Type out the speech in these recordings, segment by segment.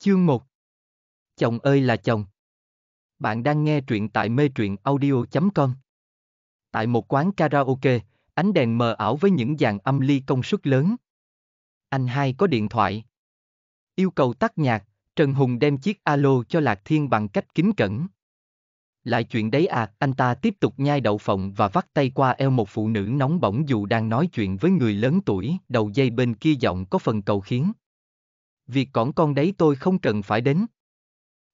Chương 1 Chồng ơi là chồng Bạn đang nghe truyện tại mê truyện audio.com Tại một quán karaoke, ánh đèn mờ ảo với những dàn âm ly công suất lớn. Anh hai có điện thoại. Yêu cầu tắt nhạc, Trần Hùng đem chiếc alo cho Lạc Thiên bằng cách kính cẩn. Lại chuyện đấy à, anh ta tiếp tục nhai đậu phộng và vắt tay qua eo một phụ nữ nóng bỏng dù đang nói chuyện với người lớn tuổi, đầu dây bên kia giọng có phần cầu khiến việc cỏn con đấy tôi không cần phải đến.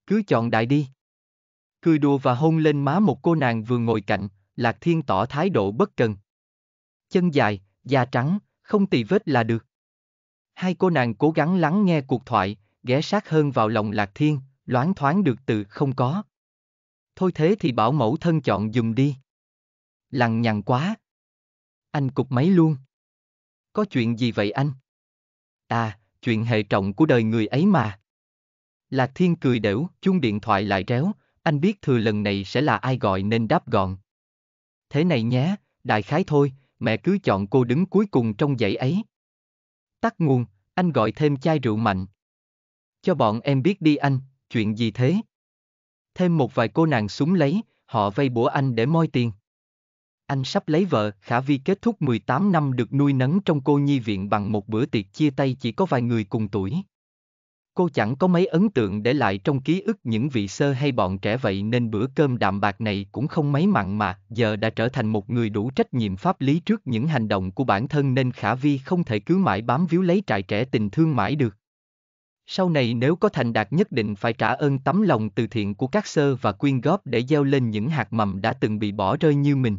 Cứ chọn đại đi. Cười đùa và hôn lên má một cô nàng vừa ngồi cạnh, Lạc Thiên tỏ thái độ bất cần. Chân dài, da trắng, không tì vết là được. Hai cô nàng cố gắng lắng nghe cuộc thoại, ghé sát hơn vào lòng Lạc Thiên, loáng thoáng được từ không có. Thôi thế thì bảo mẫu thân chọn dùm đi. Lằng nhằng quá. Anh cục máy luôn. Có chuyện gì vậy anh? À, chuyện hệ trọng của đời người ấy mà. Lạc Thiên cười đểu, chuông điện thoại lại réo, anh biết thừa lần này sẽ là ai gọi nên đáp gọn. Thế này nhé, đại khái thôi, mẹ cứ chọn cô đứng cuối cùng trong dãy ấy. Tắt nguồn, anh gọi thêm chai rượu mạnh. Cho bọn em biết đi anh, chuyện gì thế? Thêm một vài cô nàng súng lấy, họ vây bủa anh để moi tiền anh sắp lấy vợ, Khả Vi kết thúc 18 năm được nuôi nấng trong cô nhi viện bằng một bữa tiệc chia tay chỉ có vài người cùng tuổi. Cô chẳng có mấy ấn tượng để lại trong ký ức những vị sơ hay bọn trẻ vậy nên bữa cơm đạm bạc này cũng không mấy mặn mà, giờ đã trở thành một người đủ trách nhiệm pháp lý trước những hành động của bản thân nên Khả Vi không thể cứ mãi bám víu lấy trại trẻ tình thương mãi được. Sau này nếu có thành đạt nhất định phải trả ơn tấm lòng từ thiện của các sơ và quyên góp để gieo lên những hạt mầm đã từng bị bỏ rơi như mình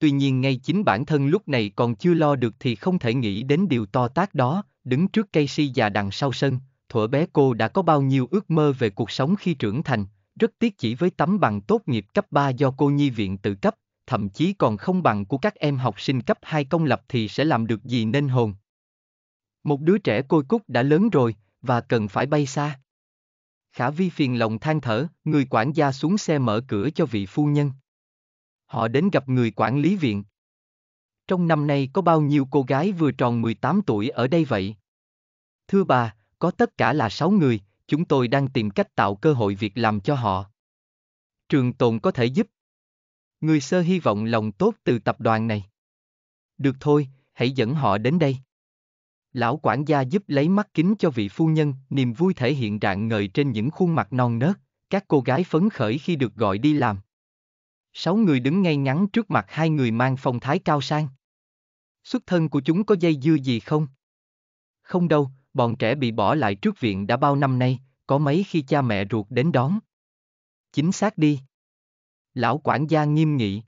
tuy nhiên ngay chính bản thân lúc này còn chưa lo được thì không thể nghĩ đến điều to tác đó, đứng trước cây si già đằng sau sân, thuở bé cô đã có bao nhiêu ước mơ về cuộc sống khi trưởng thành, rất tiếc chỉ với tấm bằng tốt nghiệp cấp 3 do cô nhi viện tự cấp, thậm chí còn không bằng của các em học sinh cấp 2 công lập thì sẽ làm được gì nên hồn. Một đứa trẻ côi cúc đã lớn rồi, và cần phải bay xa. Khả vi phiền lòng than thở, người quản gia xuống xe mở cửa cho vị phu nhân. Họ đến gặp người quản lý viện. Trong năm nay có bao nhiêu cô gái vừa tròn 18 tuổi ở đây vậy? Thưa bà, có tất cả là 6 người, chúng tôi đang tìm cách tạo cơ hội việc làm cho họ. Trường tồn có thể giúp. Người sơ hy vọng lòng tốt từ tập đoàn này. Được thôi, hãy dẫn họ đến đây. Lão quản gia giúp lấy mắt kính cho vị phu nhân, niềm vui thể hiện rạng ngời trên những khuôn mặt non nớt, các cô gái phấn khởi khi được gọi đi làm. Sáu người đứng ngay ngắn trước mặt hai người mang phong thái cao sang. Xuất thân của chúng có dây dưa gì không? Không đâu, bọn trẻ bị bỏ lại trước viện đã bao năm nay, có mấy khi cha mẹ ruột đến đón. Chính xác đi. Lão quản gia nghiêm nghị.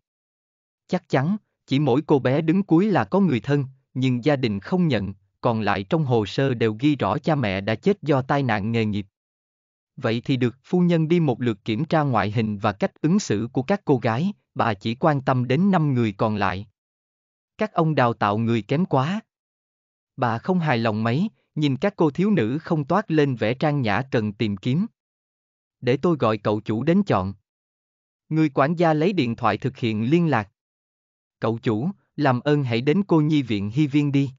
Chắc chắn, chỉ mỗi cô bé đứng cuối là có người thân, nhưng gia đình không nhận, còn lại trong hồ sơ đều ghi rõ cha mẹ đã chết do tai nạn nghề nghiệp. Vậy thì được, phu nhân đi một lượt kiểm tra ngoại hình và cách ứng xử của các cô gái, bà chỉ quan tâm đến năm người còn lại. Các ông đào tạo người kém quá. Bà không hài lòng mấy, nhìn các cô thiếu nữ không toát lên vẻ trang nhã cần tìm kiếm. Để tôi gọi cậu chủ đến chọn. Người quản gia lấy điện thoại thực hiện liên lạc. Cậu chủ, làm ơn hãy đến cô nhi viện hy viên đi.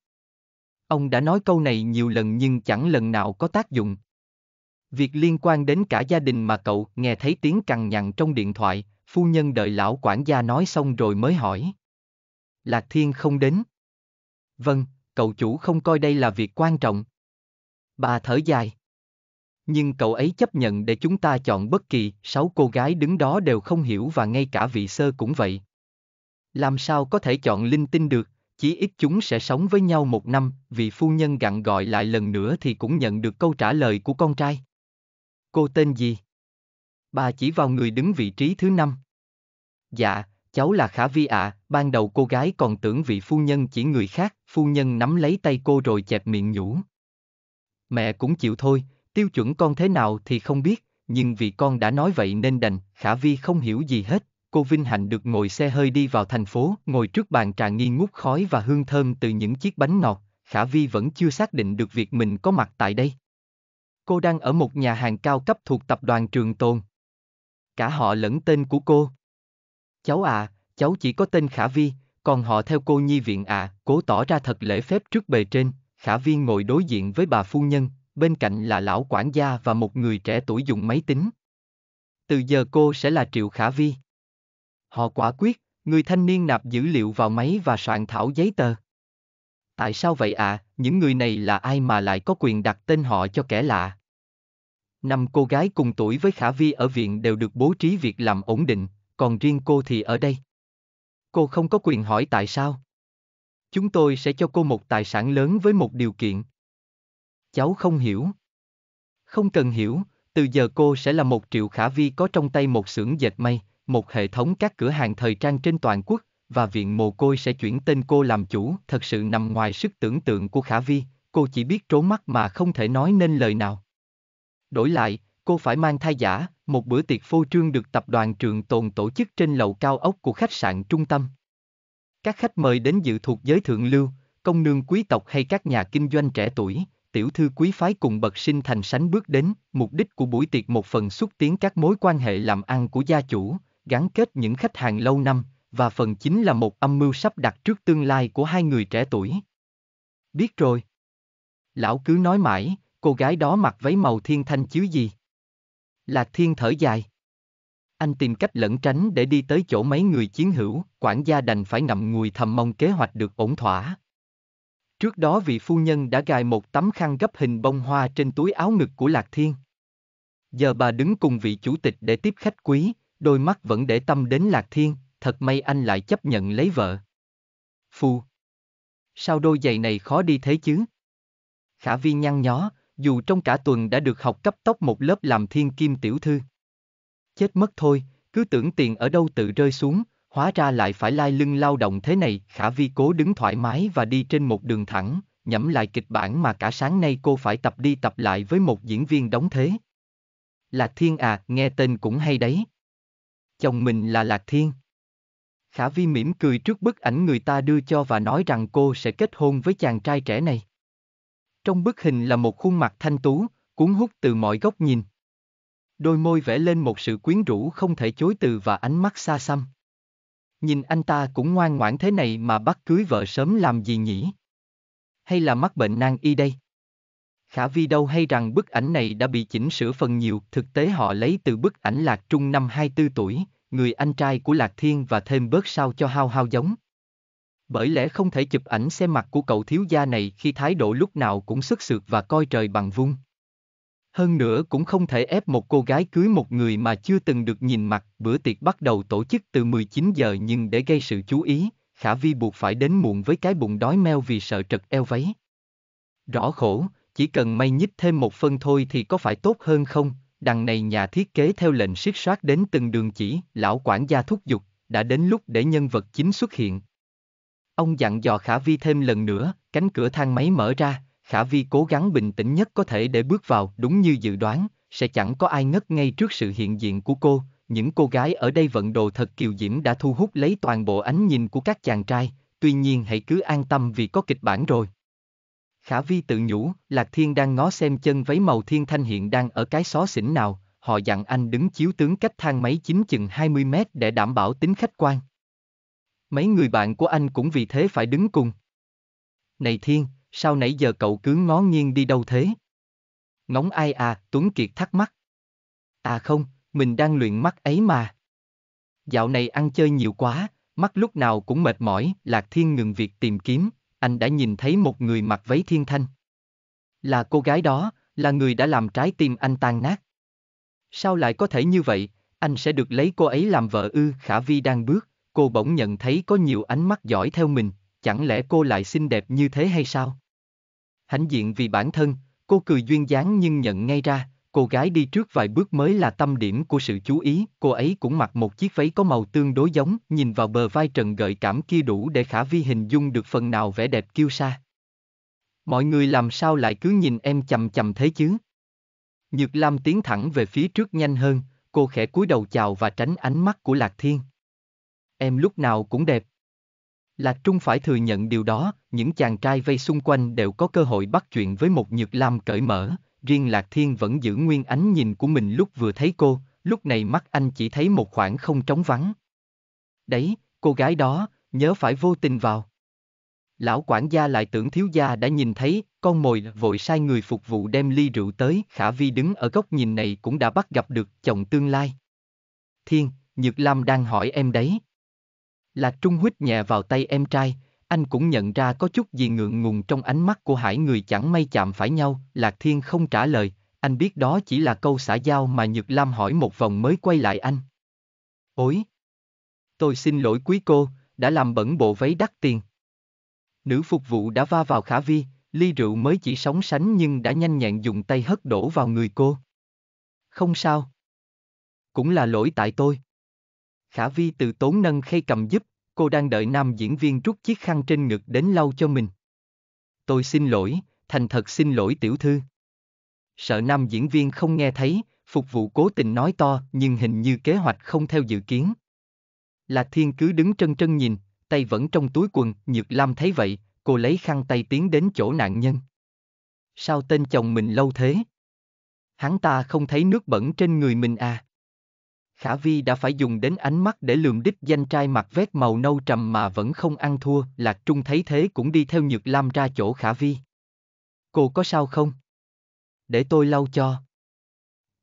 Ông đã nói câu này nhiều lần nhưng chẳng lần nào có tác dụng. Việc liên quan đến cả gia đình mà cậu nghe thấy tiếng cằn nhằn trong điện thoại, phu nhân đợi lão quản gia nói xong rồi mới hỏi. Lạc Thiên không đến. Vâng, cậu chủ không coi đây là việc quan trọng. Bà thở dài. Nhưng cậu ấy chấp nhận để chúng ta chọn bất kỳ, sáu cô gái đứng đó đều không hiểu và ngay cả vị sơ cũng vậy. Làm sao có thể chọn linh tinh được, chỉ ít chúng sẽ sống với nhau một năm, vị phu nhân gặn gọi lại lần nữa thì cũng nhận được câu trả lời của con trai. Cô tên gì? Bà chỉ vào người đứng vị trí thứ năm. Dạ, cháu là Khả Vi ạ, à. ban đầu cô gái còn tưởng vị phu nhân chỉ người khác, phu nhân nắm lấy tay cô rồi chẹp miệng nhủ. Mẹ cũng chịu thôi, tiêu chuẩn con thế nào thì không biết, nhưng vì con đã nói vậy nên đành, Khả Vi không hiểu gì hết. Cô Vinh Hạnh được ngồi xe hơi đi vào thành phố, ngồi trước bàn trà nghi ngút khói và hương thơm từ những chiếc bánh ngọt, Khả Vi vẫn chưa xác định được việc mình có mặt tại đây. Cô đang ở một nhà hàng cao cấp thuộc tập đoàn Trường Tồn. Cả họ lẫn tên của cô. Cháu à, cháu chỉ có tên Khả Vi, còn họ theo cô nhi viện à, cố tỏ ra thật lễ phép trước bề trên, Khả Vi ngồi đối diện với bà phu nhân, bên cạnh là lão quản gia và một người trẻ tuổi dùng máy tính. Từ giờ cô sẽ là Triệu Khả Vi. Họ quả quyết, người thanh niên nạp dữ liệu vào máy và soạn thảo giấy tờ. Tại sao vậy ạ, à? những người này là ai mà lại có quyền đặt tên họ cho kẻ lạ? Năm cô gái cùng tuổi với Khả Vi ở viện đều được bố trí việc làm ổn định, còn riêng cô thì ở đây. Cô không có quyền hỏi tại sao. Chúng tôi sẽ cho cô một tài sản lớn với một điều kiện. Cháu không hiểu. Không cần hiểu, từ giờ cô sẽ là một triệu khả vi có trong tay một xưởng dệt may, một hệ thống các cửa hàng thời trang trên toàn quốc, và viện mồ côi sẽ chuyển tên cô làm chủ. Thật sự nằm ngoài sức tưởng tượng của khả vi, cô chỉ biết trốn mắt mà không thể nói nên lời nào. Đổi lại, cô phải mang thai giả, một bữa tiệc phô trương được tập đoàn trường tồn tổ chức trên lầu cao ốc của khách sạn trung tâm. Các khách mời đến dự thuộc giới thượng lưu, công nương quý tộc hay các nhà kinh doanh trẻ tuổi, tiểu thư quý phái cùng bậc sinh thành sánh bước đến, mục đích của buổi tiệc một phần xúc tiến các mối quan hệ làm ăn của gia chủ, gắn kết những khách hàng lâu năm, và phần chính là một âm mưu sắp đặt trước tương lai của hai người trẻ tuổi. Biết rồi. Lão cứ nói mãi, Cô gái đó mặc váy màu thiên thanh chứ gì? Lạc thiên thở dài. Anh tìm cách lẩn tránh để đi tới chỗ mấy người chiến hữu, quản gia đành phải ngậm ngùi thầm mong kế hoạch được ổn thỏa. Trước đó vị phu nhân đã gài một tấm khăn gấp hình bông hoa trên túi áo ngực của Lạc Thiên. Giờ bà đứng cùng vị chủ tịch để tiếp khách quý, đôi mắt vẫn để tâm đến Lạc Thiên, thật may anh lại chấp nhận lấy vợ. Phu! Sao đôi giày này khó đi thế chứ? Khả vi nhăn nhó, dù trong cả tuần đã được học cấp tốc một lớp làm thiên kim tiểu thư. Chết mất thôi, cứ tưởng tiền ở đâu tự rơi xuống, hóa ra lại phải lai lưng lao động thế này, khả vi cố đứng thoải mái và đi trên một đường thẳng, nhẩm lại kịch bản mà cả sáng nay cô phải tập đi tập lại với một diễn viên đóng thế. Lạc Thiên à, nghe tên cũng hay đấy. Chồng mình là Lạc Thiên. Khả Vi mỉm cười trước bức ảnh người ta đưa cho và nói rằng cô sẽ kết hôn với chàng trai trẻ này. Trong bức hình là một khuôn mặt thanh tú, cuốn hút từ mọi góc nhìn. Đôi môi vẽ lên một sự quyến rũ không thể chối từ và ánh mắt xa xăm. Nhìn anh ta cũng ngoan ngoãn thế này mà bắt cưới vợ sớm làm gì nhỉ? Hay là mắc bệnh nan y đây? Khả Vi đâu hay rằng bức ảnh này đã bị chỉnh sửa phần nhiều, thực tế họ lấy từ bức ảnh Lạc Trung năm 24 tuổi, người anh trai của Lạc Thiên và thêm bớt sao cho hao hao giống bởi lẽ không thể chụp ảnh xem mặt của cậu thiếu gia này khi thái độ lúc nào cũng sức sượt và coi trời bằng vung. Hơn nữa cũng không thể ép một cô gái cưới một người mà chưa từng được nhìn mặt, bữa tiệc bắt đầu tổ chức từ 19 giờ nhưng để gây sự chú ý, Khả Vi buộc phải đến muộn với cái bụng đói meo vì sợ trật eo váy. Rõ khổ, chỉ cần may nhích thêm một phân thôi thì có phải tốt hơn không, đằng này nhà thiết kế theo lệnh siết soát đến từng đường chỉ, lão quản gia thúc giục, đã đến lúc để nhân vật chính xuất hiện, Ông dặn dò Khả Vi thêm lần nữa, cánh cửa thang máy mở ra, Khả Vi cố gắng bình tĩnh nhất có thể để bước vào, đúng như dự đoán, sẽ chẳng có ai ngất ngay trước sự hiện diện của cô, những cô gái ở đây vận đồ thật kiều diễm đã thu hút lấy toàn bộ ánh nhìn của các chàng trai, tuy nhiên hãy cứ an tâm vì có kịch bản rồi. Khả Vi tự nhủ, Lạc Thiên đang ngó xem chân váy màu thiên thanh hiện đang ở cái xó xỉnh nào, họ dặn anh đứng chiếu tướng cách thang máy chính chừng 20 mét để đảm bảo tính khách quan, Mấy người bạn của anh cũng vì thế phải đứng cùng. Này Thiên, sao nãy giờ cậu cứ ngó nghiêng đi đâu thế? Ngóng ai à, Tuấn Kiệt thắc mắc. À không, mình đang luyện mắt ấy mà. Dạo này ăn chơi nhiều quá, mắt lúc nào cũng mệt mỏi, Lạc Thiên ngừng việc tìm kiếm, anh đã nhìn thấy một người mặc váy thiên thanh. Là cô gái đó, là người đã làm trái tim anh tan nát. Sao lại có thể như vậy, anh sẽ được lấy cô ấy làm vợ ư khả vi đang bước cô bỗng nhận thấy có nhiều ánh mắt giỏi theo mình, chẳng lẽ cô lại xinh đẹp như thế hay sao? Hãnh diện vì bản thân, cô cười duyên dáng nhưng nhận ngay ra, cô gái đi trước vài bước mới là tâm điểm của sự chú ý, cô ấy cũng mặc một chiếc váy có màu tương đối giống, nhìn vào bờ vai trần gợi cảm kia đủ để khả vi hình dung được phần nào vẻ đẹp kiêu sa. Mọi người làm sao lại cứ nhìn em chầm chầm thế chứ? Nhược Lam tiến thẳng về phía trước nhanh hơn, cô khẽ cúi đầu chào và tránh ánh mắt của Lạc Thiên em lúc nào cũng đẹp. Lạc Trung phải thừa nhận điều đó, những chàng trai vây xung quanh đều có cơ hội bắt chuyện với một nhược lam cởi mở, riêng Lạc Thiên vẫn giữ nguyên ánh nhìn của mình lúc vừa thấy cô, lúc này mắt anh chỉ thấy một khoảng không trống vắng. Đấy, cô gái đó, nhớ phải vô tình vào. Lão quản gia lại tưởng thiếu gia đã nhìn thấy, con mồi vội sai người phục vụ đem ly rượu tới, khả vi đứng ở góc nhìn này cũng đã bắt gặp được chồng tương lai. Thiên, Nhược Lam đang hỏi em đấy. Lạc Trung huyết nhẹ vào tay em trai, anh cũng nhận ra có chút gì ngượng ngùng trong ánh mắt của hải người chẳng may chạm phải nhau, Lạc Thiên không trả lời, anh biết đó chỉ là câu xã giao mà Nhược Lam hỏi một vòng mới quay lại anh. Ôi! Tôi xin lỗi quý cô, đã làm bẩn bộ váy đắt tiền. Nữ phục vụ đã va vào khả vi, ly rượu mới chỉ sóng sánh nhưng đã nhanh nhẹn dùng tay hất đổ vào người cô. Không sao. Cũng là lỗi tại tôi. Khả Vi từ tốn nâng khay cầm giúp, cô đang đợi nam diễn viên rút chiếc khăn trên ngực đến lau cho mình. Tôi xin lỗi, thành thật xin lỗi tiểu thư. Sợ nam diễn viên không nghe thấy, phục vụ cố tình nói to nhưng hình như kế hoạch không theo dự kiến. Lạc Thiên cứ đứng trân trân nhìn, tay vẫn trong túi quần, Nhược Lam thấy vậy, cô lấy khăn tay tiến đến chỗ nạn nhân. Sao tên chồng mình lâu thế? Hắn ta không thấy nước bẩn trên người mình à? Khả Vi đã phải dùng đến ánh mắt để lường đích danh trai mặc vét màu nâu trầm mà vẫn không ăn thua, Lạc Trung thấy thế cũng đi theo Nhược Lam ra chỗ Khả Vi. Cô có sao không? Để tôi lau cho.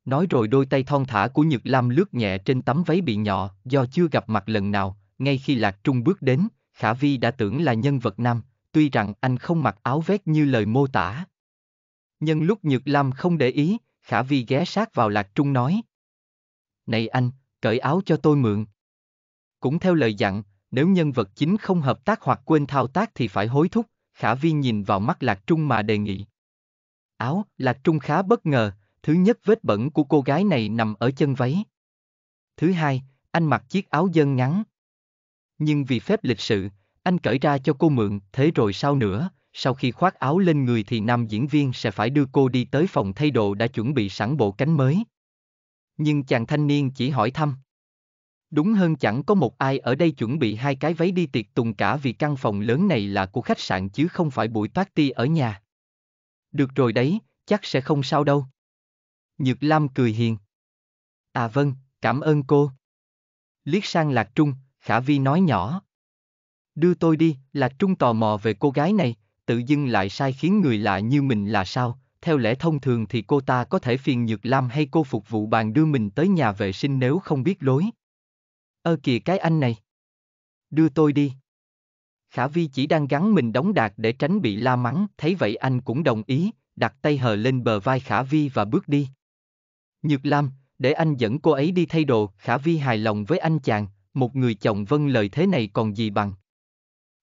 Nói rồi đôi tay thon thả của Nhược Lam lướt nhẹ trên tấm váy bị nhỏ. do chưa gặp mặt lần nào, ngay khi Lạc Trung bước đến, Khả Vi đã tưởng là nhân vật nam, tuy rằng anh không mặc áo vét như lời mô tả. Nhân lúc Nhược Lam không để ý, Khả Vi ghé sát vào Lạc Trung nói, này anh, cởi áo cho tôi mượn. Cũng theo lời dặn, nếu nhân vật chính không hợp tác hoặc quên thao tác thì phải hối thúc, Khả Vi nhìn vào mắt Lạc Trung mà đề nghị. Áo, Lạc Trung khá bất ngờ, thứ nhất vết bẩn của cô gái này nằm ở chân váy. Thứ hai, anh mặc chiếc áo dân ngắn. Nhưng vì phép lịch sự, anh cởi ra cho cô mượn, thế rồi sao nữa, sau khi khoác áo lên người thì nam diễn viên sẽ phải đưa cô đi tới phòng thay đồ đã chuẩn bị sẵn bộ cánh mới nhưng chàng thanh niên chỉ hỏi thăm. Đúng hơn chẳng có một ai ở đây chuẩn bị hai cái váy đi tiệc tùng cả vì căn phòng lớn này là của khách sạn chứ không phải buổi party ở nhà. Được rồi đấy, chắc sẽ không sao đâu. Nhược Lam cười hiền. À vâng, cảm ơn cô. Liếc sang Lạc Trung, Khả Vi nói nhỏ. Đưa tôi đi, Lạc Trung tò mò về cô gái này, tự dưng lại sai khiến người lạ như mình là sao, theo lẽ thông thường thì cô ta có thể phiền Nhược Lam hay cô phục vụ bàn đưa mình tới nhà vệ sinh nếu không biết lối. Ơ kìa cái anh này. Đưa tôi đi. Khả Vi chỉ đang gắn mình đóng đạt để tránh bị la mắng, thấy vậy anh cũng đồng ý, đặt tay hờ lên bờ vai Khả Vi và bước đi. Nhược Lam, để anh dẫn cô ấy đi thay đồ, Khả Vi hài lòng với anh chàng, một người chồng vâng lời thế này còn gì bằng.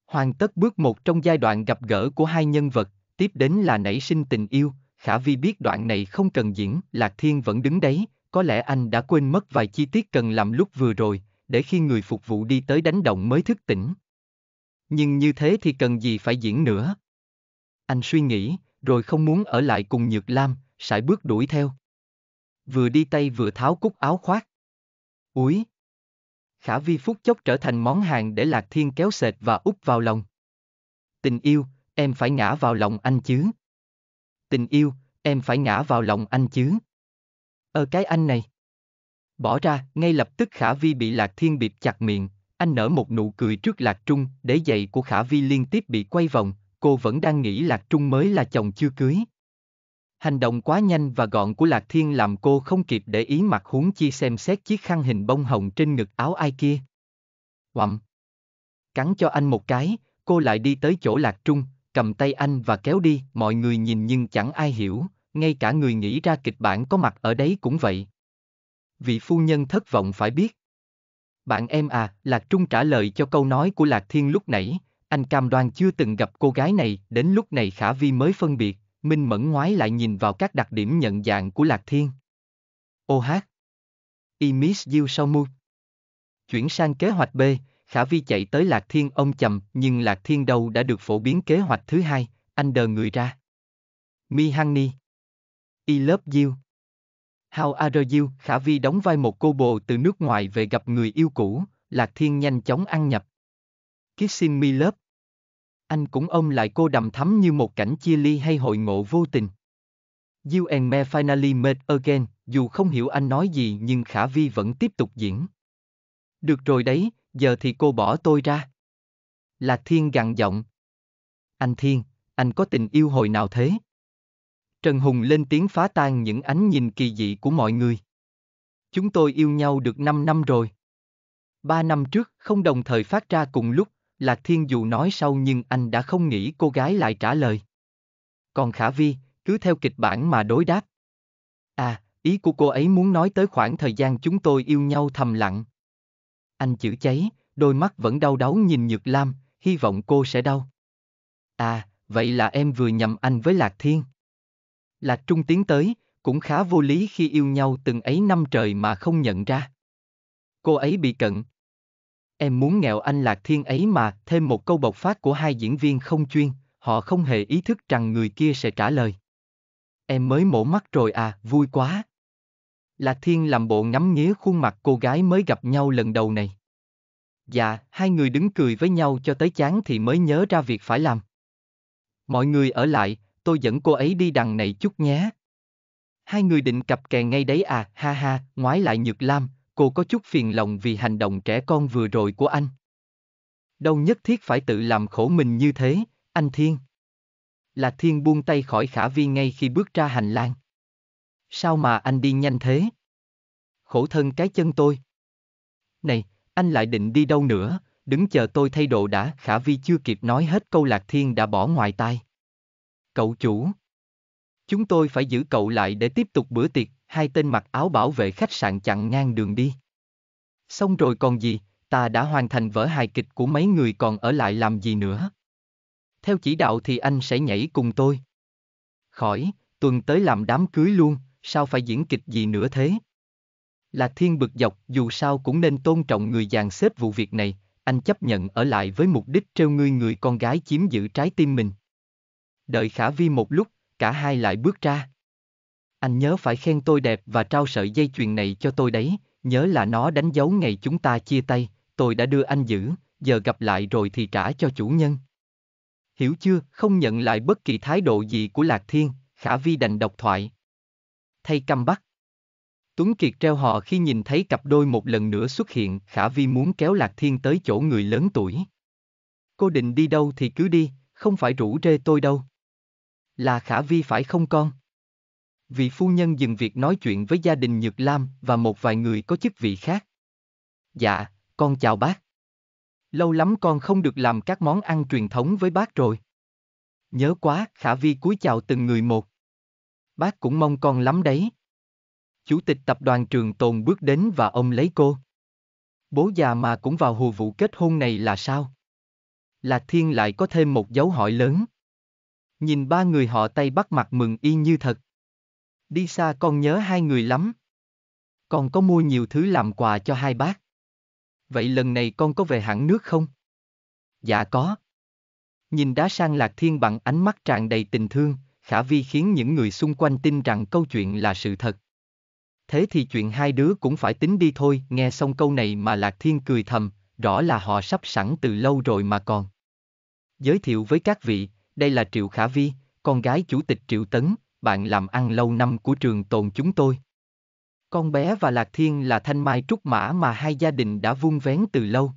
Hoàn tất bước một trong giai đoạn gặp gỡ của hai nhân vật, tiếp đến là nảy sinh tình yêu, Khả Vi biết đoạn này không cần diễn, Lạc Thiên vẫn đứng đấy, có lẽ anh đã quên mất vài chi tiết cần làm lúc vừa rồi, để khi người phục vụ đi tới đánh động mới thức tỉnh. Nhưng như thế thì cần gì phải diễn nữa? Anh suy nghĩ, rồi không muốn ở lại cùng Nhược Lam, sải bước đuổi theo. Vừa đi tay vừa tháo cúc áo khoác. Úi! Khả Vi phút chốc trở thành món hàng để Lạc Thiên kéo sệt và úp vào lòng. Tình yêu, em phải ngã vào lòng anh chứ. Tình yêu, em phải ngã vào lòng anh chứ. Ờ cái anh này. Bỏ ra, ngay lập tức Khả Vi bị Lạc Thiên bịp chặt miệng, anh nở một nụ cười trước Lạc Trung, để giày của Khả Vi liên tiếp bị quay vòng, cô vẫn đang nghĩ Lạc Trung mới là chồng chưa cưới. Hành động quá nhanh và gọn của Lạc Thiên làm cô không kịp để ý mặt huống chi xem xét chiếc khăn hình bông hồng trên ngực áo ai kia. Quậm. Cắn cho anh một cái, cô lại đi tới chỗ Lạc Trung, cầm tay anh và kéo đi, mọi người nhìn nhưng chẳng ai hiểu, ngay cả người nghĩ ra kịch bản có mặt ở đấy cũng vậy. Vị phu nhân thất vọng phải biết. Bạn em à, Lạc Trung trả lời cho câu nói của Lạc Thiên lúc nãy, anh cam đoan chưa từng gặp cô gái này, đến lúc này Khả Vi mới phân biệt, Minh Mẫn ngoái lại nhìn vào các đặc điểm nhận dạng của Lạc Thiên. Ô hát. I miss you so much. Chuyển sang kế hoạch B, Khả Vi chạy tới Lạc Thiên ông chầm, nhưng Lạc Thiên đâu đã được phổ biến kế hoạch thứ hai, anh đờ người ra. Mi Hanni I love you How are you? Khả Vi đóng vai một cô bồ từ nước ngoài về gặp người yêu cũ, Lạc Thiên nhanh chóng ăn nhập. Kissing me love Anh cũng ôm lại cô đầm thắm như một cảnh chia ly hay hội ngộ vô tình. You and me finally met again, dù không hiểu anh nói gì nhưng Khả Vi vẫn tiếp tục diễn. Được rồi đấy, giờ thì cô bỏ tôi ra. Lạc Thiên gằn giọng. Anh Thiên, anh có tình yêu hồi nào thế? Trần Hùng lên tiếng phá tan những ánh nhìn kỳ dị của mọi người. Chúng tôi yêu nhau được 5 năm rồi. ba năm trước không đồng thời phát ra cùng lúc, Lạc Thiên dù nói sau nhưng anh đã không nghĩ cô gái lại trả lời. Còn Khả Vi, cứ theo kịch bản mà đối đáp. À, ý của cô ấy muốn nói tới khoảng thời gian chúng tôi yêu nhau thầm lặng anh chữ cháy, đôi mắt vẫn đau đớn nhìn Nhược Lam, hy vọng cô sẽ đau. À, vậy là em vừa nhầm anh với Lạc Thiên. Lạc Trung tiến tới, cũng khá vô lý khi yêu nhau từng ấy năm trời mà không nhận ra. Cô ấy bị cận. Em muốn nghèo anh Lạc Thiên ấy mà, thêm một câu bộc phát của hai diễn viên không chuyên, họ không hề ý thức rằng người kia sẽ trả lời. Em mới mổ mắt rồi à, vui quá. Lạc Thiên làm bộ ngắm nghía khuôn mặt cô gái mới gặp nhau lần đầu này. Dạ, hai người đứng cười với nhau cho tới chán thì mới nhớ ra việc phải làm. Mọi người ở lại, tôi dẫn cô ấy đi đằng này chút nhé. Hai người định cặp kè ngay đấy à, ha ha, ngoái lại Nhược Lam, cô có chút phiền lòng vì hành động trẻ con vừa rồi của anh. Đâu nhất thiết phải tự làm khổ mình như thế, anh Thiên. Là Thiên buông tay khỏi khả vi ngay khi bước ra hành lang. Sao mà anh đi nhanh thế? Khổ thân cái chân tôi. Này, anh lại định đi đâu nữa, đứng chờ tôi thay đồ đã, Khả Vi chưa kịp nói hết câu Lạc Thiên đã bỏ ngoài tai. Cậu chủ. Chúng tôi phải giữ cậu lại để tiếp tục bữa tiệc, hai tên mặc áo bảo vệ khách sạn chặn ngang đường đi. Xong rồi còn gì, ta đã hoàn thành vở hài kịch của mấy người còn ở lại làm gì nữa. Theo chỉ đạo thì anh sẽ nhảy cùng tôi. Khỏi, tuần tới làm đám cưới luôn, sao phải diễn kịch gì nữa thế? Lạc Thiên bực dọc, dù sao cũng nên tôn trọng người dàn xếp vụ việc này, anh chấp nhận ở lại với mục đích trêu ngươi người con gái chiếm giữ trái tim mình. Đợi Khả Vi một lúc, cả hai lại bước ra. Anh nhớ phải khen tôi đẹp và trao sợi dây chuyền này cho tôi đấy, nhớ là nó đánh dấu ngày chúng ta chia tay, tôi đã đưa anh giữ, giờ gặp lại rồi thì trả cho chủ nhân. Hiểu chưa, không nhận lại bất kỳ thái độ gì của Lạc Thiên, Khả Vi đành độc thoại thay căm bắt. Tuấn Kiệt treo họ khi nhìn thấy cặp đôi một lần nữa xuất hiện, Khả Vi muốn kéo Lạc Thiên tới chỗ người lớn tuổi. Cô định đi đâu thì cứ đi, không phải rủ rê tôi đâu. Là Khả Vi phải không con? Vị phu nhân dừng việc nói chuyện với gia đình Nhược Lam và một vài người có chức vị khác. Dạ, con chào bác. Lâu lắm con không được làm các món ăn truyền thống với bác rồi. Nhớ quá, Khả Vi cúi chào từng người một. Bác cũng mong con lắm đấy. Chủ tịch tập đoàn trường tồn bước đến và ôm lấy cô. Bố già mà cũng vào hồ vụ kết hôn này là sao? Là Thiên lại có thêm một dấu hỏi lớn. Nhìn ba người họ tay bắt mặt mừng y như thật. Đi xa con nhớ hai người lắm. Con có mua nhiều thứ làm quà cho hai bác. Vậy lần này con có về hẳn nước không? Dạ có. Nhìn đá sang Lạc Thiên bằng ánh mắt tràn đầy tình thương, khả vi khiến những người xung quanh tin rằng câu chuyện là sự thật. Thế thì chuyện hai đứa cũng phải tính đi thôi, nghe xong câu này mà Lạc Thiên cười thầm, rõ là họ sắp sẵn từ lâu rồi mà còn. Giới thiệu với các vị, đây là Triệu Khả Vi, con gái chủ tịch Triệu Tấn, bạn làm ăn lâu năm của trường tồn chúng tôi. Con bé và Lạc Thiên là thanh mai trúc mã mà hai gia đình đã vung vén từ lâu.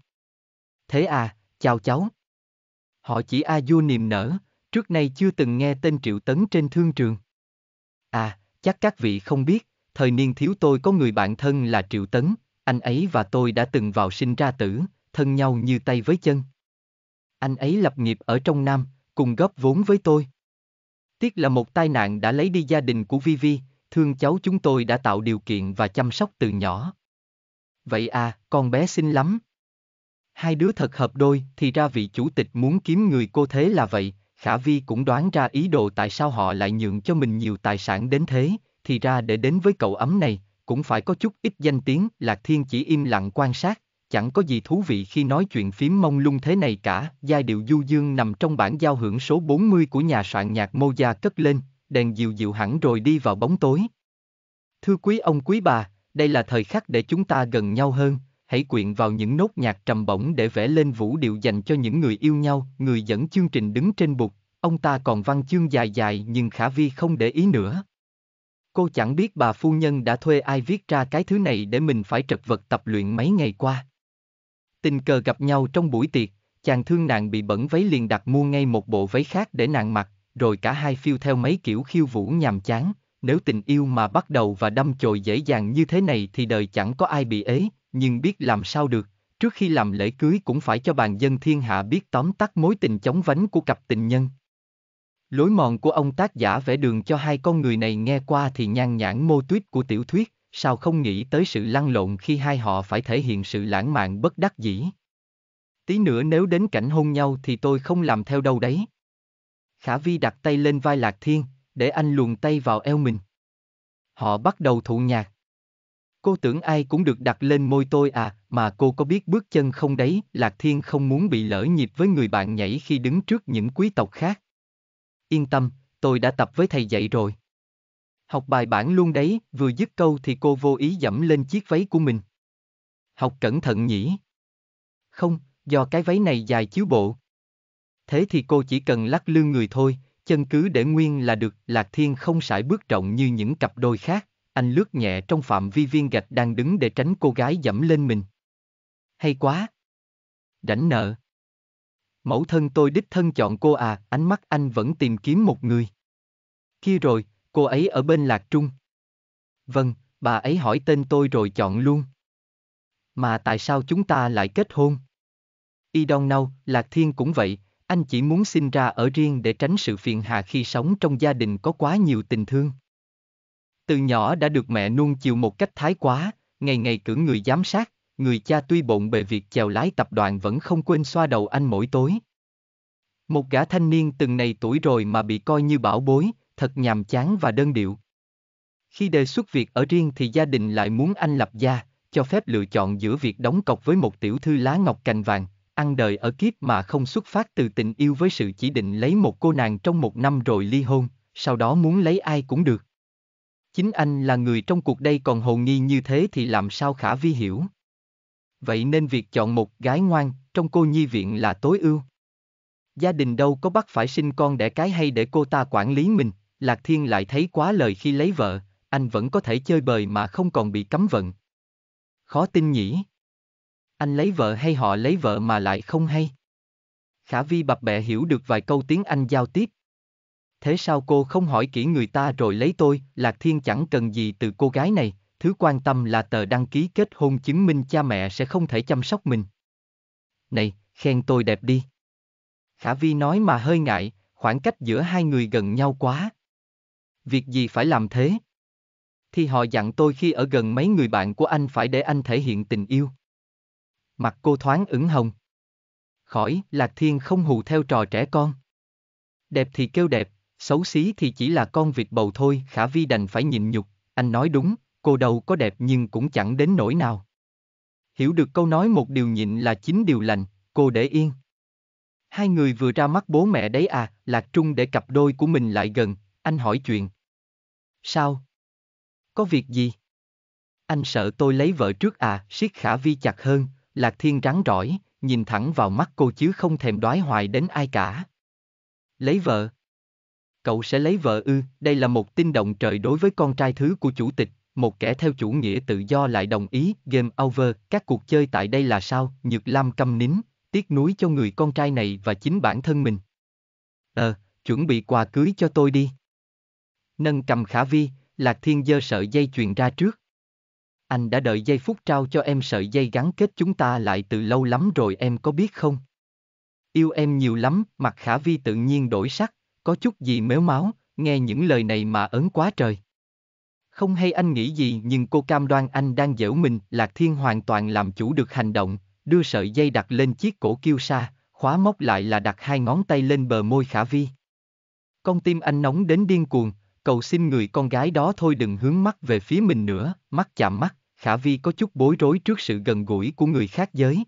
Thế à, chào cháu. Họ chỉ A Du niềm nở, trước nay chưa từng nghe tên Triệu Tấn trên thương trường. À, chắc các vị không biết, thời niên thiếu tôi có người bạn thân là Triệu Tấn, anh ấy và tôi đã từng vào sinh ra tử, thân nhau như tay với chân. Anh ấy lập nghiệp ở trong Nam, cùng góp vốn với tôi. Tiếc là một tai nạn đã lấy đi gia đình của Vivi, thương cháu chúng tôi đã tạo điều kiện và chăm sóc từ nhỏ. Vậy à, con bé xinh lắm. Hai đứa thật hợp đôi, thì ra vị chủ tịch muốn kiếm người cô thế là vậy, Khả Vi cũng đoán ra ý đồ tại sao họ lại nhượng cho mình nhiều tài sản đến thế, thì ra để đến với cậu ấm này, cũng phải có chút ít danh tiếng, Lạc Thiên chỉ im lặng quan sát, chẳng có gì thú vị khi nói chuyện phím mông lung thế này cả, giai điệu du dương nằm trong bản giao hưởng số 40 của nhà soạn nhạc Moja cất lên, đèn dịu dịu hẳn rồi đi vào bóng tối. Thưa quý ông quý bà, đây là thời khắc để chúng ta gần nhau hơn, hãy quyện vào những nốt nhạc trầm bổng để vẽ lên vũ điệu dành cho những người yêu nhau, người dẫn chương trình đứng trên bục, ông ta còn văn chương dài dài nhưng Khả Vi không để ý nữa. Cô chẳng biết bà phu nhân đã thuê ai viết ra cái thứ này để mình phải trật vật tập luyện mấy ngày qua. Tình cờ gặp nhau trong buổi tiệc, chàng thương nàng bị bẩn váy liền đặt mua ngay một bộ váy khác để nàng mặc, rồi cả hai phiêu theo mấy kiểu khiêu vũ nhàm chán, nếu tình yêu mà bắt đầu và đâm chồi dễ dàng như thế này thì đời chẳng có ai bị ế, nhưng biết làm sao được, trước khi làm lễ cưới cũng phải cho bàn dân thiên hạ biết tóm tắt mối tình chóng vánh của cặp tình nhân. Lối mòn của ông tác giả vẽ đường cho hai con người này nghe qua thì nhan nhãn mô tuyết của tiểu thuyết, sao không nghĩ tới sự lăn lộn khi hai họ phải thể hiện sự lãng mạn bất đắc dĩ. Tí nữa nếu đến cảnh hôn nhau thì tôi không làm theo đâu đấy. Khả Vi đặt tay lên vai Lạc Thiên, để anh luồn tay vào eo mình. Họ bắt đầu thụ nhạc. Cô tưởng ai cũng được đặt lên môi tôi à, mà cô có biết bước chân không đấy, Lạc Thiên không muốn bị lỡ nhịp với người bạn nhảy khi đứng trước những quý tộc khác. Yên tâm, tôi đã tập với thầy dạy rồi. Học bài bản luôn đấy, vừa dứt câu thì cô vô ý dẫm lên chiếc váy của mình. Học cẩn thận nhỉ? Không, do cái váy này dài chiếu bộ. Thế thì cô chỉ cần lắc lư người thôi, chân cứ để nguyên là được, Lạc Thiên không sải bước rộng như những cặp đôi khác. Anh lướt nhẹ trong phạm vi viên gạch đang đứng để tránh cô gái dẫm lên mình. Hay quá! Rảnh nợ! Mẫu thân tôi đích thân chọn cô à, ánh mắt anh vẫn tìm kiếm một người. Kia rồi, cô ấy ở bên Lạc Trung. Vâng, bà ấy hỏi tên tôi rồi chọn luôn. Mà tại sao chúng ta lại kết hôn? Y Don Nâu, Lạc Thiên cũng vậy, anh chỉ muốn sinh ra ở riêng để tránh sự phiền hà khi sống trong gia đình có quá nhiều tình thương. Từ nhỏ đã được mẹ nuông chiều một cách thái quá, ngày ngày cử người giám sát, người cha tuy bộn bề việc chèo lái tập đoàn vẫn không quên xoa đầu anh mỗi tối. Một gã thanh niên từng này tuổi rồi mà bị coi như bảo bối, thật nhàm chán và đơn điệu. Khi đề xuất việc ở riêng thì gia đình lại muốn anh lập gia, cho phép lựa chọn giữa việc đóng cọc với một tiểu thư lá ngọc cành vàng, ăn đời ở kiếp mà không xuất phát từ tình yêu với sự chỉ định lấy một cô nàng trong một năm rồi ly hôn, sau đó muốn lấy ai cũng được. Chính anh là người trong cuộc đây còn hồ nghi như thế thì làm sao khả vi hiểu. Vậy nên việc chọn một gái ngoan trong cô nhi viện là tối ưu. Gia đình đâu có bắt phải sinh con đẻ cái hay để cô ta quản lý mình, Lạc Thiên lại thấy quá lời khi lấy vợ, anh vẫn có thể chơi bời mà không còn bị cấm vận. Khó tin nhỉ. Anh lấy vợ hay họ lấy vợ mà lại không hay. Khả Vi bập bẹ hiểu được vài câu tiếng Anh giao tiếp, Thế sao cô không hỏi kỹ người ta rồi lấy tôi, Lạc Thiên chẳng cần gì từ cô gái này, thứ quan tâm là tờ đăng ký kết hôn chứng minh cha mẹ sẽ không thể chăm sóc mình. Này, khen tôi đẹp đi. Khả Vi nói mà hơi ngại, khoảng cách giữa hai người gần nhau quá. Việc gì phải làm thế? Thì họ dặn tôi khi ở gần mấy người bạn của anh phải để anh thể hiện tình yêu. Mặt cô thoáng ửng hồng. Khỏi, Lạc Thiên không hù theo trò trẻ con. Đẹp thì kêu đẹp, xấu xí thì chỉ là con vịt bầu thôi, Khả Vi đành phải nhịn nhục, anh nói đúng, cô đầu có đẹp nhưng cũng chẳng đến nỗi nào. Hiểu được câu nói một điều nhịn là chính điều lành, cô để yên. Hai người vừa ra mắt bố mẹ đấy à, Lạc Trung để cặp đôi của mình lại gần, anh hỏi chuyện. Sao? Có việc gì? Anh sợ tôi lấy vợ trước à, siết khả vi chặt hơn, Lạc Thiên rắn rỏi, nhìn thẳng vào mắt cô chứ không thèm đoái hoài đến ai cả. Lấy vợ? cậu sẽ lấy vợ ư, đây là một tin động trời đối với con trai thứ của chủ tịch, một kẻ theo chủ nghĩa tự do lại đồng ý, game over, các cuộc chơi tại đây là sao, Nhược Lam câm nín, tiếc nuối cho người con trai này và chính bản thân mình. Ờ, chuẩn bị quà cưới cho tôi đi. Nâng cầm khả vi, Lạc Thiên dơ sợi dây chuyền ra trước. Anh đã đợi giây phút trao cho em sợi dây gắn kết chúng ta lại từ lâu lắm rồi em có biết không? Yêu em nhiều lắm, mặt khả vi tự nhiên đổi sắc, có chút gì mếu máo, nghe những lời này mà ớn quá trời. Không hay anh nghĩ gì nhưng cô cam đoan anh đang dễu mình, Lạc Thiên hoàn toàn làm chủ được hành động, đưa sợi dây đặt lên chiếc cổ kiêu sa, khóa móc lại là đặt hai ngón tay lên bờ môi khả vi. Con tim anh nóng đến điên cuồng, cầu xin người con gái đó thôi đừng hướng mắt về phía mình nữa, mắt chạm mắt, khả vi có chút bối rối trước sự gần gũi của người khác giới.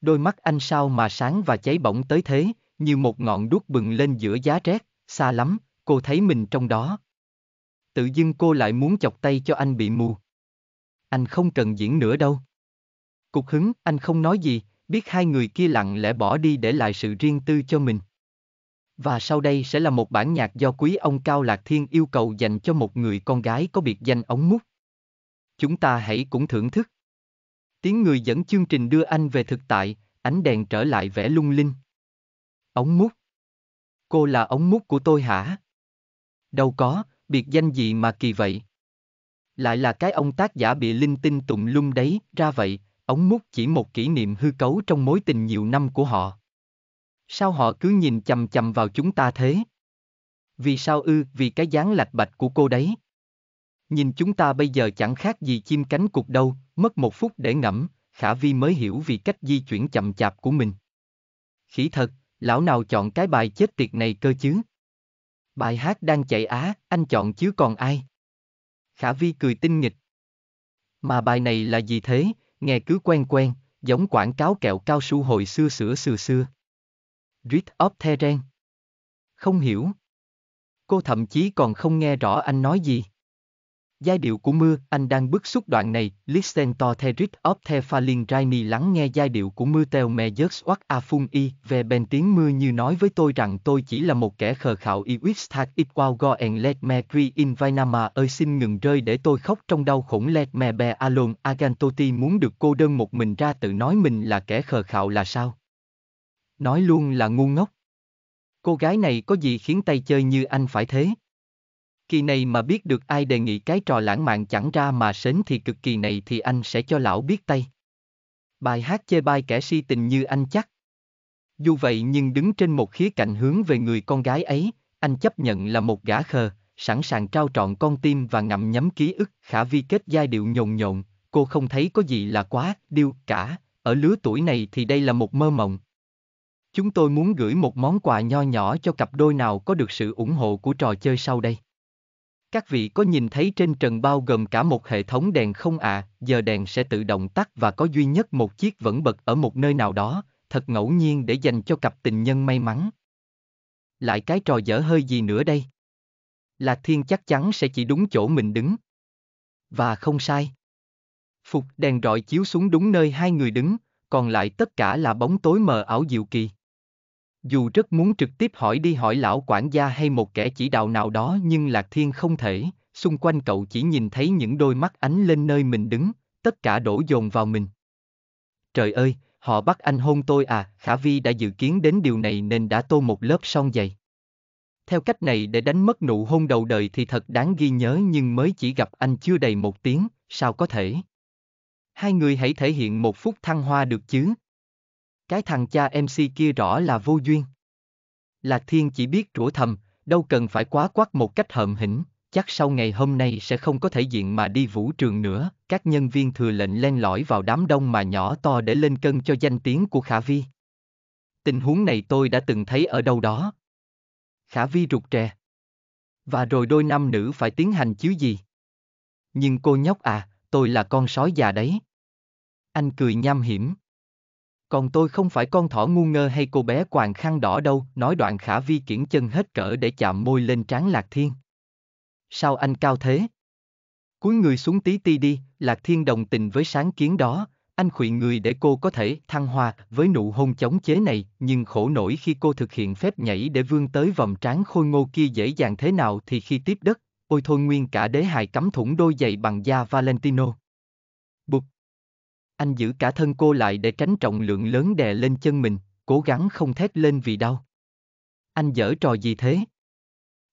Đôi mắt anh sao mà sáng và cháy bỏng tới thế, như một ngọn đuốc bừng lên giữa giá rét, xa lắm, cô thấy mình trong đó. Tự dưng cô lại muốn chọc tay cho anh bị mù. Anh không cần diễn nữa đâu. Cục hứng, anh không nói gì, biết hai người kia lặng lẽ bỏ đi để lại sự riêng tư cho mình. Và sau đây sẽ là một bản nhạc do quý ông Cao Lạc Thiên yêu cầu dành cho một người con gái có biệt danh ống mút. Chúng ta hãy cũng thưởng thức. Tiếng người dẫn chương trình đưa anh về thực tại, ánh đèn trở lại vẻ lung linh. Ống mút. Cô là ống mút của tôi hả? Đâu có, biệt danh gì mà kỳ vậy? Lại là cái ông tác giả bị linh tinh tụng lung đấy, ra vậy, ống mút chỉ một kỷ niệm hư cấu trong mối tình nhiều năm của họ. Sao họ cứ nhìn chầm chầm vào chúng ta thế? Vì sao ư, vì cái dáng lạch bạch của cô đấy. Nhìn chúng ta bây giờ chẳng khác gì chim cánh cục đâu, mất một phút để ngẫm, Khả Vi mới hiểu vì cách di chuyển chậm chạp của mình. Khỉ thật, lão nào chọn cái bài chết tiệt này cơ chứ? Bài hát đang chạy á, anh chọn chứ còn ai? Khả Vi cười tinh nghịch. Mà bài này là gì thế, nghe cứ quen quen, giống quảng cáo kẹo cao su hồi xưa sữa xưa xưa. Rit of Terren. Không hiểu. Cô thậm chí còn không nghe rõ anh nói gì. Giai điệu của mưa, anh đang bức xúc đoạn này, listen to the rit of the falling rainy lắng nghe giai điệu của mưa teo me just what a phun y, về bên tiếng mưa như nói với tôi rằng tôi chỉ là một kẻ khờ khạo y e, with that it wow go and let me cry in Vinama ơi xin ngừng rơi để tôi khóc trong đau khủng let me be alone Agantoti muốn được cô đơn một mình ra tự nói mình là kẻ khờ khạo là sao? Nói luôn là ngu ngốc. Cô gái này có gì khiến tay chơi như anh phải thế? kỳ này mà biết được ai đề nghị cái trò lãng mạn chẳng ra mà sến thì cực kỳ này thì anh sẽ cho lão biết tay. Bài hát chê bai kẻ si tình như anh chắc. Dù vậy nhưng đứng trên một khía cạnh hướng về người con gái ấy, anh chấp nhận là một gã khờ, sẵn sàng trao trọn con tim và ngậm nhấm ký ức khả vi kết giai điệu nhồn nhộn, cô không thấy có gì là quá điêu cả, ở lứa tuổi này thì đây là một mơ mộng. Chúng tôi muốn gửi một món quà nho nhỏ cho cặp đôi nào có được sự ủng hộ của trò chơi sau đây. Các vị có nhìn thấy trên trần bao gồm cả một hệ thống đèn không ạ, à, giờ đèn sẽ tự động tắt và có duy nhất một chiếc vẫn bật ở một nơi nào đó, thật ngẫu nhiên để dành cho cặp tình nhân may mắn. Lại cái trò dở hơi gì nữa đây? Là Thiên chắc chắn sẽ chỉ đúng chỗ mình đứng. Và không sai. Phục đèn rọi chiếu xuống đúng nơi hai người đứng, còn lại tất cả là bóng tối mờ ảo diệu kỳ. Dù rất muốn trực tiếp hỏi đi hỏi lão quản gia hay một kẻ chỉ đạo nào đó nhưng Lạc Thiên không thể, xung quanh cậu chỉ nhìn thấy những đôi mắt ánh lên nơi mình đứng, tất cả đổ dồn vào mình. Trời ơi, họ bắt anh hôn tôi à, Khả Vi đã dự kiến đến điều này nên đã tô một lớp son dày. Theo cách này để đánh mất nụ hôn đầu đời thì thật đáng ghi nhớ nhưng mới chỉ gặp anh chưa đầy một tiếng, sao có thể. Hai người hãy thể hiện một phút thăng hoa được chứ, cái thằng cha MC kia rõ là vô duyên. Lạc Thiên chỉ biết rủa thầm, đâu cần phải quá quát một cách hợm hỉnh, chắc sau ngày hôm nay sẽ không có thể diện mà đi vũ trường nữa, các nhân viên thừa lệnh len lỏi vào đám đông mà nhỏ to để lên cân cho danh tiếng của Khả Vi. Tình huống này tôi đã từng thấy ở đâu đó. Khả Vi rụt rè. Và rồi đôi nam nữ phải tiến hành chứ gì? Nhưng cô nhóc à, tôi là con sói già đấy. Anh cười nham hiểm. Còn tôi không phải con thỏ ngu ngơ hay cô bé quàng khăn đỏ đâu, nói đoạn khả vi kiển chân hết cỡ để chạm môi lên trán Lạc Thiên. Sao anh cao thế? Cúi người xuống tí ti đi, Lạc Thiên đồng tình với sáng kiến đó, anh khuyên người để cô có thể thăng hoa với nụ hôn chống chế này, nhưng khổ nổi khi cô thực hiện phép nhảy để vươn tới vòng trán khôi ngô kia dễ dàng thế nào thì khi tiếp đất, ôi thôi nguyên cả đế hài cắm thủng đôi giày bằng da Valentino. Anh giữ cả thân cô lại để tránh trọng lượng lớn đè lên chân mình, cố gắng không thét lên vì đau. Anh dở trò gì thế?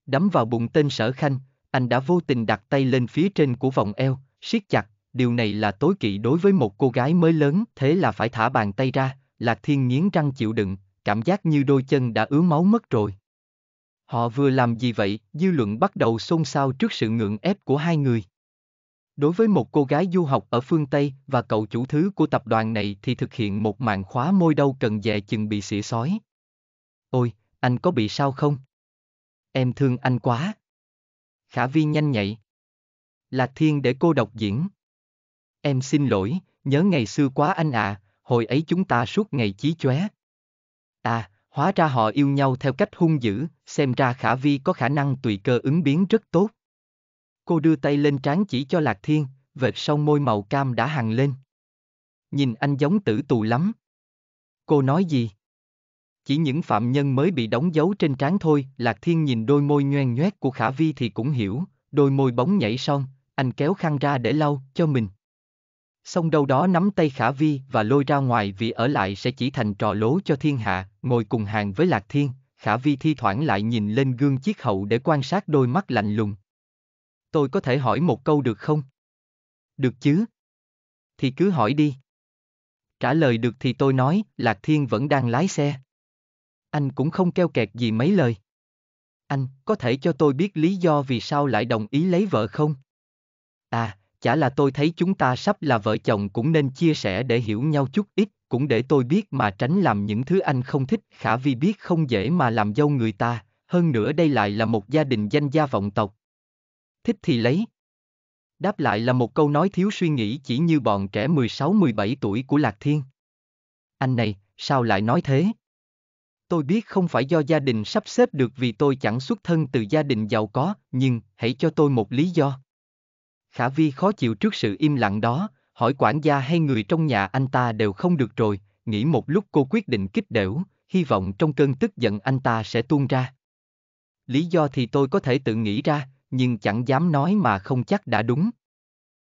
Đắm vào bụng tên sở khanh, anh đã vô tình đặt tay lên phía trên của vòng eo, siết chặt, điều này là tối kỵ đối với một cô gái mới lớn, thế là phải thả bàn tay ra, Lạc Thiên nghiến răng chịu đựng, cảm giác như đôi chân đã ứa máu mất rồi. Họ vừa làm gì vậy, dư luận bắt đầu xôn xao trước sự ngượng ép của hai người. Đối với một cô gái du học ở phương Tây và cậu chủ thứ của tập đoàn này thì thực hiện một màn khóa môi đâu cần dè chừng bị xỉa sói. Ôi, anh có bị sao không? Em thương anh quá. Khả vi nhanh nhạy. Lạc Thiên để cô đọc diễn. Em xin lỗi, nhớ ngày xưa quá anh à, hồi ấy chúng ta suốt ngày chí chóe. À, hóa ra họ yêu nhau theo cách hung dữ, xem ra Khả Vi có khả năng tùy cơ ứng biến rất tốt. Cô đưa tay lên trán chỉ cho Lạc Thiên, vệt sau môi màu cam đã hằn lên. Nhìn anh giống tử tù lắm. Cô nói gì? Chỉ những phạm nhân mới bị đóng dấu trên trán thôi, Lạc Thiên nhìn đôi môi nhoen nhoét của Khả Vi thì cũng hiểu, đôi môi bóng nhảy son, anh kéo khăn ra để lau, cho mình. Xong đâu đó nắm tay Khả Vi và lôi ra ngoài vì ở lại sẽ chỉ thành trò lố cho thiên hạ, ngồi cùng hàng với Lạc Thiên, Khả Vi thi thoảng lại nhìn lên gương chiếc hậu để quan sát đôi mắt lạnh lùng. Tôi có thể hỏi một câu được không? Được chứ? Thì cứ hỏi đi. Trả lời được thì tôi nói, Lạc Thiên vẫn đang lái xe. Anh cũng không keo kẹt gì mấy lời. Anh, có thể cho tôi biết lý do vì sao lại đồng ý lấy vợ không? À, chả là tôi thấy chúng ta sắp là vợ chồng cũng nên chia sẻ để hiểu nhau chút ít, cũng để tôi biết mà tránh làm những thứ anh không thích, khả vi biết không dễ mà làm dâu người ta, hơn nữa đây lại là một gia đình danh gia vọng tộc, thích thì lấy. Đáp lại là một câu nói thiếu suy nghĩ chỉ như bọn trẻ 16-17 tuổi của Lạc Thiên. Anh này, sao lại nói thế? Tôi biết không phải do gia đình sắp xếp được vì tôi chẳng xuất thân từ gia đình giàu có, nhưng hãy cho tôi một lý do. Khả Vi khó chịu trước sự im lặng đó, hỏi quản gia hay người trong nhà anh ta đều không được rồi, nghĩ một lúc cô quyết định kích đểu, hy vọng trong cơn tức giận anh ta sẽ tuôn ra. Lý do thì tôi có thể tự nghĩ ra, nhưng chẳng dám nói mà không chắc đã đúng.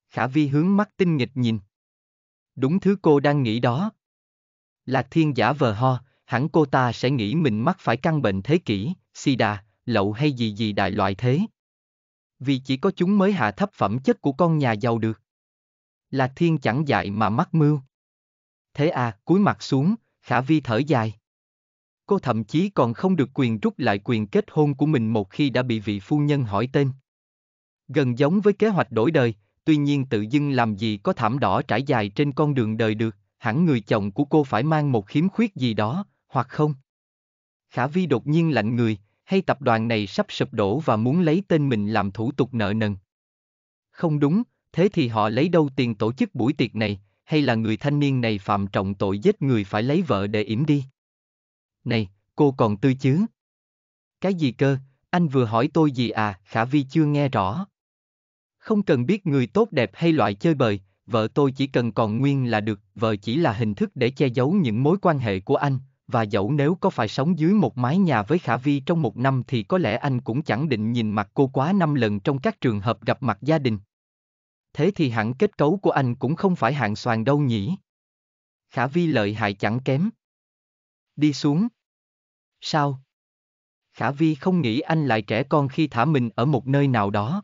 Khả Vi hướng mắt tinh nghịch nhìn. Đúng thứ cô đang nghĩ đó. Lạc Thiên giả vờ ho, hẳn cô ta sẽ nghĩ mình mắc phải căn bệnh thế kỷ, sida, lậu hay gì gì đại loại thế. Vì chỉ có chúng mới hạ thấp phẩm chất của con nhà giàu được. Lạc Thiên chẳng dạy mà mắc mưu. Thế à, cúi mặt xuống, Khả Vi thở dài cô thậm chí còn không được quyền rút lại quyền kết hôn của mình một khi đã bị vị phu nhân hỏi tên. Gần giống với kế hoạch đổi đời, tuy nhiên tự dưng làm gì có thảm đỏ trải dài trên con đường đời được, hẳn người chồng của cô phải mang một khiếm khuyết gì đó, hoặc không. Khả Vi đột nhiên lạnh người, hay tập đoàn này sắp sụp đổ và muốn lấy tên mình làm thủ tục nợ nần. Không đúng, thế thì họ lấy đâu tiền tổ chức buổi tiệc này, hay là người thanh niên này phạm trọng tội giết người phải lấy vợ để yểm đi này, cô còn tươi chứ? Cái gì cơ, anh vừa hỏi tôi gì à, Khả Vi chưa nghe rõ. Không cần biết người tốt đẹp hay loại chơi bời, vợ tôi chỉ cần còn nguyên là được, vợ chỉ là hình thức để che giấu những mối quan hệ của anh, và dẫu nếu có phải sống dưới một mái nhà với Khả Vi trong một năm thì có lẽ anh cũng chẳng định nhìn mặt cô quá năm lần trong các trường hợp gặp mặt gia đình. Thế thì hẳn kết cấu của anh cũng không phải hạng xoàn đâu nhỉ? Khả Vi lợi hại chẳng kém. Đi xuống. Sao? Khả Vi không nghĩ anh lại trẻ con khi thả mình ở một nơi nào đó.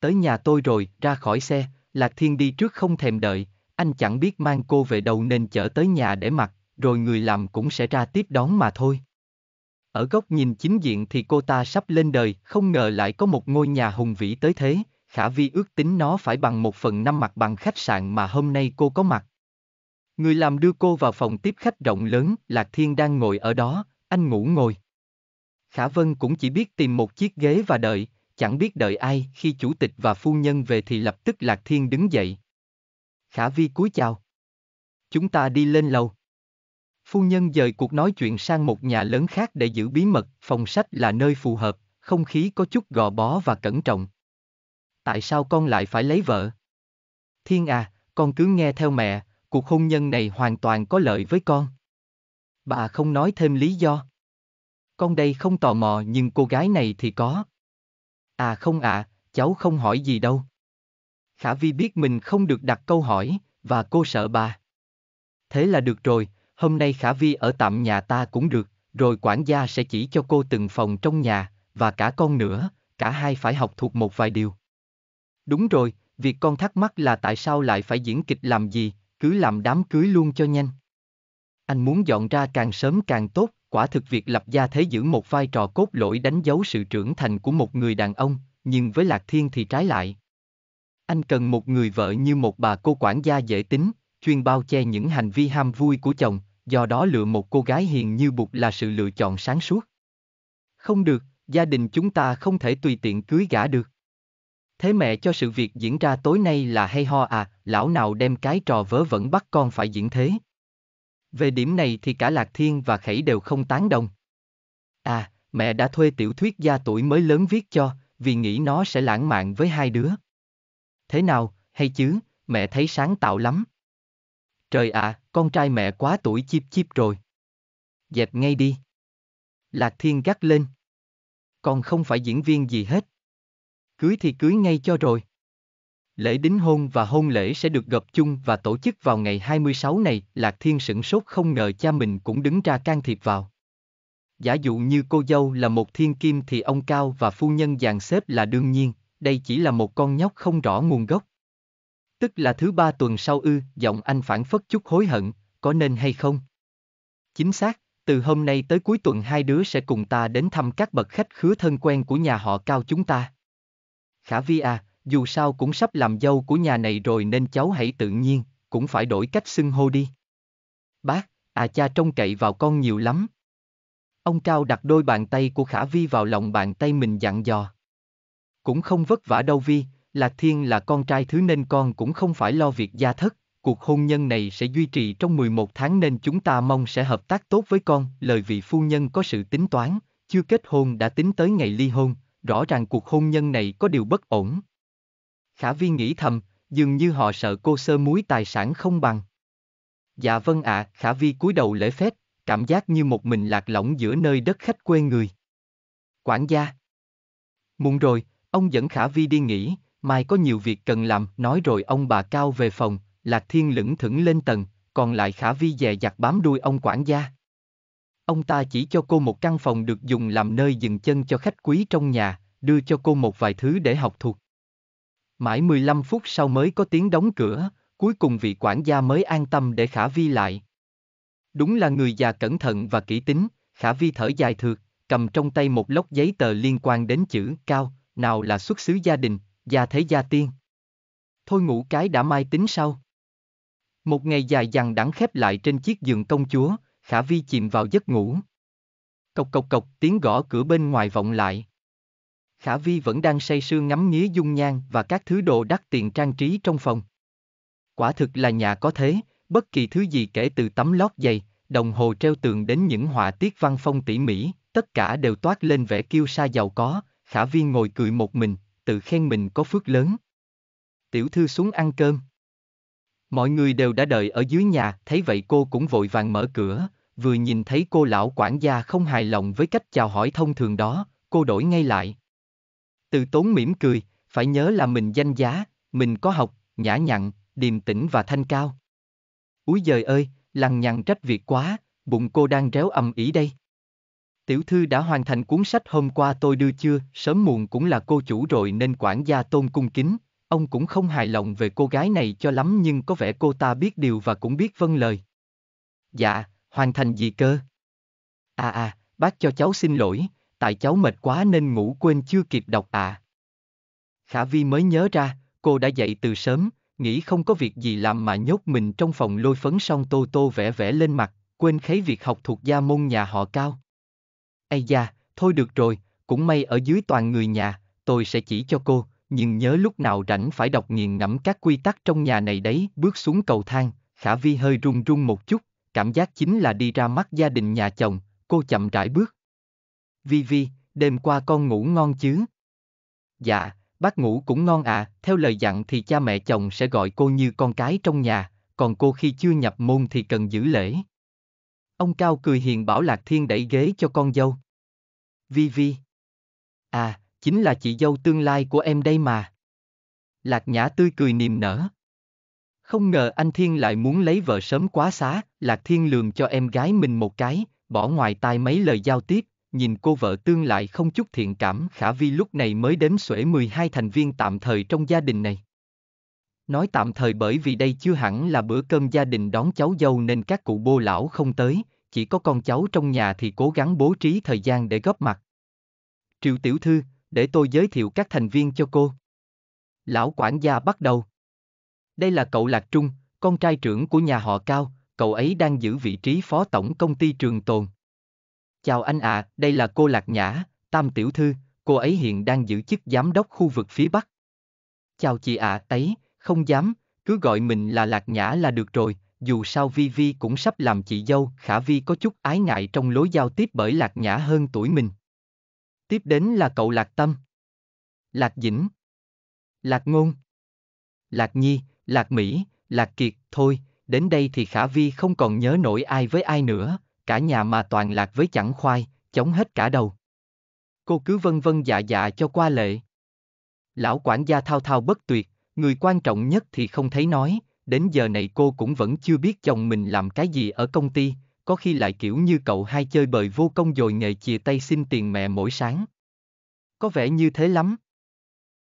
Tới nhà tôi rồi, ra khỏi xe, Lạc Thiên đi trước không thèm đợi, anh chẳng biết mang cô về đâu nên chở tới nhà để mặc, rồi người làm cũng sẽ ra tiếp đón mà thôi. Ở góc nhìn chính diện thì cô ta sắp lên đời, không ngờ lại có một ngôi nhà hùng vĩ tới thế, Khả Vi ước tính nó phải bằng một phần năm mặt bằng khách sạn mà hôm nay cô có mặt. Người làm đưa cô vào phòng tiếp khách rộng lớn, Lạc Thiên đang ngồi ở đó, anh ngủ ngồi. Khả Vân cũng chỉ biết tìm một chiếc ghế và đợi, chẳng biết đợi ai, khi chủ tịch và phu nhân về thì lập tức Lạc Thiên đứng dậy. Khả Vi cúi chào. Chúng ta đi lên lầu. Phu nhân dời cuộc nói chuyện sang một nhà lớn khác để giữ bí mật, phòng sách là nơi phù hợp, không khí có chút gò bó và cẩn trọng. Tại sao con lại phải lấy vợ? Thiên à, con cứ nghe theo mẹ, cuộc hôn nhân này hoàn toàn có lợi với con. Bà không nói thêm lý do. Con đây không tò mò nhưng cô gái này thì có. À không ạ, à, cháu không hỏi gì đâu. Khả Vi biết mình không được đặt câu hỏi, và cô sợ bà. Thế là được rồi, hôm nay Khả Vi ở tạm nhà ta cũng được, rồi quản gia sẽ chỉ cho cô từng phòng trong nhà, và cả con nữa, cả hai phải học thuộc một vài điều. Đúng rồi, việc con thắc mắc là tại sao lại phải diễn kịch làm gì, cứ làm đám cưới luôn cho nhanh. Anh muốn dọn ra càng sớm càng tốt, quả thực việc lập gia thế giữ một vai trò cốt lỗi đánh dấu sự trưởng thành của một người đàn ông, nhưng với Lạc Thiên thì trái lại. Anh cần một người vợ như một bà cô quản gia dễ tính, chuyên bao che những hành vi ham vui của chồng, do đó lựa một cô gái hiền như bụt là sự lựa chọn sáng suốt. Không được, gia đình chúng ta không thể tùy tiện cưới gả được. Thế mẹ cho sự việc diễn ra tối nay là hay ho à, lão nào đem cái trò vớ vẩn bắt con phải diễn thế. Về điểm này thì cả Lạc Thiên và Khẩy đều không tán đồng. À, mẹ đã thuê tiểu thuyết gia tuổi mới lớn viết cho, vì nghĩ nó sẽ lãng mạn với hai đứa. Thế nào, hay chứ, mẹ thấy sáng tạo lắm. Trời ạ, à, con trai mẹ quá tuổi chip chip rồi. Dẹp ngay đi. Lạc Thiên gắt lên. Con không phải diễn viên gì hết. Cưới thì cưới ngay cho rồi. Lễ đính hôn và hôn lễ sẽ được gặp chung và tổ chức vào ngày 26 này, Lạc Thiên sửng sốt không ngờ cha mình cũng đứng ra can thiệp vào. Giả dụ như cô dâu là một thiên kim thì ông Cao và phu nhân dàn xếp là đương nhiên, đây chỉ là một con nhóc không rõ nguồn gốc. Tức là thứ ba tuần sau ư, giọng anh phản phất chút hối hận, có nên hay không? Chính xác, từ hôm nay tới cuối tuần hai đứa sẽ cùng ta đến thăm các bậc khách khứa thân quen của nhà họ Cao chúng ta. Khả Vi à, dù sao cũng sắp làm dâu của nhà này rồi nên cháu hãy tự nhiên, cũng phải đổi cách xưng hô đi. Bác, à cha trông cậy vào con nhiều lắm. Ông Cao đặt đôi bàn tay của Khả Vi vào lòng bàn tay mình dặn dò. Cũng không vất vả đâu Vi, Lạc Thiên là con trai thứ nên con cũng không phải lo việc gia thất, cuộc hôn nhân này sẽ duy trì trong 11 tháng nên chúng ta mong sẽ hợp tác tốt với con, lời vị phu nhân có sự tính toán, chưa kết hôn đã tính tới ngày ly hôn, rõ ràng cuộc hôn nhân này có điều bất ổn. Khả vi nghĩ thầm, dường như họ sợ cô sơ muối tài sản không bằng. Dạ vâng ạ, à, khả vi cúi đầu lễ phép, cảm giác như một mình lạc lõng giữa nơi đất khách quê người. Quản gia. Muộn rồi, ông dẫn khả vi đi nghỉ, mai có nhiều việc cần làm, nói rồi ông bà cao về phòng, lạc thiên lững thững lên tầng, còn lại khả vi dè dặt bám đuôi ông quản gia. Ông ta chỉ cho cô một căn phòng được dùng làm nơi dừng chân cho khách quý trong nhà, đưa cho cô một vài thứ để học thuộc. Mãi 15 phút sau mới có tiếng đóng cửa, cuối cùng vị quản gia mới an tâm để Khả Vi lại. Đúng là người già cẩn thận và kỹ tính, Khả Vi thở dài thượt, cầm trong tay một lốc giấy tờ liên quan đến chữ cao, nào là xuất xứ gia đình, gia thế gia tiên. Thôi ngủ cái đã mai tính sau. Một ngày dài dằng đẵng khép lại trên chiếc giường công chúa, Khả Vi chìm vào giấc ngủ. Cộc cộc cộc, tiếng gõ cửa bên ngoài vọng lại. Khả Vi vẫn đang say sưa ngắm nghía dung nhan và các thứ đồ đắt tiền trang trí trong phòng. Quả thực là nhà có thế, bất kỳ thứ gì kể từ tấm lót giày, đồng hồ treo tường đến những họa tiết văn phong tỉ mỉ, tất cả đều toát lên vẻ kiêu sa giàu có, Khả Vi ngồi cười một mình, tự khen mình có phước lớn. Tiểu thư xuống ăn cơm. Mọi người đều đã đợi ở dưới nhà, thấy vậy cô cũng vội vàng mở cửa, vừa nhìn thấy cô lão quản gia không hài lòng với cách chào hỏi thông thường đó, cô đổi ngay lại. Từ tốn mỉm cười, phải nhớ là mình danh giá, mình có học, nhã nhặn, điềm tĩnh và thanh cao. Úi giời ơi, lằng nhằng trách việc quá, bụng cô đang réo ầm ý đây. Tiểu thư đã hoàn thành cuốn sách hôm qua tôi đưa chưa, sớm muộn cũng là cô chủ rồi nên quản gia tôn cung kính, ông cũng không hài lòng về cô gái này cho lắm nhưng có vẻ cô ta biết điều và cũng biết vâng lời. Dạ, hoàn thành gì cơ? À à, bác cho cháu xin lỗi, tại cháu mệt quá nên ngủ quên chưa kịp đọc à. Khả Vi mới nhớ ra, cô đã dậy từ sớm, nghĩ không có việc gì làm mà nhốt mình trong phòng lôi phấn xong tô tô vẽ vẽ lên mặt, quên khấy việc học thuộc gia môn nhà họ cao. Ây da, thôi được rồi, cũng may ở dưới toàn người nhà, tôi sẽ chỉ cho cô, nhưng nhớ lúc nào rảnh phải đọc nghiền ngẫm các quy tắc trong nhà này đấy. Bước xuống cầu thang, Khả Vi hơi run run một chút, cảm giác chính là đi ra mắt gia đình nhà chồng, cô chậm rãi bước. Vi Vi, đêm qua con ngủ ngon chứ? Dạ, bác ngủ cũng ngon à, theo lời dặn thì cha mẹ chồng sẽ gọi cô như con cái trong nhà, còn cô khi chưa nhập môn thì cần giữ lễ. Ông Cao cười hiền bảo Lạc Thiên đẩy ghế cho con dâu. Vi Vi. À, chính là chị dâu tương lai của em đây mà. Lạc Nhã tươi cười niềm nở. Không ngờ anh Thiên lại muốn lấy vợ sớm quá xá, Lạc Thiên lường cho em gái mình một cái, bỏ ngoài tai mấy lời giao tiếp, nhìn cô vợ tương lại không chút thiện cảm khả vi lúc này mới đếm xuể 12 thành viên tạm thời trong gia đình này. Nói tạm thời bởi vì đây chưa hẳn là bữa cơm gia đình đón cháu dâu nên các cụ bô lão không tới, chỉ có con cháu trong nhà thì cố gắng bố trí thời gian để góp mặt. Triệu Tiểu Thư, để tôi giới thiệu các thành viên cho cô. Lão quản gia bắt đầu. Đây là cậu Lạc Trung, con trai trưởng của nhà họ Cao, cậu ấy đang giữ vị trí phó tổng công ty trường tồn. Chào anh ạ, à, đây là cô Lạc Nhã, Tam Tiểu Thư, cô ấy hiện đang giữ chức giám đốc khu vực phía Bắc. Chào chị ạ, à, ấy, không dám, cứ gọi mình là Lạc Nhã là được rồi, dù sao Vi Vi cũng sắp làm chị dâu, Khả Vi có chút ái ngại trong lối giao tiếp bởi Lạc Nhã hơn tuổi mình. Tiếp đến là cậu Lạc Tâm. Lạc Dĩnh. Lạc Ngôn. Lạc Nhi, Lạc Mỹ, Lạc Kiệt, thôi, đến đây thì Khả Vi không còn nhớ nổi ai với ai nữa, cả nhà mà toàn lạc với chẳng khoai, chống hết cả đầu. Cô cứ vân vân dạ dạ cho qua lệ. Lão quản gia thao thao bất tuyệt, người quan trọng nhất thì không thấy nói, đến giờ này cô cũng vẫn chưa biết chồng mình làm cái gì ở công ty, có khi lại kiểu như cậu hai chơi bời vô công dồi nghề chìa tay xin tiền mẹ mỗi sáng. Có vẻ như thế lắm.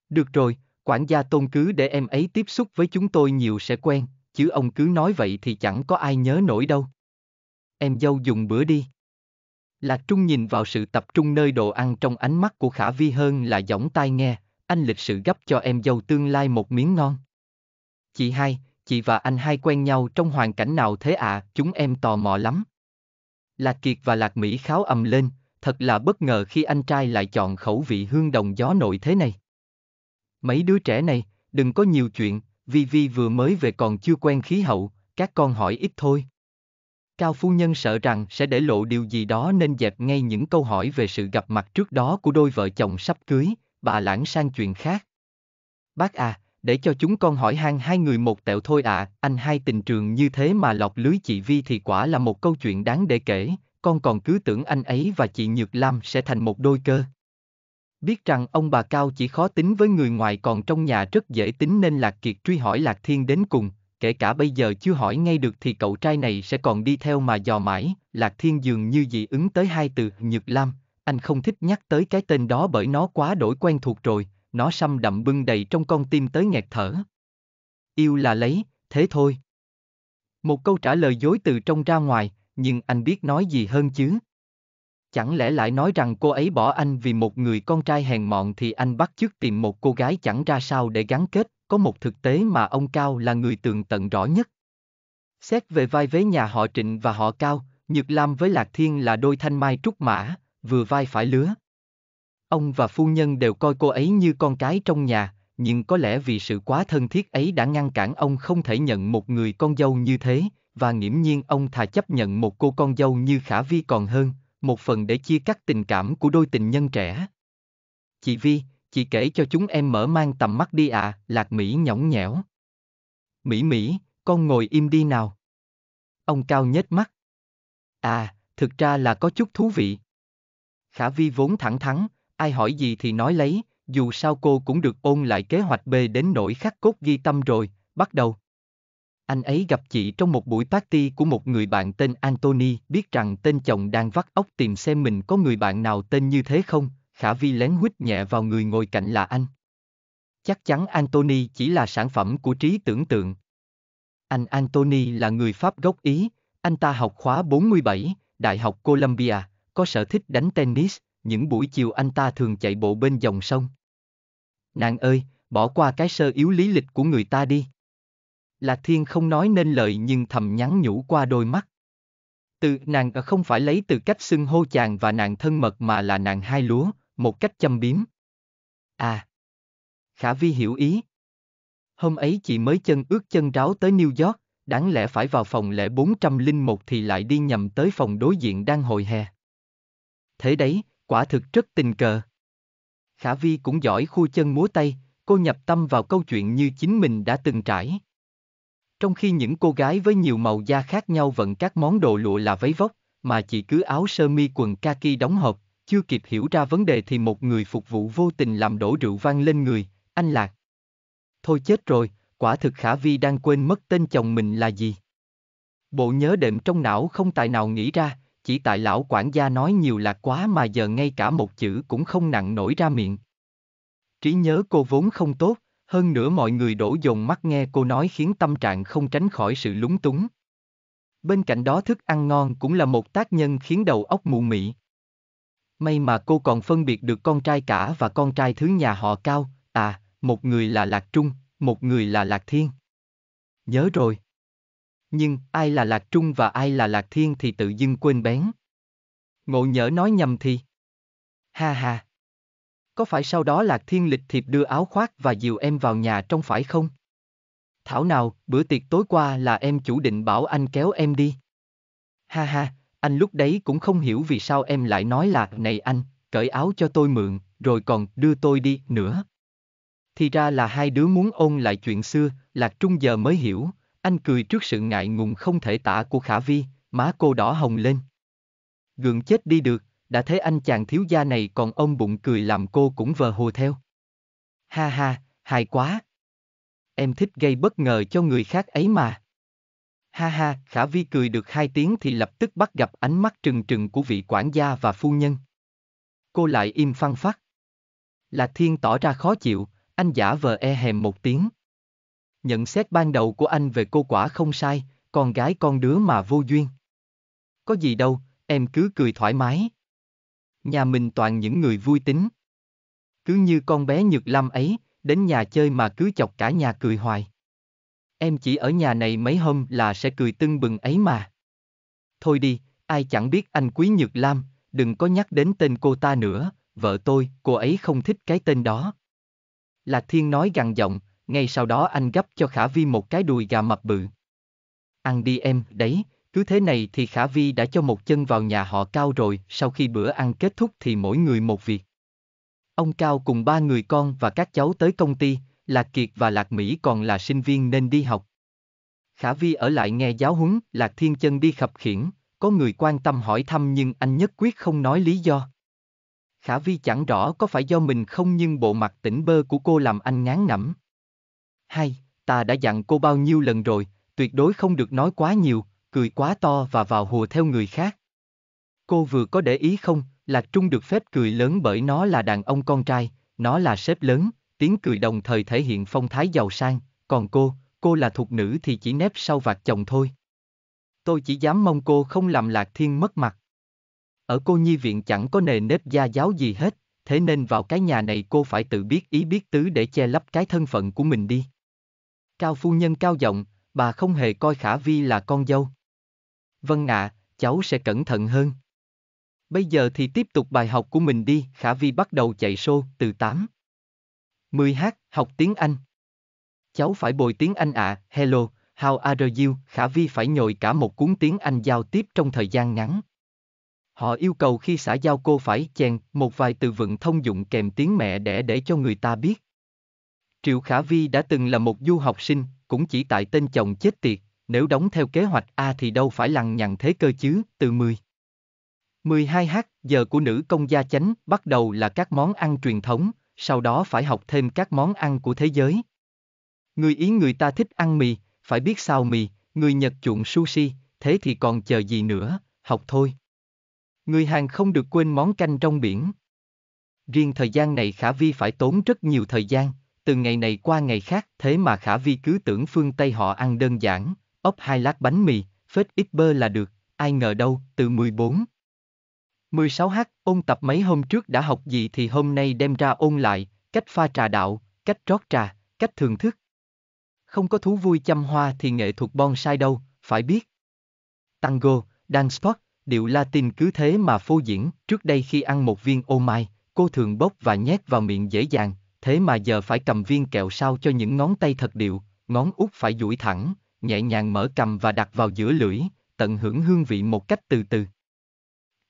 Được rồi, quản gia tôn cứ để em ấy tiếp xúc với chúng tôi nhiều sẽ quen, chứ ông cứ nói vậy thì chẳng có ai nhớ nổi đâu. Em dâu dùng bữa đi. Lạc Trung nhìn vào sự tập trung nơi đồ ăn trong ánh mắt của Khả Vi hơn là giỏng tai nghe, anh lịch sự gấp cho em dâu tương lai một miếng ngon. Chị hai, chị và anh hai quen nhau trong hoàn cảnh nào thế ạ, à? chúng em tò mò lắm. Lạc Kiệt và Lạc Mỹ kháo ầm lên, thật là bất ngờ khi anh trai lại chọn khẩu vị hương đồng gió nội thế này. Mấy đứa trẻ này, đừng có nhiều chuyện, Vi Vi vừa mới về còn chưa quen khí hậu, các con hỏi ít thôi. Cao phu nhân sợ rằng sẽ để lộ điều gì đó nên dẹp ngay những câu hỏi về sự gặp mặt trước đó của đôi vợ chồng sắp cưới, bà lãng sang chuyện khác. Bác à, để cho chúng con hỏi han hai người một tẹo thôi ạ, à. anh hai tình trường như thế mà lọt lưới chị Vi thì quả là một câu chuyện đáng để kể, con còn cứ tưởng anh ấy và chị Nhược Lam sẽ thành một đôi cơ. Biết rằng ông bà Cao chỉ khó tính với người ngoài còn trong nhà rất dễ tính nên Lạc Kiệt truy hỏi Lạc Thiên đến cùng, kể cả bây giờ chưa hỏi ngay được thì cậu trai này sẽ còn đi theo mà dò mãi, Lạc Thiên dường như dị ứng tới hai từ Nhược Lam, anh không thích nhắc tới cái tên đó bởi nó quá đổi quen thuộc rồi, nó xăm đậm bưng đầy trong con tim tới nghẹt thở. Yêu là lấy, thế thôi. Một câu trả lời dối từ trong ra ngoài, nhưng anh biết nói gì hơn chứ. Chẳng lẽ lại nói rằng cô ấy bỏ anh vì một người con trai hèn mọn thì anh bắt chước tìm một cô gái chẳng ra sao để gắn kết, có một thực tế mà ông Cao là người tường tận rõ nhất. Xét về vai vế nhà họ Trịnh và họ Cao, Nhược Lam với Lạc Thiên là đôi thanh mai trúc mã, vừa vai phải lứa, Ông và phu nhân đều coi cô ấy như con cái trong nhà, nhưng có lẽ vì sự quá thân thiết ấy đã ngăn cản ông không thể nhận một người con dâu như thế, và nghiễm nhiên ông thà chấp nhận một cô con dâu như Khả Vi còn hơn, một phần để chia cắt tình cảm của đôi tình nhân trẻ. Chị Vi, chị kể cho chúng em mở mang tầm mắt đi ạ, à, Lạc Mỹ nhõng nhẽo. Mỹ Mỹ, con ngồi im đi nào. Ông Cao nhếch mắt. À, thực ra là có chút thú vị. Khả Vi vốn thẳng thắn, ai hỏi gì thì nói lấy, dù sao cô cũng được ôn lại kế hoạch B đến nỗi khắc cốt ghi tâm rồi, bắt đầu. Anh ấy gặp chị trong một buổi party của một người bạn tên Anthony, biết rằng tên chồng đang vắt óc tìm xem mình có người bạn nào tên như thế không, khả vi lén huýt nhẹ vào người ngồi cạnh là anh. Chắc chắn Anthony chỉ là sản phẩm của trí tưởng tượng. Anh Anthony là người Pháp gốc Ý, anh ta học khóa 47, Đại học Columbia, có sở thích đánh tennis, những buổi chiều anh ta thường chạy bộ bên dòng sông. Nàng ơi, bỏ qua cái sơ yếu lý lịch của người ta đi. Lạc Thiên không nói nên lời nhưng thầm nhắn nhủ qua đôi mắt. Từ nàng không phải lấy từ cách xưng hô chàng và nàng thân mật mà là nàng hai lúa, một cách châm biếm. À! Khả Vi hiểu ý. Hôm ấy chị mới chân ướt chân ráo tới New York, đáng lẽ phải vào phòng lẻ 401 thì lại đi nhầm tới phòng đối diện đang hồi hè. Thế đấy, quả thực rất tình cờ. Khả Vi cũng giỏi khu chân múa tay, cô nhập tâm vào câu chuyện như chính mình đã từng trải. Trong khi những cô gái với nhiều màu da khác nhau vận các món đồ lụa là váy vóc, mà chỉ cứ áo sơ mi quần kaki đóng hộp, chưa kịp hiểu ra vấn đề thì một người phục vụ vô tình làm đổ rượu vang lên người, anh Lạc. Thôi chết rồi, quả thực Khả Vi đang quên mất tên chồng mình là gì. Bộ nhớ đệm trong não không tài nào nghĩ ra, chỉ tại lão quản gia nói nhiều là quá mà giờ ngay cả một chữ cũng không nặng nổi ra miệng. Trí nhớ cô vốn không tốt, hơn nữa mọi người đổ dồn mắt nghe cô nói khiến tâm trạng không tránh khỏi sự lúng túng. Bên cạnh đó thức ăn ngon cũng là một tác nhân khiến đầu óc mụ mị. May mà cô còn phân biệt được con trai cả và con trai thứ nhà họ cao, à, một người là Lạc Trung, một người là Lạc Thiên. Nhớ rồi nhưng ai là lạc trung và ai là lạc thiên thì tự dưng quên bén. Ngộ nhỡ nói nhầm thì. Ha ha. Có phải sau đó lạc thiên lịch thiệp đưa áo khoác và dìu em vào nhà trong phải không? Thảo nào, bữa tiệc tối qua là em chủ định bảo anh kéo em đi. Ha ha, anh lúc đấy cũng không hiểu vì sao em lại nói là này anh, cởi áo cho tôi mượn, rồi còn đưa tôi đi nữa. Thì ra là hai đứa muốn ôn lại chuyện xưa, Lạc Trung giờ mới hiểu, anh cười trước sự ngại ngùng không thể tả của Khả Vi, má cô đỏ hồng lên. Gượng chết đi được, đã thấy anh chàng thiếu gia này còn ông bụng cười làm cô cũng vờ hồ theo. Ha ha, hài quá. Em thích gây bất ngờ cho người khác ấy mà. Ha ha, Khả Vi cười được hai tiếng thì lập tức bắt gặp ánh mắt trừng trừng của vị quản gia và phu nhân. Cô lại im phăng phát. Là Thiên tỏ ra khó chịu, anh giả vờ e hèm một tiếng nhận xét ban đầu của anh về cô quả không sai, con gái con đứa mà vô duyên. Có gì đâu, em cứ cười thoải mái. Nhà mình toàn những người vui tính. Cứ như con bé Nhược Lam ấy, đến nhà chơi mà cứ chọc cả nhà cười hoài. Em chỉ ở nhà này mấy hôm là sẽ cười tưng bừng ấy mà. Thôi đi, ai chẳng biết anh quý Nhược Lam, đừng có nhắc đến tên cô ta nữa, vợ tôi, cô ấy không thích cái tên đó. Lạc Thiên nói gằn giọng, ngay sau đó anh gấp cho Khả Vi một cái đùi gà mập bự. Ăn đi em, đấy, cứ thế này thì Khả Vi đã cho một chân vào nhà họ Cao rồi, sau khi bữa ăn kết thúc thì mỗi người một việc. Ông Cao cùng ba người con và các cháu tới công ty, Lạc Kiệt và Lạc Mỹ còn là sinh viên nên đi học. Khả Vi ở lại nghe giáo huấn, Lạc Thiên Chân đi khập khiển, có người quan tâm hỏi thăm nhưng anh nhất quyết không nói lý do. Khả Vi chẳng rõ có phải do mình không nhưng bộ mặt tỉnh bơ của cô làm anh ngán ngẩm. Hay, ta đã dặn cô bao nhiêu lần rồi, tuyệt đối không được nói quá nhiều, cười quá to và vào hùa theo người khác. Cô vừa có để ý không, Lạc Trung được phép cười lớn bởi nó là đàn ông con trai, nó là sếp lớn, tiếng cười đồng thời thể hiện phong thái giàu sang, còn cô, cô là thuộc nữ thì chỉ nép sau vạt chồng thôi. Tôi chỉ dám mong cô không làm Lạc Thiên mất mặt. Ở cô nhi viện chẳng có nề nếp gia giáo gì hết, thế nên vào cái nhà này cô phải tự biết ý biết tứ để che lấp cái thân phận của mình đi. Cao phu nhân cao giọng, bà không hề coi Khả Vi là con dâu. Vâng ạ, à, cháu sẽ cẩn thận hơn. Bây giờ thì tiếp tục bài học của mình đi, Khả Vi bắt đầu chạy xô từ 8. 10 hát, học tiếng Anh. Cháu phải bồi tiếng Anh ạ, à. hello, how are you, Khả Vi phải nhồi cả một cuốn tiếng Anh giao tiếp trong thời gian ngắn. Họ yêu cầu khi xã giao cô phải chèn một vài từ vựng thông dụng kèm tiếng mẹ đẻ để cho người ta biết. Triệu Khả Vi đã từng là một du học sinh, cũng chỉ tại tên chồng chết tiệt, nếu đóng theo kế hoạch A thì đâu phải lằng nhằng thế cơ chứ, từ 10. 12h, giờ của nữ công gia chánh, bắt đầu là các món ăn truyền thống, sau đó phải học thêm các món ăn của thế giới. Người Ý người ta thích ăn mì, phải biết sao mì, người Nhật chuộng sushi, thế thì còn chờ gì nữa, học thôi. Người Hàn không được quên món canh trong biển. Riêng thời gian này Khả Vi phải tốn rất nhiều thời gian, từ ngày này qua ngày khác, thế mà Khả Vi cứ tưởng phương Tây họ ăn đơn giản, ốc hai lát bánh mì, phết ít bơ là được, ai ngờ đâu, từ 14. 16H, ôn tập mấy hôm trước đã học gì thì hôm nay đem ra ôn lại, cách pha trà đạo, cách rót trà, cách thưởng thức. Không có thú vui chăm hoa thì nghệ thuật bonsai đâu, phải biết. Tango, dance pop, điệu Latin cứ thế mà phô diễn, trước đây khi ăn một viên ô mai, cô thường bốc và nhét vào miệng dễ dàng, thế mà giờ phải cầm viên kẹo sao cho những ngón tay thật điệu, ngón út phải duỗi thẳng, nhẹ nhàng mở cầm và đặt vào giữa lưỡi, tận hưởng hương vị một cách từ từ.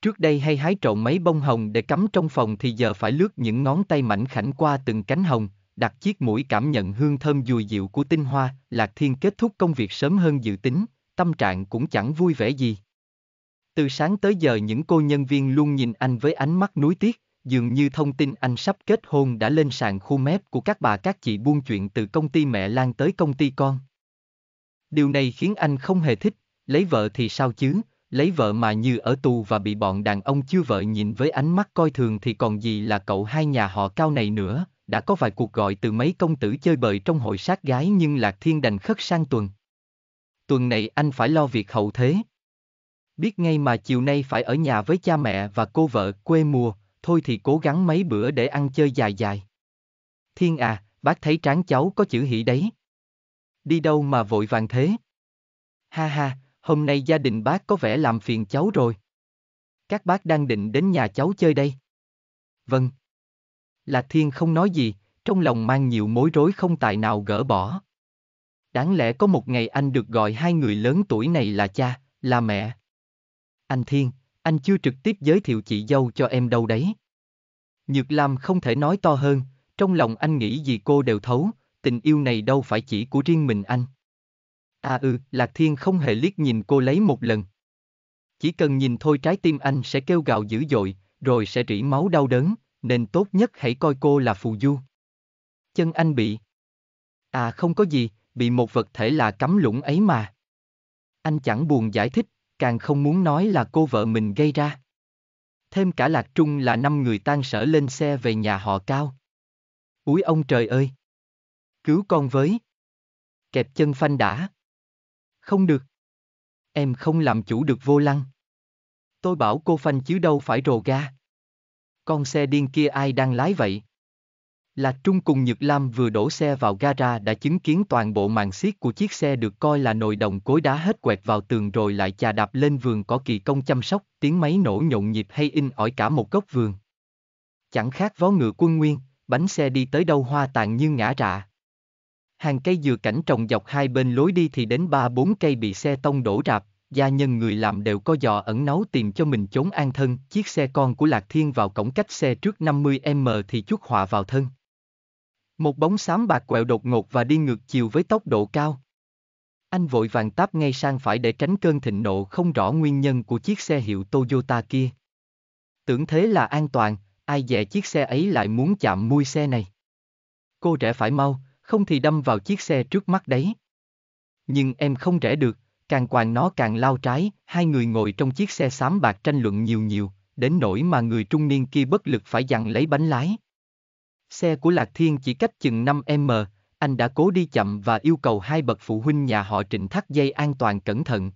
Trước đây hay hái trộn mấy bông hồng để cắm trong phòng thì giờ phải lướt những ngón tay mảnh khảnh qua từng cánh hồng, đặt chiếc mũi cảm nhận hương thơm dùi dịu của tinh hoa, Lạc Thiên kết thúc công việc sớm hơn dự tính, tâm trạng cũng chẳng vui vẻ gì. Từ sáng tới giờ những cô nhân viên luôn nhìn anh với ánh mắt nuối tiếc, dường như thông tin anh sắp kết hôn đã lên sàn khu mép của các bà các chị buôn chuyện từ công ty mẹ Lan tới công ty con. Điều này khiến anh không hề thích, lấy vợ thì sao chứ, lấy vợ mà như ở tù và bị bọn đàn ông chưa vợ nhìn với ánh mắt coi thường thì còn gì là cậu hai nhà họ cao này nữa, đã có vài cuộc gọi từ mấy công tử chơi bời trong hội sát gái nhưng Lạc Thiên đành khất sang tuần. Tuần này anh phải lo việc hậu thế. Biết ngay mà chiều nay phải ở nhà với cha mẹ và cô vợ quê mùa, thôi thì cố gắng mấy bữa để ăn chơi dài dài. Thiên à, bác thấy trán cháu có chữ hỷ đấy. Đi đâu mà vội vàng thế? Ha ha, hôm nay gia đình bác có vẻ làm phiền cháu rồi. Các bác đang định đến nhà cháu chơi đây. Vâng. là Thiên không nói gì, trong lòng mang nhiều mối rối không tài nào gỡ bỏ. Đáng lẽ có một ngày anh được gọi hai người lớn tuổi này là cha, là mẹ. Anh Thiên, anh chưa trực tiếp giới thiệu chị dâu cho em đâu đấy. Nhược Lam không thể nói to hơn, trong lòng anh nghĩ gì cô đều thấu, tình yêu này đâu phải chỉ của riêng mình anh. À ừ, Lạc Thiên không hề liếc nhìn cô lấy một lần. Chỉ cần nhìn thôi trái tim anh sẽ kêu gào dữ dội, rồi sẽ rỉ máu đau đớn, nên tốt nhất hãy coi cô là phù du. Chân anh bị... À không có gì, bị một vật thể là cắm lũng ấy mà. Anh chẳng buồn giải thích, càng không muốn nói là cô vợ mình gây ra. Thêm cả Lạc Trung là năm người tan sở lên xe về nhà họ cao. Úi ông trời ơi! Cứu con với! Kẹp chân phanh đã! Không được! Em không làm chủ được vô lăng. Tôi bảo cô phanh chứ đâu phải rồ ga. Con xe điên kia ai đang lái vậy? Lạc Trung cùng Nhật Lam vừa đổ xe vào gara đã chứng kiến toàn bộ màn xiết của chiếc xe được coi là nồi đồng cối đá hết quẹt vào tường rồi lại chà đạp lên vườn có kỳ công chăm sóc, tiếng máy nổ nhộn nhịp hay in ỏi cả một góc vườn. Chẳng khác vó ngựa quân nguyên, bánh xe đi tới đâu hoa tàn như ngã rạ. Hàng cây dừa cảnh trồng dọc hai bên lối đi thì đến ba bốn cây bị xe tông đổ rạp, gia nhân người làm đều có giò ẩn náu tìm cho mình chốn an thân, chiếc xe con của Lạc Thiên vào cổng cách xe trước 50m thì chút họa vào thân. Một bóng xám bạc quẹo đột ngột và đi ngược chiều với tốc độ cao. Anh vội vàng táp ngay sang phải để tránh cơn thịnh nộ không rõ nguyên nhân của chiếc xe hiệu Toyota kia. Tưởng thế là an toàn, ai dè chiếc xe ấy lại muốn chạm mui xe này. Cô rẽ phải mau, không thì đâm vào chiếc xe trước mắt đấy. Nhưng em không rẽ được, càng quàng nó càng lao trái, hai người ngồi trong chiếc xe xám bạc tranh luận nhiều nhiều, đến nỗi mà người trung niên kia bất lực phải dặn lấy bánh lái. Xe của Lạc Thiên chỉ cách chừng 5m, anh đã cố đi chậm và yêu cầu hai bậc phụ huynh nhà họ trịnh thắt dây an toàn cẩn thận.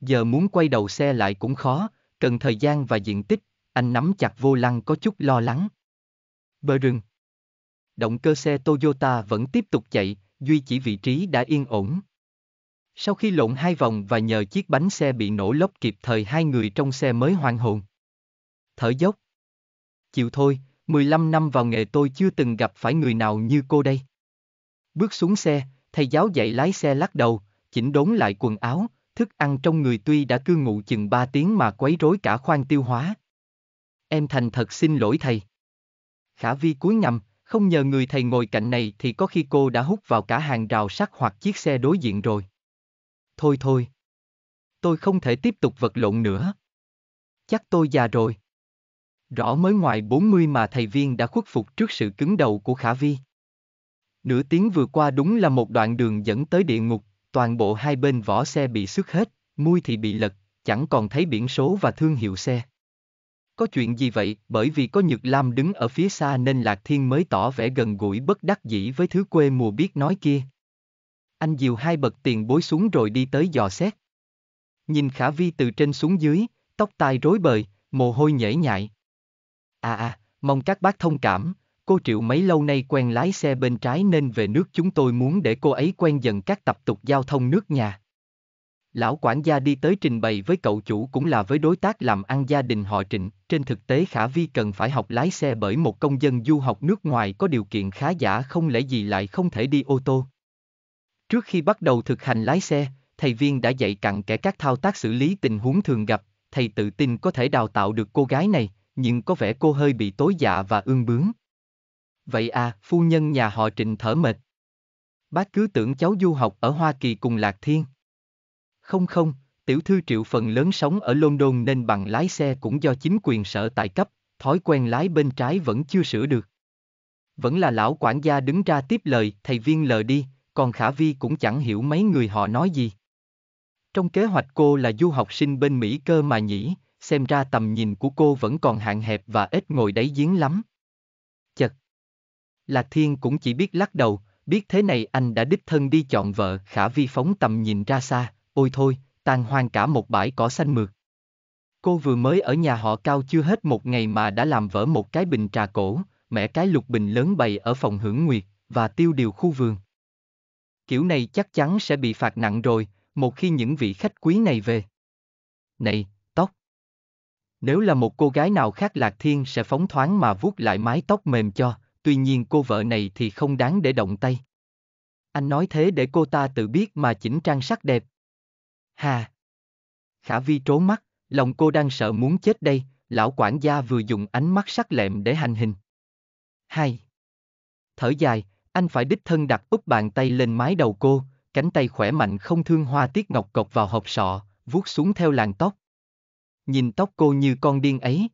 Giờ muốn quay đầu xe lại cũng khó, cần thời gian và diện tích, anh nắm chặt vô lăng có chút lo lắng. Bờ rừng. Động cơ xe Toyota vẫn tiếp tục chạy, duy chỉ vị trí đã yên ổn. Sau khi lộn hai vòng và nhờ chiếc bánh xe bị nổ lốp kịp thời hai người trong xe mới hoàn hồn. Thở dốc. Chịu thôi, 15 năm vào nghề tôi chưa từng gặp phải người nào như cô đây. Bước xuống xe, thầy giáo dạy lái xe lắc đầu, chỉnh đốn lại quần áo, thức ăn trong người tuy đã cư ngụ chừng 3 tiếng mà quấy rối cả khoang tiêu hóa. Em thành thật xin lỗi thầy. Khả vi cúi ngầm, không nhờ người thầy ngồi cạnh này thì có khi cô đã hút vào cả hàng rào sắt hoặc chiếc xe đối diện rồi. Thôi thôi. Tôi không thể tiếp tục vật lộn nữa. Chắc tôi già rồi. Rõ mới ngoài 40 mà thầy viên đã khuất phục trước sự cứng đầu của Khả Vi. Nửa tiếng vừa qua đúng là một đoạn đường dẫn tới địa ngục, toàn bộ hai bên vỏ xe bị xước hết, mui thì bị lật, chẳng còn thấy biển số và thương hiệu xe. Có chuyện gì vậy, bởi vì có Nhược Lam đứng ở phía xa nên Lạc Thiên mới tỏ vẻ gần gũi bất đắc dĩ với thứ quê mùa biết nói kia. Anh dìu hai bậc tiền bối xuống rồi đi tới dò xét. Nhìn Khả Vi từ trên xuống dưới, tóc tai rối bời, mồ hôi nhễ nhại, à à, mong các bác thông cảm, cô Triệu mấy lâu nay quen lái xe bên trái nên về nước chúng tôi muốn để cô ấy quen dần các tập tục giao thông nước nhà. Lão quản gia đi tới trình bày với cậu chủ cũng là với đối tác làm ăn gia đình họ trịnh, trên thực tế Khả Vi cần phải học lái xe bởi một công dân du học nước ngoài có điều kiện khá giả không lẽ gì lại không thể đi ô tô. Trước khi bắt đầu thực hành lái xe, thầy viên đã dạy cặn kẻ các thao tác xử lý tình huống thường gặp, thầy tự tin có thể đào tạo được cô gái này, nhưng có vẻ cô hơi bị tối dạ và ương bướng. Vậy à, phu nhân nhà họ trịnh thở mệt. Bác cứ tưởng cháu du học ở Hoa Kỳ cùng Lạc Thiên. Không không, tiểu thư triệu phần lớn sống ở London nên bằng lái xe cũng do chính quyền sở tại cấp, thói quen lái bên trái vẫn chưa sửa được. Vẫn là lão quản gia đứng ra tiếp lời, thầy viên lờ đi, còn Khả Vi cũng chẳng hiểu mấy người họ nói gì. Trong kế hoạch cô là du học sinh bên Mỹ cơ mà nhỉ, xem ra tầm nhìn của cô vẫn còn hạn hẹp và ít ngồi đáy giếng lắm. Chật. Lạc Thiên cũng chỉ biết lắc đầu, biết thế này anh đã đích thân đi chọn vợ, khả vi phóng tầm nhìn ra xa, ôi thôi, tan hoang cả một bãi cỏ xanh mượt. Cô vừa mới ở nhà họ cao chưa hết một ngày mà đã làm vỡ một cái bình trà cổ, mẹ cái lục bình lớn bày ở phòng hưởng nguyệt, và tiêu điều khu vườn. Kiểu này chắc chắn sẽ bị phạt nặng rồi, một khi những vị khách quý này về. Này, nếu là một cô gái nào khác Lạc Thiên sẽ phóng thoáng mà vuốt lại mái tóc mềm cho, tuy nhiên cô vợ này thì không đáng để động tay. Anh nói thế để cô ta tự biết mà chỉnh trang sắc đẹp. Hà! Khả Vi trố mắt, lòng cô đang sợ muốn chết đây, lão quản gia vừa dùng ánh mắt sắc lẹm để hành hình. Hai! Thở dài, anh phải đích thân đặt úp bàn tay lên mái đầu cô, cánh tay khỏe mạnh không thương hoa tiết ngọc cộc vào hộp sọ, vuốt xuống theo làn tóc nhìn tóc cô như con điên ấy.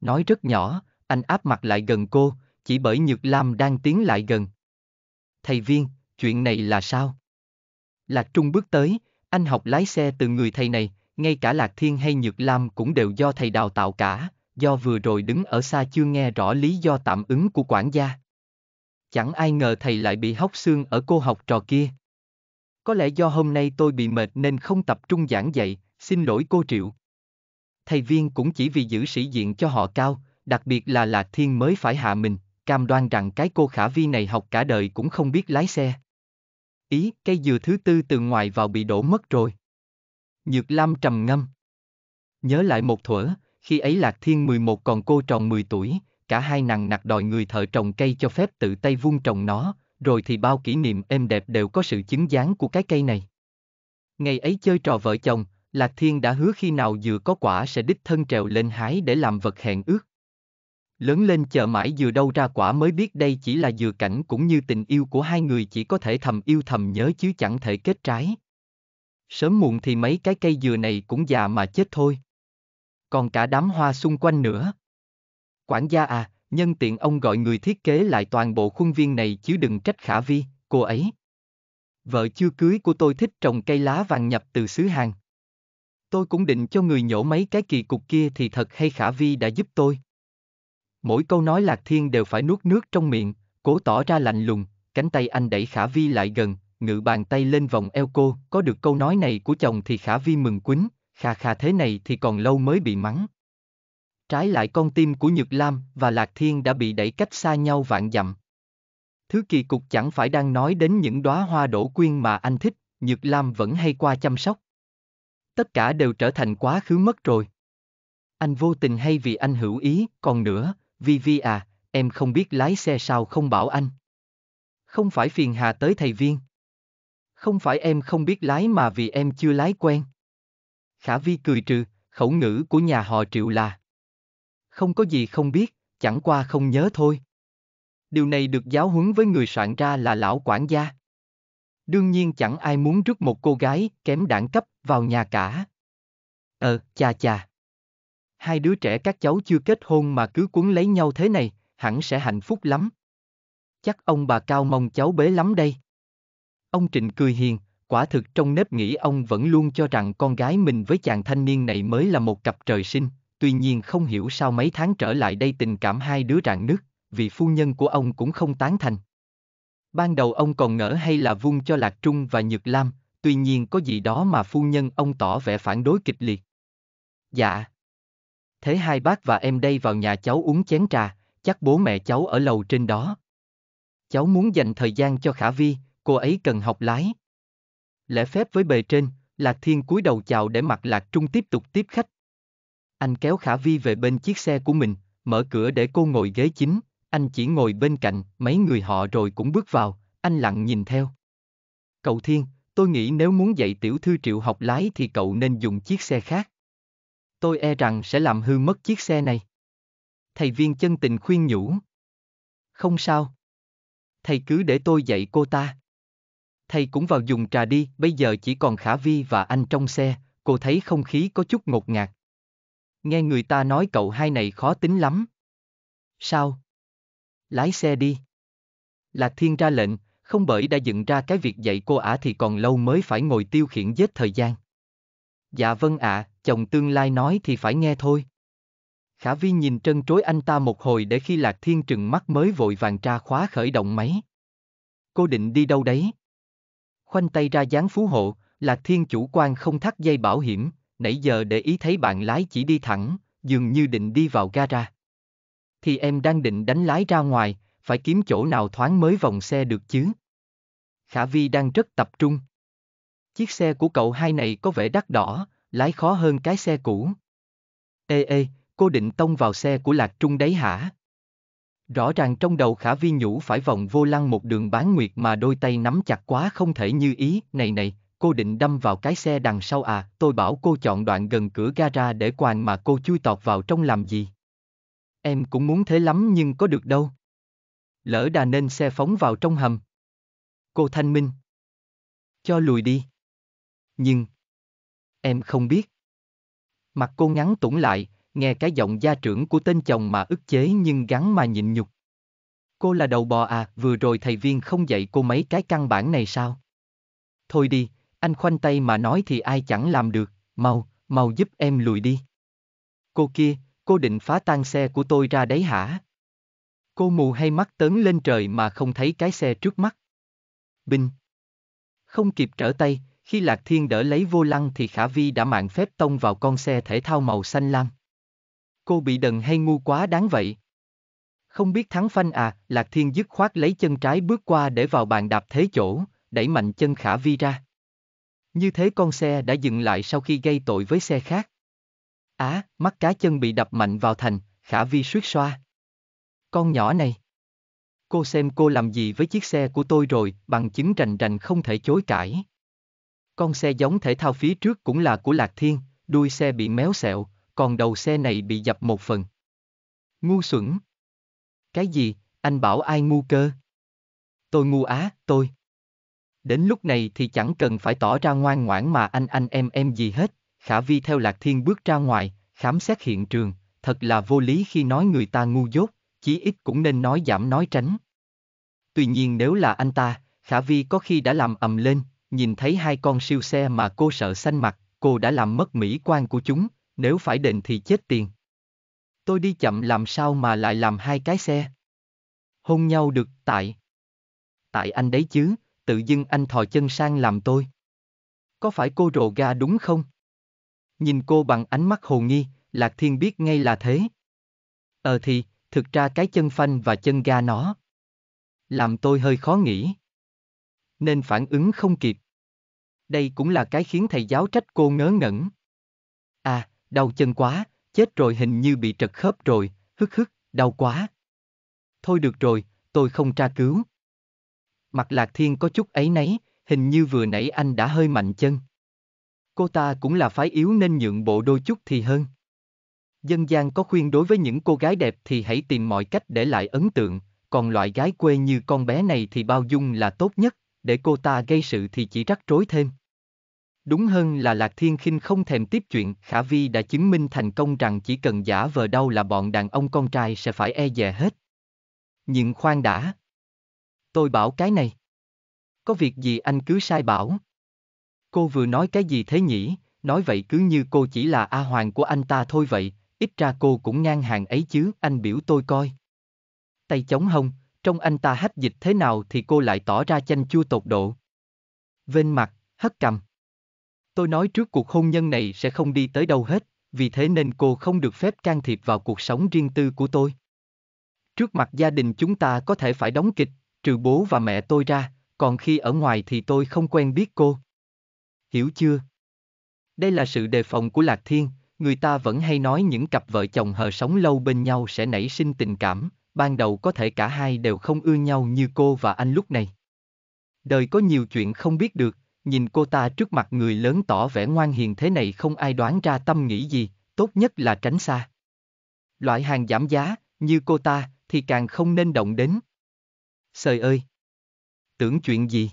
Nói rất nhỏ, anh áp mặt lại gần cô, chỉ bởi Nhược Lam đang tiến lại gần. Thầy viên, chuyện này là sao? Lạc Trung bước tới, anh học lái xe từ người thầy này, ngay cả Lạc Thiên hay Nhược Lam cũng đều do thầy đào tạo cả, do vừa rồi đứng ở xa chưa nghe rõ lý do tạm ứng của quản gia. Chẳng ai ngờ thầy lại bị hóc xương ở cô học trò kia. Có lẽ do hôm nay tôi bị mệt nên không tập trung giảng dạy, xin lỗi cô Triệu thầy viên cũng chỉ vì giữ sĩ diện cho họ cao, đặc biệt là Lạc Thiên mới phải hạ mình, cam đoan rằng cái cô khả vi này học cả đời cũng không biết lái xe. Ý, cây dừa thứ tư từ ngoài vào bị đổ mất rồi. Nhược Lam trầm ngâm. Nhớ lại một thuở, khi ấy Lạc Thiên 11 còn cô tròn 10 tuổi, cả hai nàng nặc đòi người thợ trồng cây cho phép tự tay vuông trồng nó, rồi thì bao kỷ niệm êm đẹp đều có sự chứng gián của cái cây này. Ngày ấy chơi trò vợ chồng, Lạc Thiên đã hứa khi nào dừa có quả sẽ đích thân trèo lên hái để làm vật hẹn ước. Lớn lên chờ mãi dừa đâu ra quả mới biết đây chỉ là dừa cảnh cũng như tình yêu của hai người chỉ có thể thầm yêu thầm nhớ chứ chẳng thể kết trái. Sớm muộn thì mấy cái cây dừa này cũng già mà chết thôi. Còn cả đám hoa xung quanh nữa. Quản gia à, nhân tiện ông gọi người thiết kế lại toàn bộ khuôn viên này chứ đừng trách khả vi, cô ấy. Vợ chưa cưới của tôi thích trồng cây lá vàng nhập từ xứ hàng. Tôi cũng định cho người nhổ mấy cái kỳ cục kia thì thật hay Khả Vi đã giúp tôi. Mỗi câu nói Lạc Thiên đều phải nuốt nước trong miệng, cố tỏ ra lạnh lùng, cánh tay anh đẩy Khả Vi lại gần, ngự bàn tay lên vòng eo cô, có được câu nói này của chồng thì Khả Vi mừng quýnh, kha kha thế này thì còn lâu mới bị mắng. Trái lại con tim của Nhược Lam và Lạc Thiên đã bị đẩy cách xa nhau vạn dặm. Thứ kỳ cục chẳng phải đang nói đến những đóa hoa đổ quyên mà anh thích, Nhược Lam vẫn hay qua chăm sóc, tất cả đều trở thành quá khứ mất rồi. Anh vô tình hay vì anh hữu ý, còn nữa, Vivi à, em không biết lái xe sao không bảo anh. Không phải phiền hà tới thầy viên. Không phải em không biết lái mà vì em chưa lái quen. Khả Vi cười trừ, khẩu ngữ của nhà họ Triệu là Không có gì không biết, chẳng qua không nhớ thôi. Điều này được giáo huấn với người soạn ra là lão quản gia. Đương nhiên chẳng ai muốn rước một cô gái kém đẳng cấp vào nhà cả. Ờ, cha cha, Hai đứa trẻ các cháu chưa kết hôn mà cứ cuốn lấy nhau thế này, hẳn sẽ hạnh phúc lắm. Chắc ông bà Cao mong cháu bế lắm đây. Ông Trịnh cười hiền, quả thực trong nếp nghĩ ông vẫn luôn cho rằng con gái mình với chàng thanh niên này mới là một cặp trời sinh, tuy nhiên không hiểu sao mấy tháng trở lại đây tình cảm hai đứa rạn nứt, vì phu nhân của ông cũng không tán thành. Ban đầu ông còn ngỡ hay là vung cho Lạc Trung và Nhược Lam, tuy nhiên có gì đó mà phu nhân ông tỏ vẻ phản đối kịch liệt. Dạ. Thế hai bác và em đây vào nhà cháu uống chén trà, chắc bố mẹ cháu ở lầu trên đó. Cháu muốn dành thời gian cho Khả Vi, cô ấy cần học lái. Lễ phép với bề trên, Lạc Thiên cúi đầu chào để mặt Lạc Trung tiếp tục tiếp khách. Anh kéo Khả Vi về bên chiếc xe của mình, mở cửa để cô ngồi ghế chính, anh chỉ ngồi bên cạnh, mấy người họ rồi cũng bước vào, anh lặng nhìn theo. Cậu Thiên, tôi nghĩ nếu muốn dạy tiểu thư triệu học lái thì cậu nên dùng chiếc xe khác. Tôi e rằng sẽ làm hư mất chiếc xe này. Thầy viên chân tình khuyên nhủ. Không sao. Thầy cứ để tôi dạy cô ta. Thầy cũng vào dùng trà đi, bây giờ chỉ còn Khả Vi và anh trong xe, cô thấy không khí có chút ngột ngạt. Nghe người ta nói cậu hai này khó tính lắm. Sao? Lái xe đi. Lạc Thiên ra lệnh, không bởi đã dựng ra cái việc dạy cô ả thì còn lâu mới phải ngồi tiêu khiển giết thời gian. Dạ vâng ạ, à, chồng tương lai nói thì phải nghe thôi. Khả Vi nhìn trân trối anh ta một hồi để khi Lạc Thiên trừng mắt mới vội vàng tra khóa khởi động máy. Cô định đi đâu đấy? Khoanh tay ra dáng phú hộ, Lạc Thiên chủ quan không thắt dây bảo hiểm, nãy giờ để ý thấy bạn lái chỉ đi thẳng, dường như định đi vào gara. Thì em đang định đánh lái ra ngoài, phải kiếm chỗ nào thoáng mới vòng xe được chứ. Khả Vi đang rất tập trung. Chiếc xe của cậu hai này có vẻ đắt đỏ, lái khó hơn cái xe cũ. Ê ê, cô định tông vào xe của Lạc Trung đấy hả? Rõ ràng trong đầu Khả Vi nhủ phải vòng vô lăng một đường bán nguyệt mà đôi tay nắm chặt quá không thể như ý, này này, cô định đâm vào cái xe đằng sau à, tôi bảo cô chọn đoạn gần cửa gara để quàn mà cô chui tọt vào trong làm gì. Em cũng muốn thế lắm nhưng có được đâu. Lỡ đà nên xe phóng vào trong hầm. Cô Thanh Minh. Cho lùi đi. Nhưng. Em không biết. Mặt cô ngắn tủng lại, nghe cái giọng gia trưởng của tên chồng mà ức chế nhưng gắn mà nhịn nhục. Cô là đầu bò à, vừa rồi thầy viên không dạy cô mấy cái căn bản này sao? Thôi đi, anh khoanh tay mà nói thì ai chẳng làm được, mau, mau giúp em lùi đi. Cô kia, cô định phá tan xe của tôi ra đấy hả? Cô mù hay mắt tớn lên trời mà không thấy cái xe trước mắt. Binh. Không kịp trở tay, khi Lạc Thiên đỡ lấy vô lăng thì Khả Vi đã mạng phép tông vào con xe thể thao màu xanh lam. Cô bị đần hay ngu quá đáng vậy? Không biết thắng phanh à, Lạc Thiên dứt khoát lấy chân trái bước qua để vào bàn đạp thế chỗ, đẩy mạnh chân Khả Vi ra. Như thế con xe đã dừng lại sau khi gây tội với xe khác. Á, à, mắt cá chân bị đập mạnh vào thành, Khả Vi suýt xoa. Con nhỏ này cô xem cô làm gì với chiếc xe của tôi rồi, bằng chứng rành rành không thể chối cãi. Con xe giống thể thao phía trước cũng là của Lạc Thiên, đuôi xe bị méo xẹo, còn đầu xe này bị dập một phần. Ngu xuẩn. Cái gì, anh bảo ai ngu cơ? Tôi ngu á, tôi. Đến lúc này thì chẳng cần phải tỏ ra ngoan ngoãn mà anh anh em em gì hết, khả vi theo Lạc Thiên bước ra ngoài, khám xét hiện trường, thật là vô lý khi nói người ta ngu dốt, chí ít cũng nên nói giảm nói tránh. Tuy nhiên nếu là anh ta, Khả Vi có khi đã làm ầm lên, nhìn thấy hai con siêu xe mà cô sợ xanh mặt, cô đã làm mất mỹ quan của chúng, nếu phải đền thì chết tiền. Tôi đi chậm làm sao mà lại làm hai cái xe? Hôn nhau được tại. Tại anh đấy chứ, tự dưng anh thò chân sang làm tôi. Có phải cô rồ ga đúng không? Nhìn cô bằng ánh mắt hồ nghi, Lạc Thiên biết ngay là thế. Ờ thì, thực ra cái chân phanh và chân ga nó. Làm tôi hơi khó nghĩ. Nên phản ứng không kịp. Đây cũng là cái khiến thầy giáo trách cô ngớ ngẩn. À, đau chân quá, chết rồi hình như bị trật khớp rồi, hức hức, đau quá. Thôi được rồi, tôi không tra cứu. Mặt lạc thiên có chút ấy nấy, hình như vừa nãy anh đã hơi mạnh chân. Cô ta cũng là phái yếu nên nhượng bộ đôi chút thì hơn. Dân gian có khuyên đối với những cô gái đẹp thì hãy tìm mọi cách để lại ấn tượng, còn loại gái quê như con bé này thì bao dung là tốt nhất, để cô ta gây sự thì chỉ rắc rối thêm. Đúng hơn là Lạc Thiên Khinh không thèm tiếp chuyện, Khả Vi đã chứng minh thành công rằng chỉ cần giả vờ đau là bọn đàn ông con trai sẽ phải e dè hết. Nhưng khoan đã. Tôi bảo cái này. Có việc gì anh cứ sai bảo. Cô vừa nói cái gì thế nhỉ, nói vậy cứ như cô chỉ là A Hoàng của anh ta thôi vậy, ít ra cô cũng ngang hàng ấy chứ, anh biểu tôi coi. Tay chống hông, trong anh ta hách dịch thế nào thì cô lại tỏ ra chanh chua tột độ. Vên mặt, hất cầm. Tôi nói trước cuộc hôn nhân này sẽ không đi tới đâu hết, vì thế nên cô không được phép can thiệp vào cuộc sống riêng tư của tôi. Trước mặt gia đình chúng ta có thể phải đóng kịch, trừ bố và mẹ tôi ra, còn khi ở ngoài thì tôi không quen biết cô. Hiểu chưa? Đây là sự đề phòng của Lạc Thiên, người ta vẫn hay nói những cặp vợ chồng hờ sống lâu bên nhau sẽ nảy sinh tình cảm, ban đầu có thể cả hai đều không ưa nhau như cô và anh lúc này. Đời có nhiều chuyện không biết được, nhìn cô ta trước mặt người lớn tỏ vẻ ngoan hiền thế này không ai đoán ra tâm nghĩ gì, tốt nhất là tránh xa. Loại hàng giảm giá, như cô ta, thì càng không nên động đến. Sời ơi! Tưởng chuyện gì?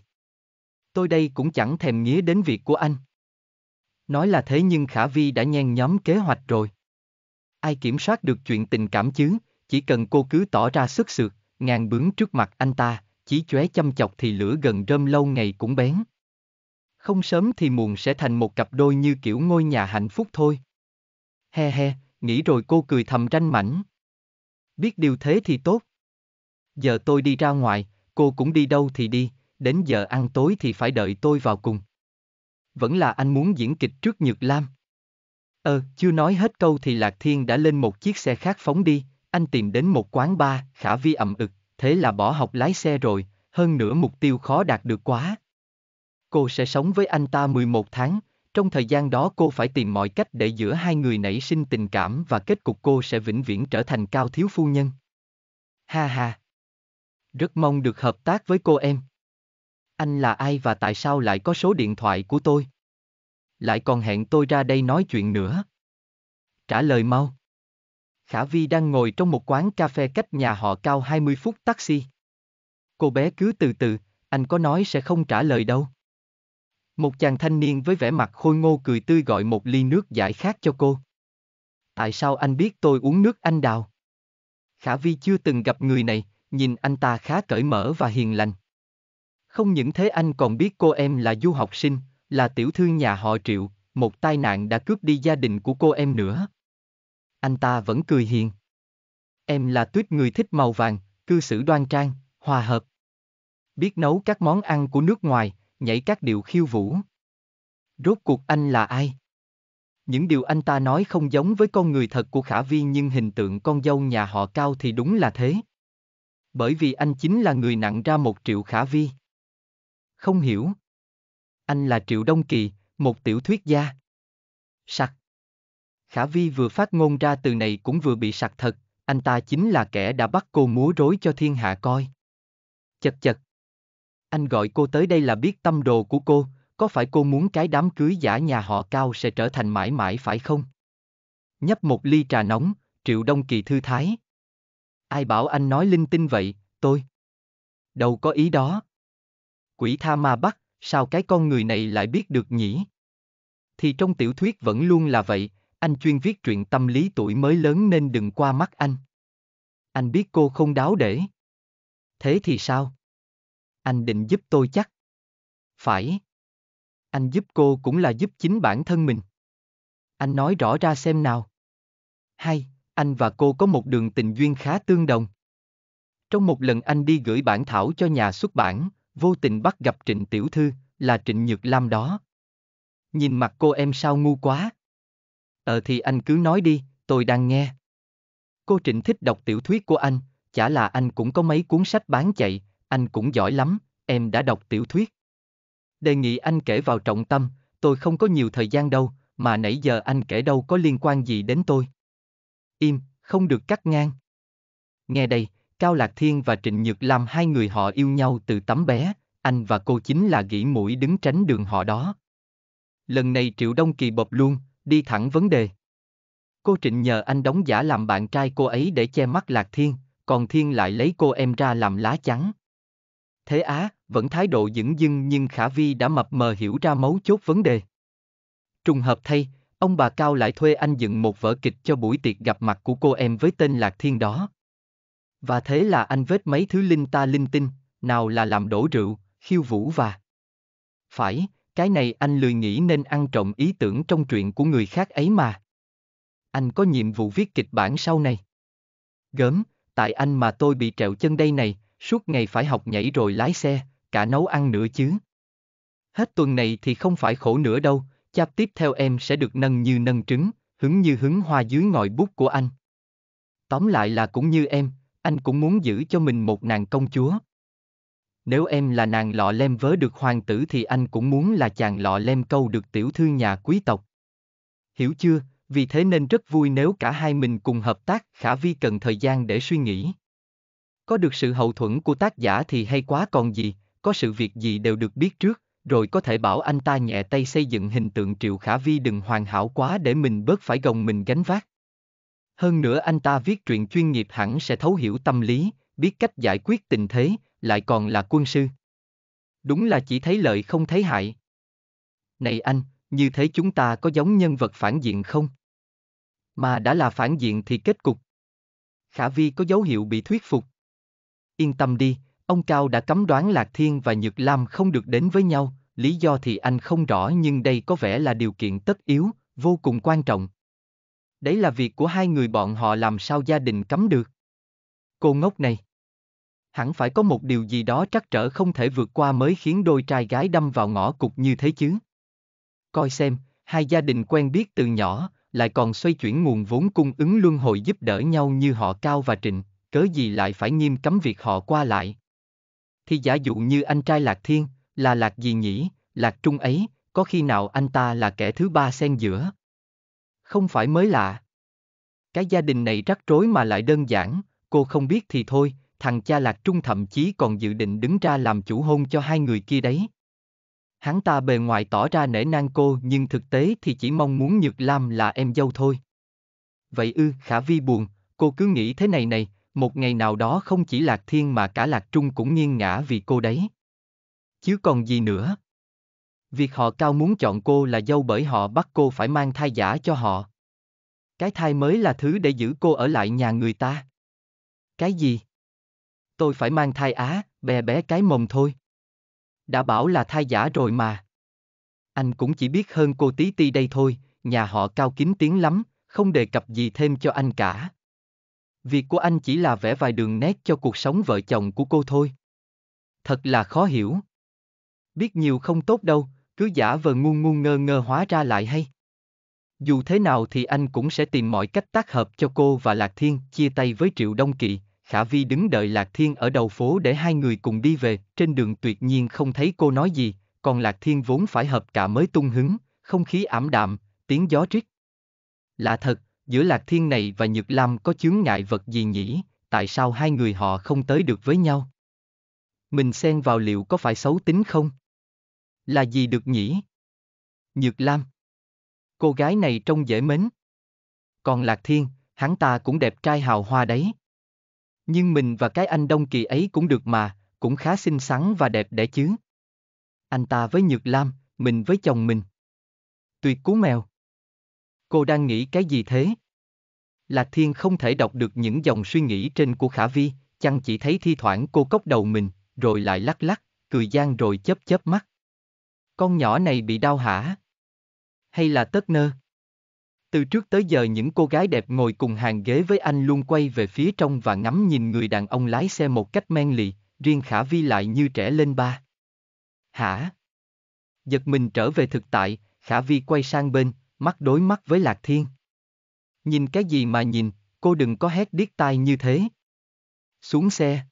Tôi đây cũng chẳng thèm nghĩa đến việc của anh. Nói là thế nhưng Khả Vi đã nhen nhóm kế hoạch rồi. Ai kiểm soát được chuyện tình cảm chứ, chỉ cần cô cứ tỏ ra sức sượt, ngàn bướng trước mặt anh ta, chỉ chóe chăm chọc thì lửa gần rơm lâu ngày cũng bén. Không sớm thì muộn sẽ thành một cặp đôi như kiểu ngôi nhà hạnh phúc thôi. He he, nghĩ rồi cô cười thầm ranh mảnh. Biết điều thế thì tốt. Giờ tôi đi ra ngoài, cô cũng đi đâu thì đi, đến giờ ăn tối thì phải đợi tôi vào cùng vẫn là anh muốn diễn kịch trước Nhược Lam. Ờ, chưa nói hết câu thì Lạc Thiên đã lên một chiếc xe khác phóng đi, anh tìm đến một quán bar, khả vi ậm ực, thế là bỏ học lái xe rồi, hơn nữa mục tiêu khó đạt được quá. Cô sẽ sống với anh ta 11 tháng, trong thời gian đó cô phải tìm mọi cách để giữa hai người nảy sinh tình cảm và kết cục cô sẽ vĩnh viễn trở thành cao thiếu phu nhân. Ha ha. Rất mong được hợp tác với cô em. Anh là ai và tại sao lại có số điện thoại của tôi? Lại còn hẹn tôi ra đây nói chuyện nữa. Trả lời mau. Khả Vi đang ngồi trong một quán cà phê cách nhà họ cao 20 phút taxi. Cô bé cứ từ từ, anh có nói sẽ không trả lời đâu. Một chàng thanh niên với vẻ mặt khôi ngô cười tươi gọi một ly nước giải khát cho cô. Tại sao anh biết tôi uống nước anh đào? Khả Vi chưa từng gặp người này, nhìn anh ta khá cởi mở và hiền lành. Không những thế anh còn biết cô em là du học sinh, là tiểu thư nhà họ Triệu, một tai nạn đã cướp đi gia đình của cô em nữa. Anh ta vẫn cười hiền. Em là tuyết người thích màu vàng, cư xử đoan trang, hòa hợp. Biết nấu các món ăn của nước ngoài, nhảy các điệu khiêu vũ. Rốt cuộc anh là ai? Những điều anh ta nói không giống với con người thật của Khả Vi nhưng hình tượng con dâu nhà họ cao thì đúng là thế. Bởi vì anh chính là người nặng ra một triệu Khả Vi không hiểu. Anh là Triệu Đông Kỳ, một tiểu thuyết gia. Sặc. Khả Vi vừa phát ngôn ra từ này cũng vừa bị sặc thật, anh ta chính là kẻ đã bắt cô múa rối cho thiên hạ coi. Chật chật. Anh gọi cô tới đây là biết tâm đồ của cô, có phải cô muốn cái đám cưới giả nhà họ cao sẽ trở thành mãi mãi phải không? Nhấp một ly trà nóng, Triệu Đông Kỳ thư thái. Ai bảo anh nói linh tinh vậy, tôi. Đâu có ý đó quỷ tha ma bắt, sao cái con người này lại biết được nhỉ? Thì trong tiểu thuyết vẫn luôn là vậy, anh chuyên viết truyện tâm lý tuổi mới lớn nên đừng qua mắt anh. Anh biết cô không đáo để. Thế thì sao? Anh định giúp tôi chắc. Phải. Anh giúp cô cũng là giúp chính bản thân mình. Anh nói rõ ra xem nào. Hay, anh và cô có một đường tình duyên khá tương đồng. Trong một lần anh đi gửi bản thảo cho nhà xuất bản, vô tình bắt gặp Trịnh Tiểu Thư, là Trịnh Nhược Lam đó. Nhìn mặt cô em sao ngu quá. Ờ thì anh cứ nói đi, tôi đang nghe. Cô Trịnh thích đọc tiểu thuyết của anh, chả là anh cũng có mấy cuốn sách bán chạy, anh cũng giỏi lắm, em đã đọc tiểu thuyết. Đề nghị anh kể vào trọng tâm, tôi không có nhiều thời gian đâu, mà nãy giờ anh kể đâu có liên quan gì đến tôi. Im, không được cắt ngang. Nghe đây, Cao Lạc Thiên và Trịnh Nhược Lam hai người họ yêu nhau từ tấm bé, anh và cô chính là gỉ mũi đứng tránh đường họ đó. Lần này Triệu Đông Kỳ bộc luôn, đi thẳng vấn đề. Cô Trịnh nhờ anh đóng giả làm bạn trai cô ấy để che mắt Lạc Thiên, còn Thiên lại lấy cô em ra làm lá chắn. Thế á, vẫn thái độ dững dưng nhưng Khả Vi đã mập mờ hiểu ra mấu chốt vấn đề. Trùng hợp thay, ông bà Cao lại thuê anh dựng một vở kịch cho buổi tiệc gặp mặt của cô em với tên Lạc Thiên đó. Và thế là anh vết mấy thứ linh ta linh tinh, nào là làm đổ rượu, khiêu vũ và... Phải, cái này anh lười nghĩ nên ăn trộm ý tưởng trong chuyện của người khác ấy mà. Anh có nhiệm vụ viết kịch bản sau này. Gớm, tại anh mà tôi bị trẹo chân đây này, suốt ngày phải học nhảy rồi lái xe, cả nấu ăn nữa chứ. Hết tuần này thì không phải khổ nữa đâu, chap tiếp theo em sẽ được nâng như nâng trứng, hứng như hứng hoa dưới ngòi bút của anh. Tóm lại là cũng như em, anh cũng muốn giữ cho mình một nàng công chúa. Nếu em là nàng lọ lem vớ được hoàng tử thì anh cũng muốn là chàng lọ lem câu được tiểu thư nhà quý tộc. Hiểu chưa, vì thế nên rất vui nếu cả hai mình cùng hợp tác, Khả Vi cần thời gian để suy nghĩ. Có được sự hậu thuẫn của tác giả thì hay quá còn gì, có sự việc gì đều được biết trước, rồi có thể bảo anh ta nhẹ tay xây dựng hình tượng Triệu Khả Vi đừng hoàn hảo quá để mình bớt phải gồng mình gánh vác. Hơn nữa anh ta viết truyện chuyên nghiệp hẳn sẽ thấu hiểu tâm lý, biết cách giải quyết tình thế, lại còn là quân sư. Đúng là chỉ thấy lợi không thấy hại. Này anh, như thế chúng ta có giống nhân vật phản diện không? Mà đã là phản diện thì kết cục. Khả Vi có dấu hiệu bị thuyết phục. Yên tâm đi, ông Cao đã cấm đoán Lạc Thiên và Nhược Lam không được đến với nhau, lý do thì anh không rõ nhưng đây có vẻ là điều kiện tất yếu, vô cùng quan trọng. Đấy là việc của hai người bọn họ làm sao gia đình cấm được. Cô ngốc này. Hẳn phải có một điều gì đó trắc trở không thể vượt qua mới khiến đôi trai gái đâm vào ngõ cục như thế chứ. Coi xem, hai gia đình quen biết từ nhỏ, lại còn xoay chuyển nguồn vốn cung ứng luân hồi giúp đỡ nhau như họ Cao và Trịnh, cớ gì lại phải nghiêm cấm việc họ qua lại. Thì giả dụ như anh trai Lạc Thiên, là Lạc gì nhỉ, Lạc Trung ấy, có khi nào anh ta là kẻ thứ ba xen giữa, không phải mới lạ. Cái gia đình này rắc rối mà lại đơn giản, cô không biết thì thôi, thằng cha Lạc Trung thậm chí còn dự định đứng ra làm chủ hôn cho hai người kia đấy. Hắn ta bề ngoài tỏ ra nể nang cô nhưng thực tế thì chỉ mong muốn Nhược Lam là em dâu thôi. Vậy ư, Khả Vi buồn, cô cứ nghĩ thế này này, một ngày nào đó không chỉ Lạc Thiên mà cả Lạc Trung cũng nghiêng ngã vì cô đấy. Chứ còn gì nữa. Việc họ cao muốn chọn cô là dâu bởi họ bắt cô phải mang thai giả cho họ. Cái thai mới là thứ để giữ cô ở lại nhà người ta. Cái gì? Tôi phải mang thai á, bé bé cái mồm thôi. Đã bảo là thai giả rồi mà. Anh cũng chỉ biết hơn cô tí ti đây thôi, nhà họ cao kín tiếng lắm, không đề cập gì thêm cho anh cả. Việc của anh chỉ là vẽ vài đường nét cho cuộc sống vợ chồng của cô thôi. Thật là khó hiểu. Biết nhiều không tốt đâu, cứ giả vờ ngu ngu ngơ ngơ hóa ra lại hay. Dù thế nào thì anh cũng sẽ tìm mọi cách tác hợp cho cô và Lạc Thiên chia tay với Triệu Đông Kỵ. Khả Vi đứng đợi Lạc Thiên ở đầu phố để hai người cùng đi về, trên đường tuyệt nhiên không thấy cô nói gì, còn Lạc Thiên vốn phải hợp cả mới tung hứng, không khí ảm đạm, tiếng gió rít. Lạ thật, giữa Lạc Thiên này và Nhược Lam có chướng ngại vật gì nhỉ, tại sao hai người họ không tới được với nhau? Mình xen vào liệu có phải xấu tính không? Là gì được nhỉ? Nhược Lam. Cô gái này trông dễ mến. Còn Lạc Thiên, hắn ta cũng đẹp trai hào hoa đấy. Nhưng mình và cái anh Đông Kỳ ấy cũng được mà, cũng khá xinh xắn và đẹp đẽ chứ. Anh ta với Nhược Lam, mình với chồng mình. Tuyệt cú mèo. Cô đang nghĩ cái gì thế? Lạc Thiên không thể đọc được những dòng suy nghĩ trên của Khả Vi, chăng chỉ thấy thi thoảng cô cốc đầu mình, rồi lại lắc lắc, cười gian rồi chớp chớp mắt. Con nhỏ này bị đau hả? Hay là tất nơ? Từ trước tới giờ những cô gái đẹp ngồi cùng hàng ghế với anh luôn quay về phía trong và ngắm nhìn người đàn ông lái xe một cách men lì, riêng Khả Vi lại như trẻ lên ba. Hả? Giật mình trở về thực tại, Khả Vi quay sang bên, mắt đối mắt với Lạc Thiên. Nhìn cái gì mà nhìn, cô đừng có hét điếc tai như thế. Xuống xe.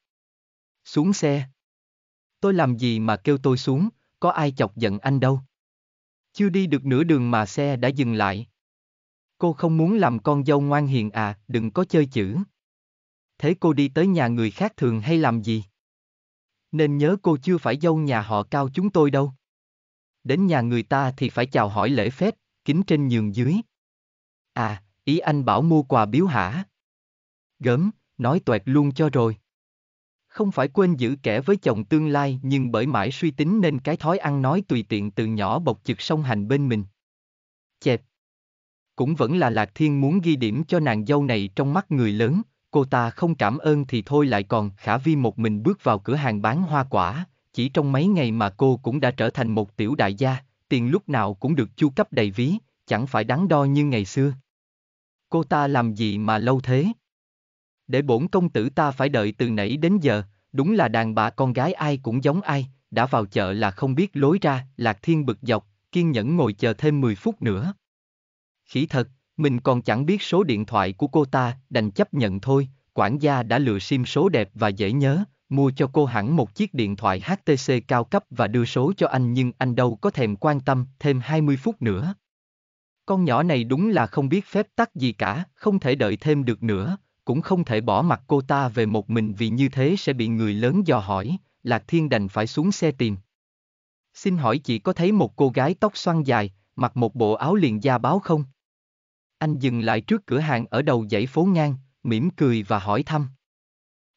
Xuống xe. Tôi làm gì mà kêu tôi xuống, có ai chọc giận anh đâu. Chưa đi được nửa đường mà xe đã dừng lại. Cô không muốn làm con dâu ngoan hiền à, đừng có chơi chữ. Thế cô đi tới nhà người khác thường hay làm gì? Nên nhớ cô chưa phải dâu nhà họ cao chúng tôi đâu. Đến nhà người ta thì phải chào hỏi lễ phép, kính trên nhường dưới. À, ý anh bảo mua quà biếu hả? Gớm, nói toẹt luôn cho rồi không phải quên giữ kẻ với chồng tương lai nhưng bởi mãi suy tính nên cái thói ăn nói tùy tiện từ nhỏ bộc trực song hành bên mình. Chẹp. Cũng vẫn là Lạc Thiên muốn ghi điểm cho nàng dâu này trong mắt người lớn, cô ta không cảm ơn thì thôi lại còn khả vi một mình bước vào cửa hàng bán hoa quả, chỉ trong mấy ngày mà cô cũng đã trở thành một tiểu đại gia, tiền lúc nào cũng được chu cấp đầy ví, chẳng phải đắn đo như ngày xưa. Cô ta làm gì mà lâu thế? để bổn công tử ta phải đợi từ nãy đến giờ, đúng là đàn bà con gái ai cũng giống ai, đã vào chợ là không biết lối ra, Lạc Thiên bực dọc, kiên nhẫn ngồi chờ thêm 10 phút nữa. Khỉ thật, mình còn chẳng biết số điện thoại của cô ta, đành chấp nhận thôi, quản gia đã lựa sim số đẹp và dễ nhớ, mua cho cô hẳn một chiếc điện thoại HTC cao cấp và đưa số cho anh nhưng anh đâu có thèm quan tâm, thêm 20 phút nữa. Con nhỏ này đúng là không biết phép tắc gì cả, không thể đợi thêm được nữa, cũng không thể bỏ mặt cô ta về một mình vì như thế sẽ bị người lớn dò hỏi, Lạc Thiên đành phải xuống xe tìm. Xin hỏi chị có thấy một cô gái tóc xoăn dài, mặc một bộ áo liền da báo không? Anh dừng lại trước cửa hàng ở đầu dãy phố ngang, mỉm cười và hỏi thăm.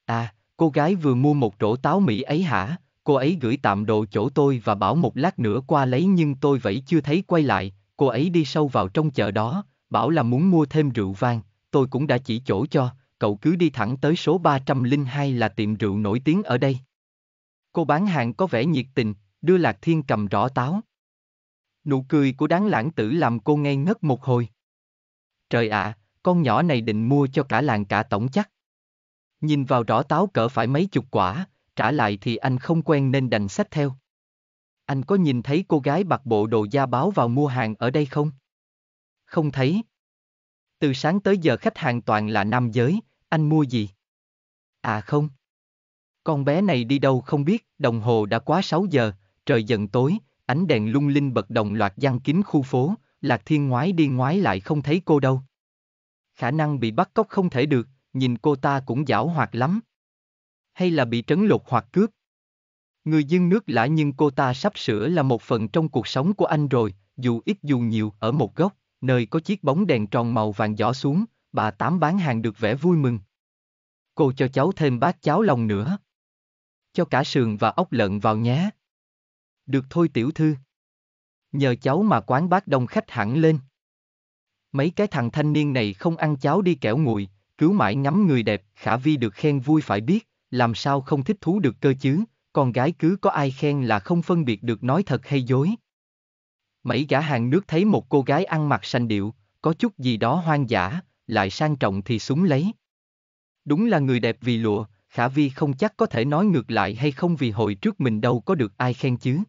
À, cô gái vừa mua một rổ táo Mỹ ấy hả? Cô ấy gửi tạm đồ chỗ tôi và bảo một lát nữa qua lấy nhưng tôi vẫn chưa thấy quay lại, cô ấy đi sâu vào trong chợ đó, bảo là muốn mua thêm rượu vang, tôi cũng đã chỉ chỗ cho, cậu cứ đi thẳng tới số 302 là tiệm rượu nổi tiếng ở đây. Cô bán hàng có vẻ nhiệt tình, đưa Lạc Thiên cầm rõ táo. Nụ cười của đáng lãng tử làm cô ngây ngất một hồi. Trời ạ, à, con nhỏ này định mua cho cả làng cả tổng chắc. Nhìn vào rõ táo cỡ phải mấy chục quả, trả lại thì anh không quen nên đành sách theo. Anh có nhìn thấy cô gái bạc bộ đồ da báo vào mua hàng ở đây không? Không thấy. Từ sáng tới giờ khách hàng toàn là nam giới, anh mua gì? À không. Con bé này đi đâu không biết, đồng hồ đã quá 6 giờ, trời dần tối, ánh đèn lung linh bật đồng loạt gian kín khu phố, Lạc Thiên ngoái đi ngoái lại không thấy cô đâu. Khả năng bị bắt cóc không thể được, nhìn cô ta cũng giảo hoạt lắm. Hay là bị trấn lột hoặc cướp. Người dân nước lã nhưng cô ta sắp sửa là một phần trong cuộc sống của anh rồi, dù ít dù nhiều ở một góc, nơi có chiếc bóng đèn tròn màu vàng giỏ xuống, bà tám bán hàng được vẻ vui mừng. Cô cho cháu thêm bát cháo lòng nữa. Cho cả sườn và ốc lợn vào nhé. Được thôi tiểu thư. Nhờ cháu mà quán bát đông khách hẳn lên. Mấy cái thằng thanh niên này không ăn cháo đi kẻo nguội, cứu mãi ngắm người đẹp, khả vi được khen vui phải biết, làm sao không thích thú được cơ chứ, con gái cứ có ai khen là không phân biệt được nói thật hay dối. Mấy gã hàng nước thấy một cô gái ăn mặc sành điệu, có chút gì đó hoang dã, lại sang trọng thì súng lấy. Đúng là người đẹp vì lụa, Khả Vi không chắc có thể nói ngược lại hay không vì hồi trước mình đâu có được ai khen chứ.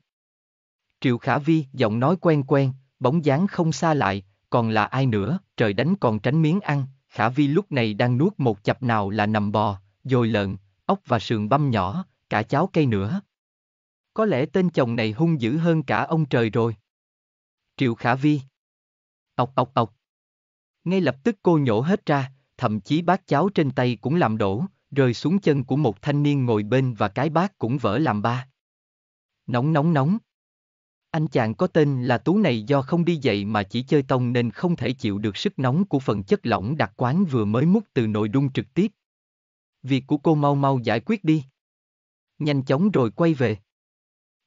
Triệu Khả Vi, giọng nói quen quen, bóng dáng không xa lại, còn là ai nữa, trời đánh còn tránh miếng ăn, Khả Vi lúc này đang nuốt một chập nào là nằm bò, dồi lợn, ốc và sườn băm nhỏ, cả cháo cây nữa. Có lẽ tên chồng này hung dữ hơn cả ông trời rồi. Triệu Khả Vi ốc ốc ốc ngay lập tức cô nhổ hết ra, thậm chí bát cháo trên tay cũng làm đổ, rơi xuống chân của một thanh niên ngồi bên và cái bát cũng vỡ làm ba. Nóng nóng nóng. Anh chàng có tên là Tú này do không đi dậy mà chỉ chơi tông nên không thể chịu được sức nóng của phần chất lỏng đặc quán vừa mới múc từ nồi đun trực tiếp. Việc của cô mau mau giải quyết đi. Nhanh chóng rồi quay về.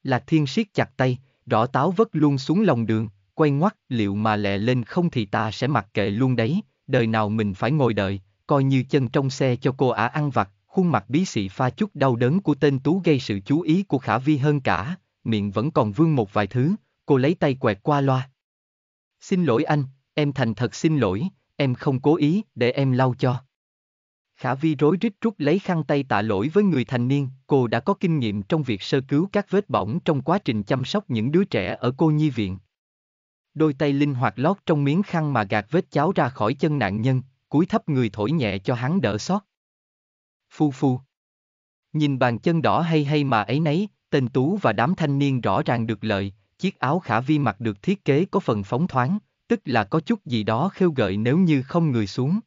Lạc Thiên siết chặt tay, rõ táo vất luôn xuống lòng đường quay ngoắt, liệu mà lẹ lên không thì ta sẽ mặc kệ luôn đấy, đời nào mình phải ngồi đợi, coi như chân trong xe cho cô ả ăn vặt, khuôn mặt bí xị pha chút đau đớn của tên Tú gây sự chú ý của Khả Vi hơn cả, miệng vẫn còn vương một vài thứ, cô lấy tay quẹt qua loa. Xin lỗi anh, em thành thật xin lỗi, em không cố ý, để em lau cho. Khả Vi rối rít rút lấy khăn tay tạ lỗi với người thành niên, cô đã có kinh nghiệm trong việc sơ cứu các vết bỏng trong quá trình chăm sóc những đứa trẻ ở cô nhi viện đôi tay linh hoạt lót trong miếng khăn mà gạt vết cháo ra khỏi chân nạn nhân, cúi thấp người thổi nhẹ cho hắn đỡ xót. Phu phu. Nhìn bàn chân đỏ hay hay mà ấy nấy, tên Tú và đám thanh niên rõ ràng được lợi, chiếc áo khả vi mặc được thiết kế có phần phóng thoáng, tức là có chút gì đó khêu gợi nếu như không người xuống.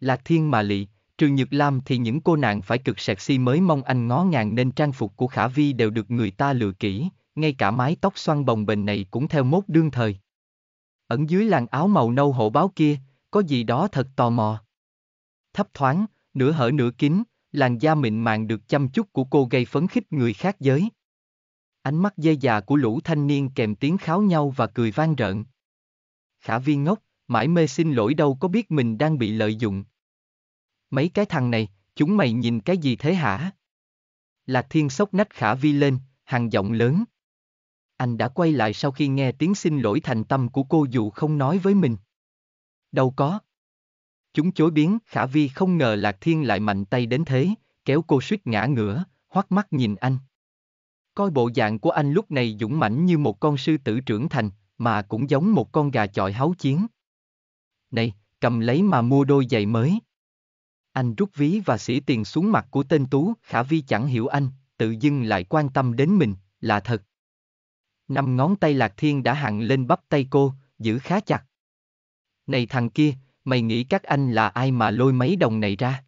Lạc Thiên mà lị, trừ Nhược Lam thì những cô nàng phải cực sạc si mới mong anh ngó ngàng nên trang phục của Khả Vi đều được người ta lựa kỹ, ngay cả mái tóc xoăn bồng bềnh này cũng theo mốt đương thời. Ẩn dưới làn áo màu nâu hổ báo kia, có gì đó thật tò mò. Thấp thoáng, nửa hở nửa kín, làn da mịn màng được chăm chút của cô gây phấn khích người khác giới. Ánh mắt dây già của lũ thanh niên kèm tiếng kháo nhau và cười vang rợn. Khả viên ngốc, mãi mê xin lỗi đâu có biết mình đang bị lợi dụng. Mấy cái thằng này, chúng mày nhìn cái gì thế hả? là thiên sốc nách khả vi lên, hàng giọng lớn. Anh đã quay lại sau khi nghe tiếng xin lỗi thành tâm của cô dù không nói với mình. Đâu có. Chúng chối biến, Khả Vi không ngờ Lạc Thiên lại mạnh tay đến thế, kéo cô suýt ngã ngửa, hoắc mắt nhìn anh. Coi bộ dạng của anh lúc này dũng mãnh như một con sư tử trưởng thành, mà cũng giống một con gà chọi háo chiến. Này, cầm lấy mà mua đôi giày mới. Anh rút ví và xỉ tiền xuống mặt của tên Tú, Khả Vi chẳng hiểu anh, tự dưng lại quan tâm đến mình, là thật. Năm ngón tay Lạc Thiên đã hằng lên bắp tay cô, giữ khá chặt. Này thằng kia, mày nghĩ các anh là ai mà lôi mấy đồng này ra?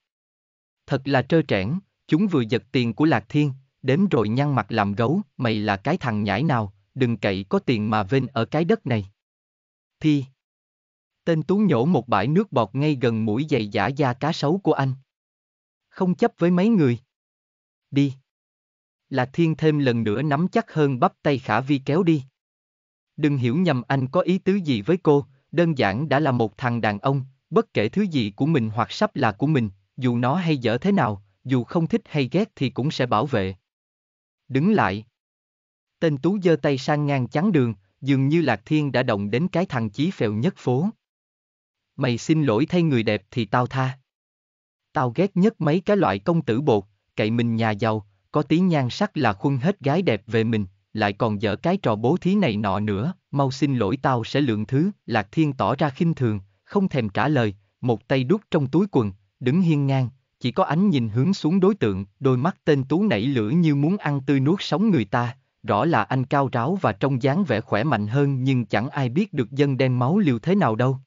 Thật là trơ trẽn, chúng vừa giật tiền của Lạc Thiên, đếm rồi nhăn mặt làm gấu, mày là cái thằng nhãi nào, đừng cậy có tiền mà vên ở cái đất này. Thi Tên Tú nhổ một bãi nước bọt ngay gần mũi giày giả da cá sấu của anh. Không chấp với mấy người. Đi là Thiên thêm lần nữa nắm chắc hơn bắp tay Khả Vi kéo đi. Đừng hiểu nhầm anh có ý tứ gì với cô, đơn giản đã là một thằng đàn ông, bất kể thứ gì của mình hoặc sắp là của mình, dù nó hay dở thế nào, dù không thích hay ghét thì cũng sẽ bảo vệ. Đứng lại. Tên Tú giơ tay sang ngang chắn đường, dường như Lạc Thiên đã động đến cái thằng chí phèo nhất phố. Mày xin lỗi thay người đẹp thì tao tha. Tao ghét nhất mấy cái loại công tử bột, cậy mình nhà giàu, có tí nhan sắc là khuân hết gái đẹp về mình, lại còn dở cái trò bố thí này nọ nữa, mau xin lỗi tao sẽ lượng thứ, Lạc Thiên tỏ ra khinh thường, không thèm trả lời, một tay đút trong túi quần, đứng hiên ngang, chỉ có ánh nhìn hướng xuống đối tượng, đôi mắt tên tú nảy lửa như muốn ăn tươi nuốt sống người ta, rõ là anh cao ráo và trông dáng vẻ khỏe mạnh hơn nhưng chẳng ai biết được dân đen máu liều thế nào đâu.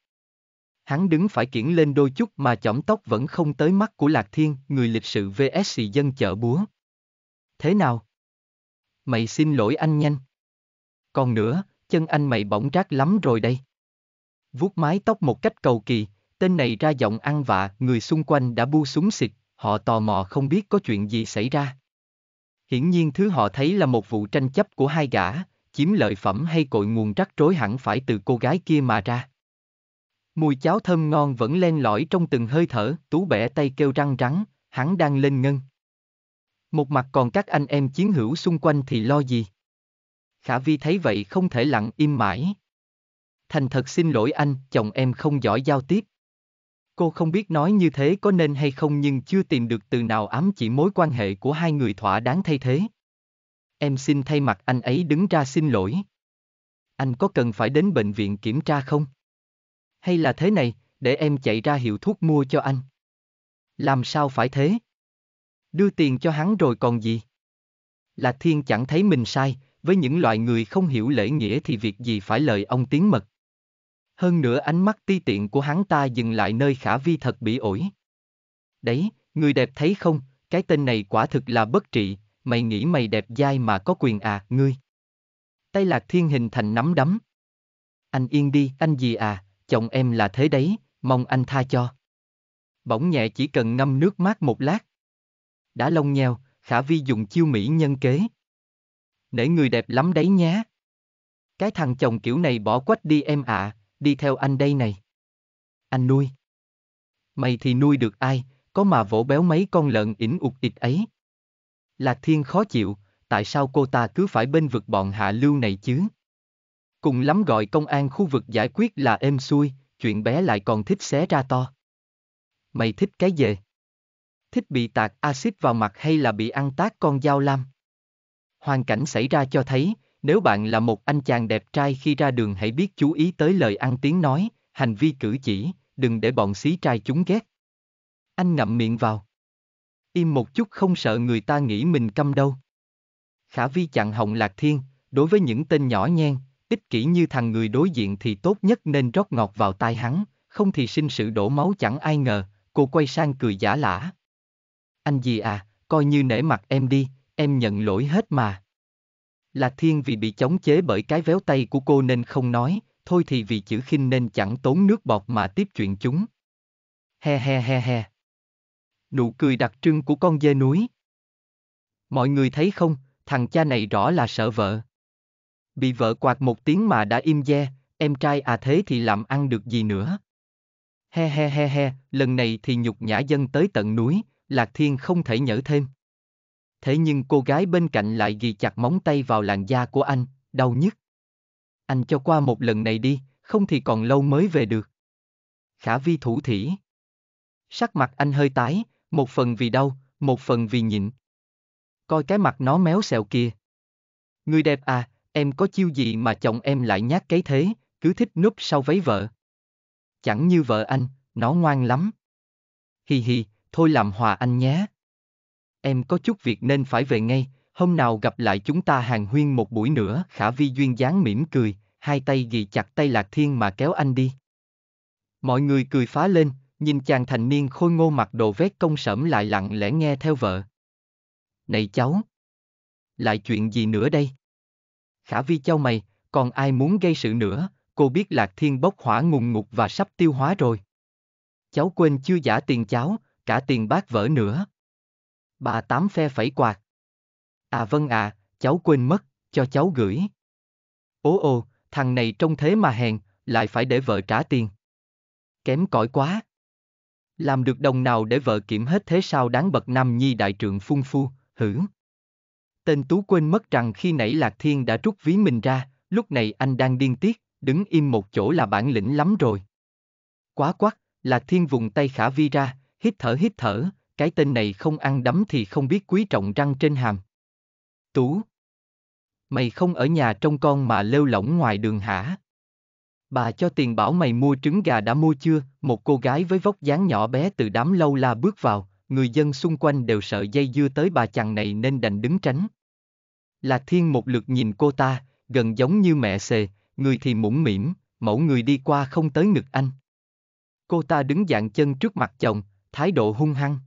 Hắn đứng phải kiển lên đôi chút mà chỏm tóc vẫn không tới mắt của Lạc Thiên, người lịch sự VS dân chợ búa thế nào? Mày xin lỗi anh nhanh. Còn nữa, chân anh mày bỏng rác lắm rồi đây. Vuốt mái tóc một cách cầu kỳ, tên này ra giọng ăn vạ, người xung quanh đã bu súng xịt, họ tò mò không biết có chuyện gì xảy ra. Hiển nhiên thứ họ thấy là một vụ tranh chấp của hai gã, chiếm lợi phẩm hay cội nguồn rắc rối hẳn phải từ cô gái kia mà ra. Mùi cháo thơm ngon vẫn len lỏi trong từng hơi thở, tú bẻ tay kêu răng rắn, hắn đang lên ngân. Một mặt còn các anh em chiến hữu xung quanh thì lo gì? Khả Vi thấy vậy không thể lặng im mãi. Thành thật xin lỗi anh, chồng em không giỏi giao tiếp. Cô không biết nói như thế có nên hay không nhưng chưa tìm được từ nào ám chỉ mối quan hệ của hai người thỏa đáng thay thế. Em xin thay mặt anh ấy đứng ra xin lỗi. Anh có cần phải đến bệnh viện kiểm tra không? Hay là thế này, để em chạy ra hiệu thuốc mua cho anh? Làm sao phải thế? đưa tiền cho hắn rồi còn gì. Là thiên chẳng thấy mình sai, với những loại người không hiểu lễ nghĩa thì việc gì phải lời ông tiếng mật. Hơn nữa ánh mắt ti tiện của hắn ta dừng lại nơi khả vi thật bị ổi. Đấy, người đẹp thấy không, cái tên này quả thực là bất trị, mày nghĩ mày đẹp dai mà có quyền à, ngươi. Tay lạc thiên hình thành nắm đấm. Anh yên đi, anh gì à, chồng em là thế đấy, mong anh tha cho. Bỗng nhẹ chỉ cần ngâm nước mát một lát đã lông nheo, Khả Vi dùng chiêu mỹ nhân kế. Nể người đẹp lắm đấy nhé. Cái thằng chồng kiểu này bỏ quách đi em ạ, à, đi theo anh đây này. Anh nuôi. Mày thì nuôi được ai, có mà vỗ béo mấy con lợn ỉn ụt ịt ấy. Lạc Thiên khó chịu, tại sao cô ta cứ phải bên vực bọn hạ lưu này chứ? Cùng lắm gọi công an khu vực giải quyết là êm xuôi, chuyện bé lại còn thích xé ra to. Mày thích cái gì? thích bị tạt axit vào mặt hay là bị ăn tác con dao lam. Hoàn cảnh xảy ra cho thấy, nếu bạn là một anh chàng đẹp trai khi ra đường hãy biết chú ý tới lời ăn tiếng nói, hành vi cử chỉ, đừng để bọn xí trai chúng ghét. Anh ngậm miệng vào. Im một chút không sợ người ta nghĩ mình câm đâu. Khả vi chặn hồng lạc thiên, đối với những tên nhỏ nhen, ích kỷ như thằng người đối diện thì tốt nhất nên rót ngọt vào tai hắn, không thì sinh sự đổ máu chẳng ai ngờ, cô quay sang cười giả lả. Anh gì à, coi như nể mặt em đi, em nhận lỗi hết mà. Là Thiên vì bị chống chế bởi cái véo tay của cô nên không nói, thôi thì vì chữ khinh nên chẳng tốn nước bọt mà tiếp chuyện chúng. He he he he. Nụ cười đặc trưng của con dê núi. Mọi người thấy không, thằng cha này rõ là sợ vợ. Bị vợ quạt một tiếng mà đã im de, em trai à thế thì làm ăn được gì nữa. He he he he, lần này thì nhục nhã dân tới tận núi, Lạc Thiên không thể nhở thêm. Thế nhưng cô gái bên cạnh lại ghi chặt móng tay vào làn da của anh, đau nhức. Anh cho qua một lần này đi, không thì còn lâu mới về được. Khả vi thủ thỉ. Sắc mặt anh hơi tái, một phần vì đau, một phần vì nhịn. Coi cái mặt nó méo xẹo kia. Người đẹp à, em có chiêu gì mà chồng em lại nhát cái thế, cứ thích núp sau váy vợ. Chẳng như vợ anh, nó ngoan lắm. Hi hi, thôi làm hòa anh nhé. Em có chút việc nên phải về ngay, hôm nào gặp lại chúng ta hàng huyên một buổi nữa. Khả Vi duyên dáng mỉm cười, hai tay ghi chặt tay Lạc Thiên mà kéo anh đi. Mọi người cười phá lên, nhìn chàng thành niên khôi ngô mặc đồ vét công sẫm lại lặng lẽ nghe theo vợ. Này cháu! Lại chuyện gì nữa đây? Khả Vi châu mày, còn ai muốn gây sự nữa, cô biết Lạc Thiên bốc hỏa ngùng ngục và sắp tiêu hóa rồi. Cháu quên chưa giả tiền cháu, cả tiền bát vỡ nữa. Bà tám phe phẩy quạt. À vâng à, cháu quên mất, cho cháu gửi. Ố ô, thằng này trông thế mà hèn, lại phải để vợ trả tiền. Kém cỏi quá. Làm được đồng nào để vợ kiểm hết thế sao đáng bậc nam nhi đại trượng phun phu, hử. Tên Tú quên mất rằng khi nãy Lạc Thiên đã rút ví mình ra, lúc này anh đang điên tiết, đứng im một chỗ là bản lĩnh lắm rồi. Quá quắc, Lạc Thiên vùng tay khả vi ra, Hít thở hít thở, cái tên này không ăn đấm thì không biết quý trọng răng trên hàm. Tú. Mày không ở nhà trông con mà lêu lỏng ngoài đường hả? Bà cho tiền bảo mày mua trứng gà đã mua chưa? Một cô gái với vóc dáng nhỏ bé từ đám lâu la bước vào, người dân xung quanh đều sợ dây dưa tới bà chàng này nên đành đứng tránh. là Thiên một lượt nhìn cô ta, gần giống như mẹ xề, người thì mũm mỉm, mẫu người đi qua không tới ngực anh. Cô ta đứng dạng chân trước mặt chồng, thái độ hung hăng.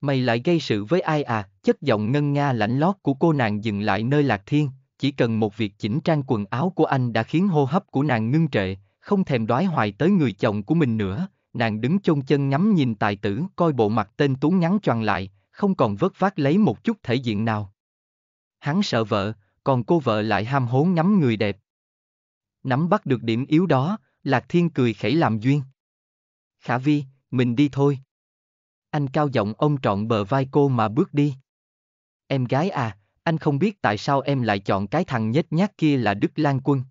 Mày lại gây sự với ai à, chất giọng ngân nga lãnh lót của cô nàng dừng lại nơi lạc thiên, chỉ cần một việc chỉnh trang quần áo của anh đã khiến hô hấp của nàng ngưng trệ, không thèm đoái hoài tới người chồng của mình nữa, nàng đứng chôn chân ngắm nhìn tài tử coi bộ mặt tên tú ngắn choàng lại, không còn vớt vát lấy một chút thể diện nào. Hắn sợ vợ, còn cô vợ lại ham hố ngắm người đẹp. Nắm bắt được điểm yếu đó, Lạc Thiên cười khẩy làm duyên. Khả Vi, mình đi thôi. Anh cao giọng ôm trọn bờ vai cô mà bước đi. Em gái à, anh không biết tại sao em lại chọn cái thằng nhếch nhác kia là Đức Lan Quân.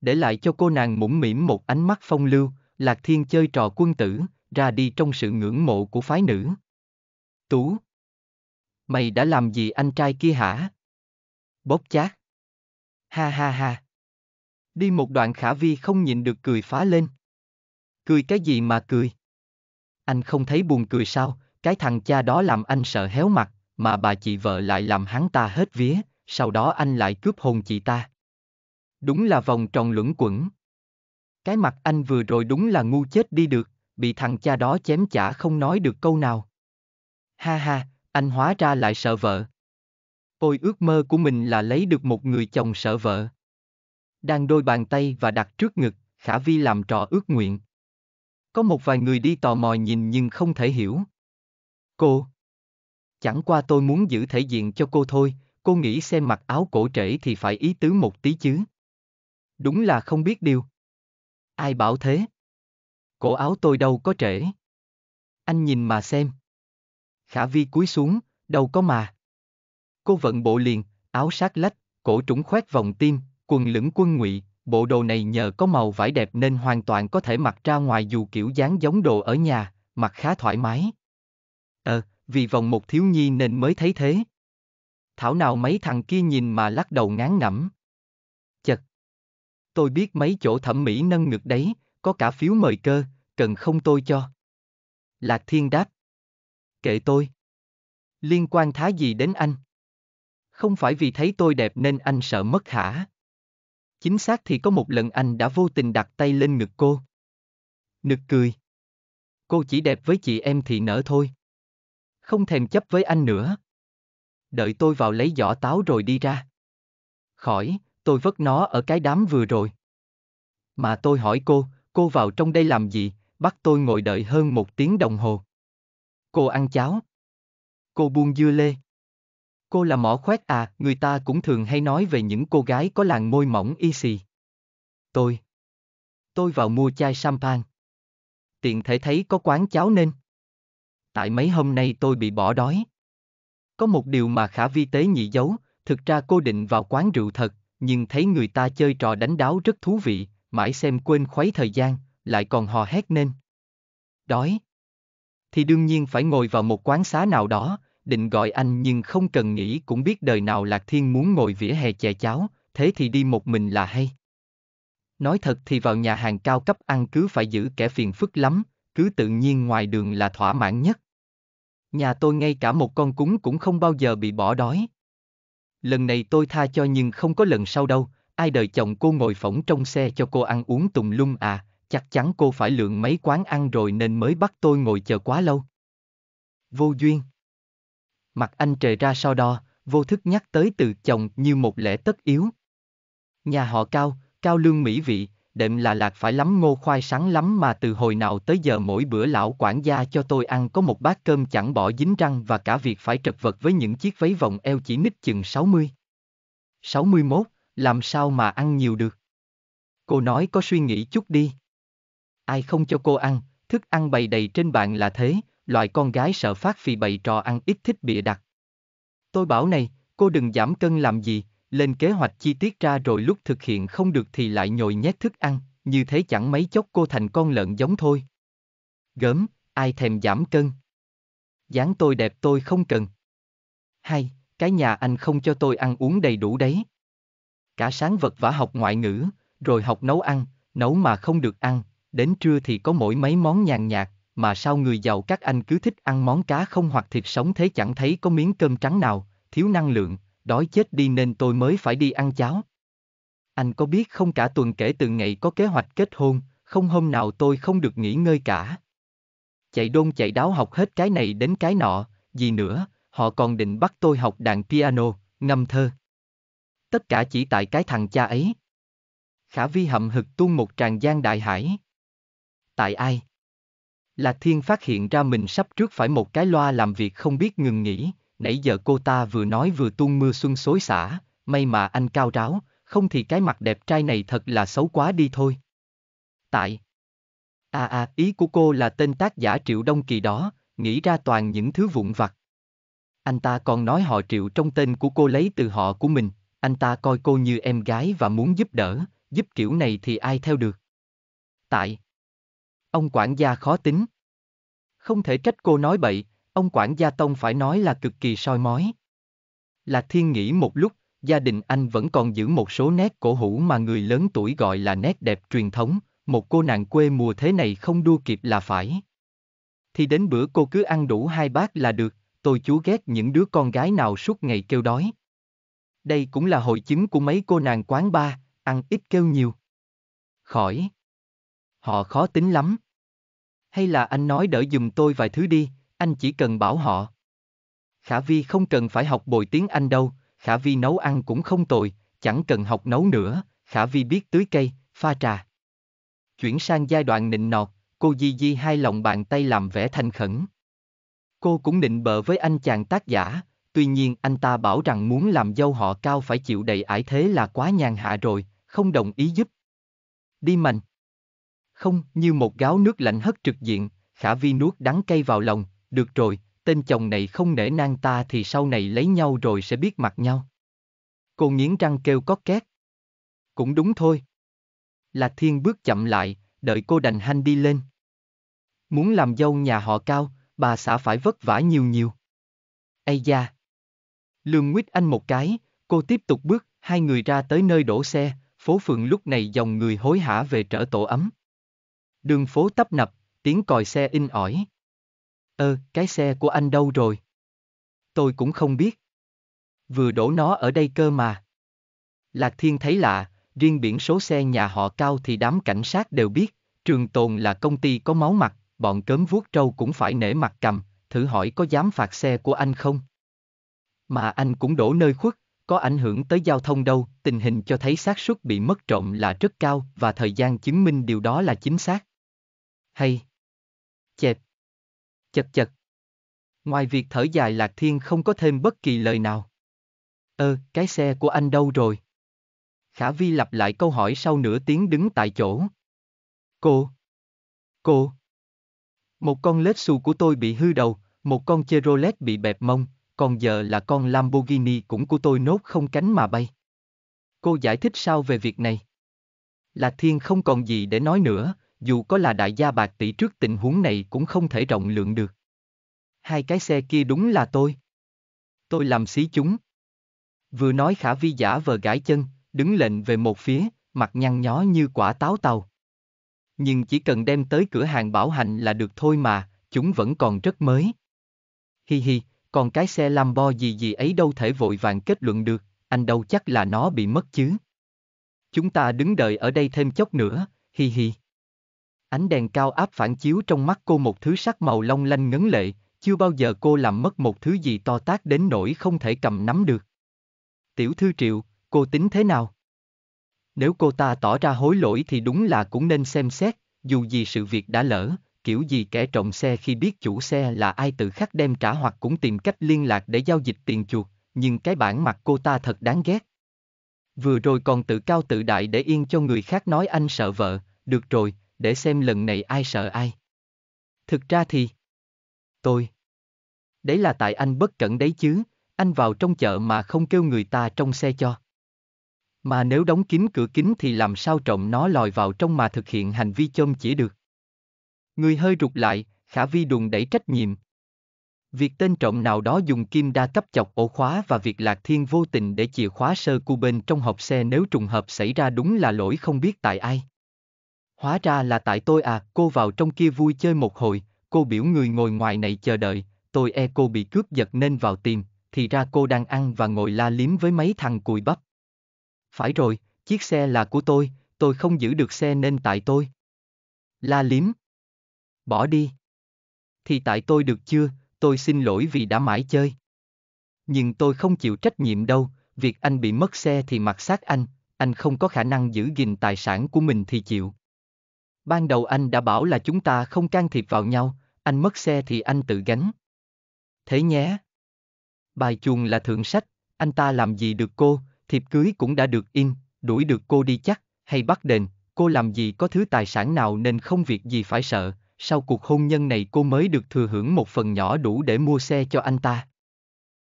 Để lại cho cô nàng mũm mỉm một ánh mắt phong lưu, Lạc Thiên chơi trò quân tử, ra đi trong sự ngưỡng mộ của phái nữ. Tú! Mày đã làm gì anh trai kia hả? Bóp chát! Ha ha ha! Đi một đoạn khả vi không nhịn được cười phá lên. Cười cái gì mà cười? Anh không thấy buồn cười sao, cái thằng cha đó làm anh sợ héo mặt, mà bà chị vợ lại làm hắn ta hết vía, sau đó anh lại cướp hồn chị ta. Đúng là vòng tròn luẩn quẩn. Cái mặt anh vừa rồi đúng là ngu chết đi được, bị thằng cha đó chém chả không nói được câu nào. Ha ha, anh hóa ra lại sợ vợ. Ôi ước mơ của mình là lấy được một người chồng sợ vợ. Đang đôi bàn tay và đặt trước ngực, Khả Vi làm trò ước nguyện. Có một vài người đi tò mò nhìn nhưng không thể hiểu. Cô. Chẳng qua tôi muốn giữ thể diện cho cô thôi, cô nghĩ xem mặc áo cổ trễ thì phải ý tứ một tí chứ. Đúng là không biết điều. Ai bảo thế? Cổ áo tôi đâu có trễ. Anh nhìn mà xem. Khả vi cúi xuống, đâu có mà. Cô vận bộ liền, áo sát lách, cổ trũng khoét vòng tim, quần lửng quân ngụy, bộ đồ này nhờ có màu vải đẹp nên hoàn toàn có thể mặc ra ngoài dù kiểu dáng giống đồ ở nhà, mặc khá thoải mái. Ờ, vì vòng một thiếu nhi nên mới thấy thế. Thảo nào mấy thằng kia nhìn mà lắc đầu ngán ngẩm. Chật. Tôi biết mấy chỗ thẩm mỹ nâng ngực đấy, có cả phiếu mời cơ, cần không tôi cho. Lạc Thiên đáp. Kệ tôi. Liên quan thá gì đến anh? Không phải vì thấy tôi đẹp nên anh sợ mất hả? Chính xác thì có một lần anh đã vô tình đặt tay lên ngực cô. Nực cười. Cô chỉ đẹp với chị em thì nở thôi. Không thèm chấp với anh nữa. Đợi tôi vào lấy giỏ táo rồi đi ra. Khỏi, tôi vất nó ở cái đám vừa rồi. Mà tôi hỏi cô, cô vào trong đây làm gì, bắt tôi ngồi đợi hơn một tiếng đồng hồ. Cô ăn cháo. Cô buông dưa lê. Cô là mỏ khoét à, người ta cũng thường hay nói về những cô gái có làn môi mỏng y xì. Tôi. Tôi vào mua chai champagne. Tiện thể thấy có quán cháo nên. Tại mấy hôm nay tôi bị bỏ đói. Có một điều mà khả vi tế nhị giấu, thực ra cô định vào quán rượu thật, nhưng thấy người ta chơi trò đánh đáo rất thú vị, mãi xem quên khuấy thời gian, lại còn hò hét nên. Đói. Thì đương nhiên phải ngồi vào một quán xá nào đó, định gọi anh nhưng không cần nghĩ cũng biết đời nào Lạc Thiên muốn ngồi vỉa hè chè cháo, thế thì đi một mình là hay. Nói thật thì vào nhà hàng cao cấp ăn cứ phải giữ kẻ phiền phức lắm, cứ tự nhiên ngoài đường là thỏa mãn nhất. Nhà tôi ngay cả một con cúng cũng không bao giờ bị bỏ đói. Lần này tôi tha cho nhưng không có lần sau đâu, ai đợi chồng cô ngồi phỏng trong xe cho cô ăn uống tùng lung à, chắc chắn cô phải lượn mấy quán ăn rồi nên mới bắt tôi ngồi chờ quá lâu. Vô duyên mặt anh trời ra so đo, vô thức nhắc tới từ chồng như một lễ tất yếu. Nhà họ cao, cao lương mỹ vị, đệm là lạc phải lắm ngô khoai sáng lắm mà từ hồi nào tới giờ mỗi bữa lão quản gia cho tôi ăn có một bát cơm chẳng bỏ dính răng và cả việc phải trật vật với những chiếc váy vòng eo chỉ nít chừng 60. 61, làm sao mà ăn nhiều được? Cô nói có suy nghĩ chút đi. Ai không cho cô ăn, thức ăn bày đầy trên bàn là thế, loại con gái sợ phát phì bậy trò ăn ít thích bịa đặt. Tôi bảo này, cô đừng giảm cân làm gì, lên kế hoạch chi tiết ra rồi lúc thực hiện không được thì lại nhồi nhét thức ăn, như thế chẳng mấy chốc cô thành con lợn giống thôi. Gớm, ai thèm giảm cân. dáng tôi đẹp tôi không cần. Hay, cái nhà anh không cho tôi ăn uống đầy đủ đấy. Cả sáng vật vả học ngoại ngữ, rồi học nấu ăn, nấu mà không được ăn, đến trưa thì có mỗi mấy món nhàn nhạt, mà sao người giàu các anh cứ thích ăn món cá không hoặc thịt sống thế chẳng thấy có miếng cơm trắng nào, thiếu năng lượng, đói chết đi nên tôi mới phải đi ăn cháo. Anh có biết không cả tuần kể từ ngày có kế hoạch kết hôn, không hôm nào tôi không được nghỉ ngơi cả. Chạy đôn chạy đáo học hết cái này đến cái nọ, gì nữa, họ còn định bắt tôi học đàn piano, ngâm thơ. Tất cả chỉ tại cái thằng cha ấy. Khả vi hậm hực tuôn một tràng gian đại hải. Tại ai? Lạc Thiên phát hiện ra mình sắp trước phải một cái loa làm việc không biết ngừng nghỉ, nãy giờ cô ta vừa nói vừa tuôn mưa xuân xối xả, may mà anh cao ráo, không thì cái mặt đẹp trai này thật là xấu quá đi thôi. Tại À à, ý của cô là tên tác giả Triệu Đông Kỳ đó, nghĩ ra toàn những thứ vụn vặt. Anh ta còn nói họ Triệu trong tên của cô lấy từ họ của mình, anh ta coi cô như em gái và muốn giúp đỡ, giúp kiểu này thì ai theo được. Tại ông quản gia khó tính. Không thể trách cô nói bậy, ông quản gia Tông phải nói là cực kỳ soi mói. Là Thiên nghĩ một lúc, gia đình anh vẫn còn giữ một số nét cổ hủ mà người lớn tuổi gọi là nét đẹp truyền thống, một cô nàng quê mùa thế này không đua kịp là phải. Thì đến bữa cô cứ ăn đủ hai bát là được, tôi chú ghét những đứa con gái nào suốt ngày kêu đói. Đây cũng là hội chứng của mấy cô nàng quán bar, ăn ít kêu nhiều. Khỏi. Họ khó tính lắm. Hay là anh nói đỡ dùm tôi vài thứ đi, anh chỉ cần bảo họ. Khả Vi không cần phải học bồi tiếng Anh đâu, Khả Vi nấu ăn cũng không tồi, chẳng cần học nấu nữa, Khả Vi biết tưới cây, pha trà. Chuyển sang giai đoạn nịnh nọt, cô Di Di hai lòng bàn tay làm vẻ thành khẩn. Cô cũng định bợ với anh chàng tác giả, tuy nhiên anh ta bảo rằng muốn làm dâu họ cao phải chịu đầy ải thế là quá nhàn hạ rồi, không đồng ý giúp. Đi mạnh. Không, như một gáo nước lạnh hất trực diện, Khả Vi nuốt đắng cay vào lòng, được rồi, tên chồng này không nể nang ta thì sau này lấy nhau rồi sẽ biết mặt nhau. Cô nghiến răng kêu có két. Cũng đúng thôi. là Thiên bước chậm lại, đợi cô đành hanh đi lên. Muốn làm dâu nhà họ cao, bà xã phải vất vả nhiều nhiều. Ây da! Lương Nguyết Anh một cái, cô tiếp tục bước, hai người ra tới nơi đổ xe, phố phường lúc này dòng người hối hả về trở tổ ấm. Đường phố tấp nập, tiếng còi xe in ỏi. Ơ, ờ, cái xe của anh đâu rồi? Tôi cũng không biết. Vừa đổ nó ở đây cơ mà. Lạc Thiên thấy lạ, riêng biển số xe nhà họ cao thì đám cảnh sát đều biết, trường tồn là công ty có máu mặt, bọn cớm vuốt trâu cũng phải nể mặt cầm, thử hỏi có dám phạt xe của anh không? Mà anh cũng đổ nơi khuất, có ảnh hưởng tới giao thông đâu, tình hình cho thấy xác suất bị mất trộm là rất cao và thời gian chứng minh điều đó là chính xác hay chẹp chật chật ngoài việc thở dài lạc thiên không có thêm bất kỳ lời nào ơ ờ, cái xe của anh đâu rồi khả vi lặp lại câu hỏi sau nửa tiếng đứng tại chỗ cô cô một con lết xù của tôi bị hư đầu một con Chevrolet bị bẹp mông còn giờ là con lamborghini cũng của tôi nốt không cánh mà bay cô giải thích sao về việc này Là thiên không còn gì để nói nữa dù có là đại gia bạc tỷ trước tình huống này cũng không thể rộng lượng được. Hai cái xe kia đúng là tôi. Tôi làm xí chúng. Vừa nói khả vi giả vờ gãi chân, đứng lệnh về một phía, mặt nhăn nhó như quả táo tàu. Nhưng chỉ cần đem tới cửa hàng bảo hành là được thôi mà, chúng vẫn còn rất mới. Hi hi, còn cái xe Lambo gì gì ấy đâu thể vội vàng kết luận được, anh đâu chắc là nó bị mất chứ. Chúng ta đứng đợi ở đây thêm chốc nữa, hi hi. Ánh đèn cao áp phản chiếu trong mắt cô một thứ sắc màu long lanh ngấn lệ, chưa bao giờ cô làm mất một thứ gì to tác đến nỗi không thể cầm nắm được. Tiểu thư triệu, cô tính thế nào? Nếu cô ta tỏ ra hối lỗi thì đúng là cũng nên xem xét, dù gì sự việc đã lỡ, kiểu gì kẻ trộm xe khi biết chủ xe là ai tự khắc đem trả hoặc cũng tìm cách liên lạc để giao dịch tiền chuột, nhưng cái bản mặt cô ta thật đáng ghét. Vừa rồi còn tự cao tự đại để yên cho người khác nói anh sợ vợ, được rồi, để xem lần này ai sợ ai. Thực ra thì... Tôi... Đấy là tại anh bất cẩn đấy chứ, anh vào trong chợ mà không kêu người ta trong xe cho. Mà nếu đóng kín cửa kính thì làm sao trộm nó lòi vào trong mà thực hiện hành vi chôm chỉ được. Người hơi rụt lại, khả vi đùn đẩy trách nhiệm. Việc tên trộm nào đó dùng kim đa cấp chọc ổ khóa và việc Lạc Thiên vô tình để chìa khóa sơ cu bên trong hộp xe nếu trùng hợp xảy ra đúng là lỗi không biết tại ai. Hóa ra là tại tôi à, cô vào trong kia vui chơi một hồi, cô biểu người ngồi ngoài này chờ đợi, tôi e cô bị cướp giật nên vào tìm, thì ra cô đang ăn và ngồi la liếm với mấy thằng cùi bắp. Phải rồi, chiếc xe là của tôi, tôi không giữ được xe nên tại tôi. La liếm. Bỏ đi. Thì tại tôi được chưa, tôi xin lỗi vì đã mãi chơi. Nhưng tôi không chịu trách nhiệm đâu, việc anh bị mất xe thì mặc xác anh, anh không có khả năng giữ gìn tài sản của mình thì chịu. Ban đầu anh đã bảo là chúng ta không can thiệp vào nhau, anh mất xe thì anh tự gánh. Thế nhé. Bài chuồng là thượng sách, anh ta làm gì được cô, thiệp cưới cũng đã được in, đuổi được cô đi chắc, hay bắt đền, cô làm gì có thứ tài sản nào nên không việc gì phải sợ, sau cuộc hôn nhân này cô mới được thừa hưởng một phần nhỏ đủ để mua xe cho anh ta.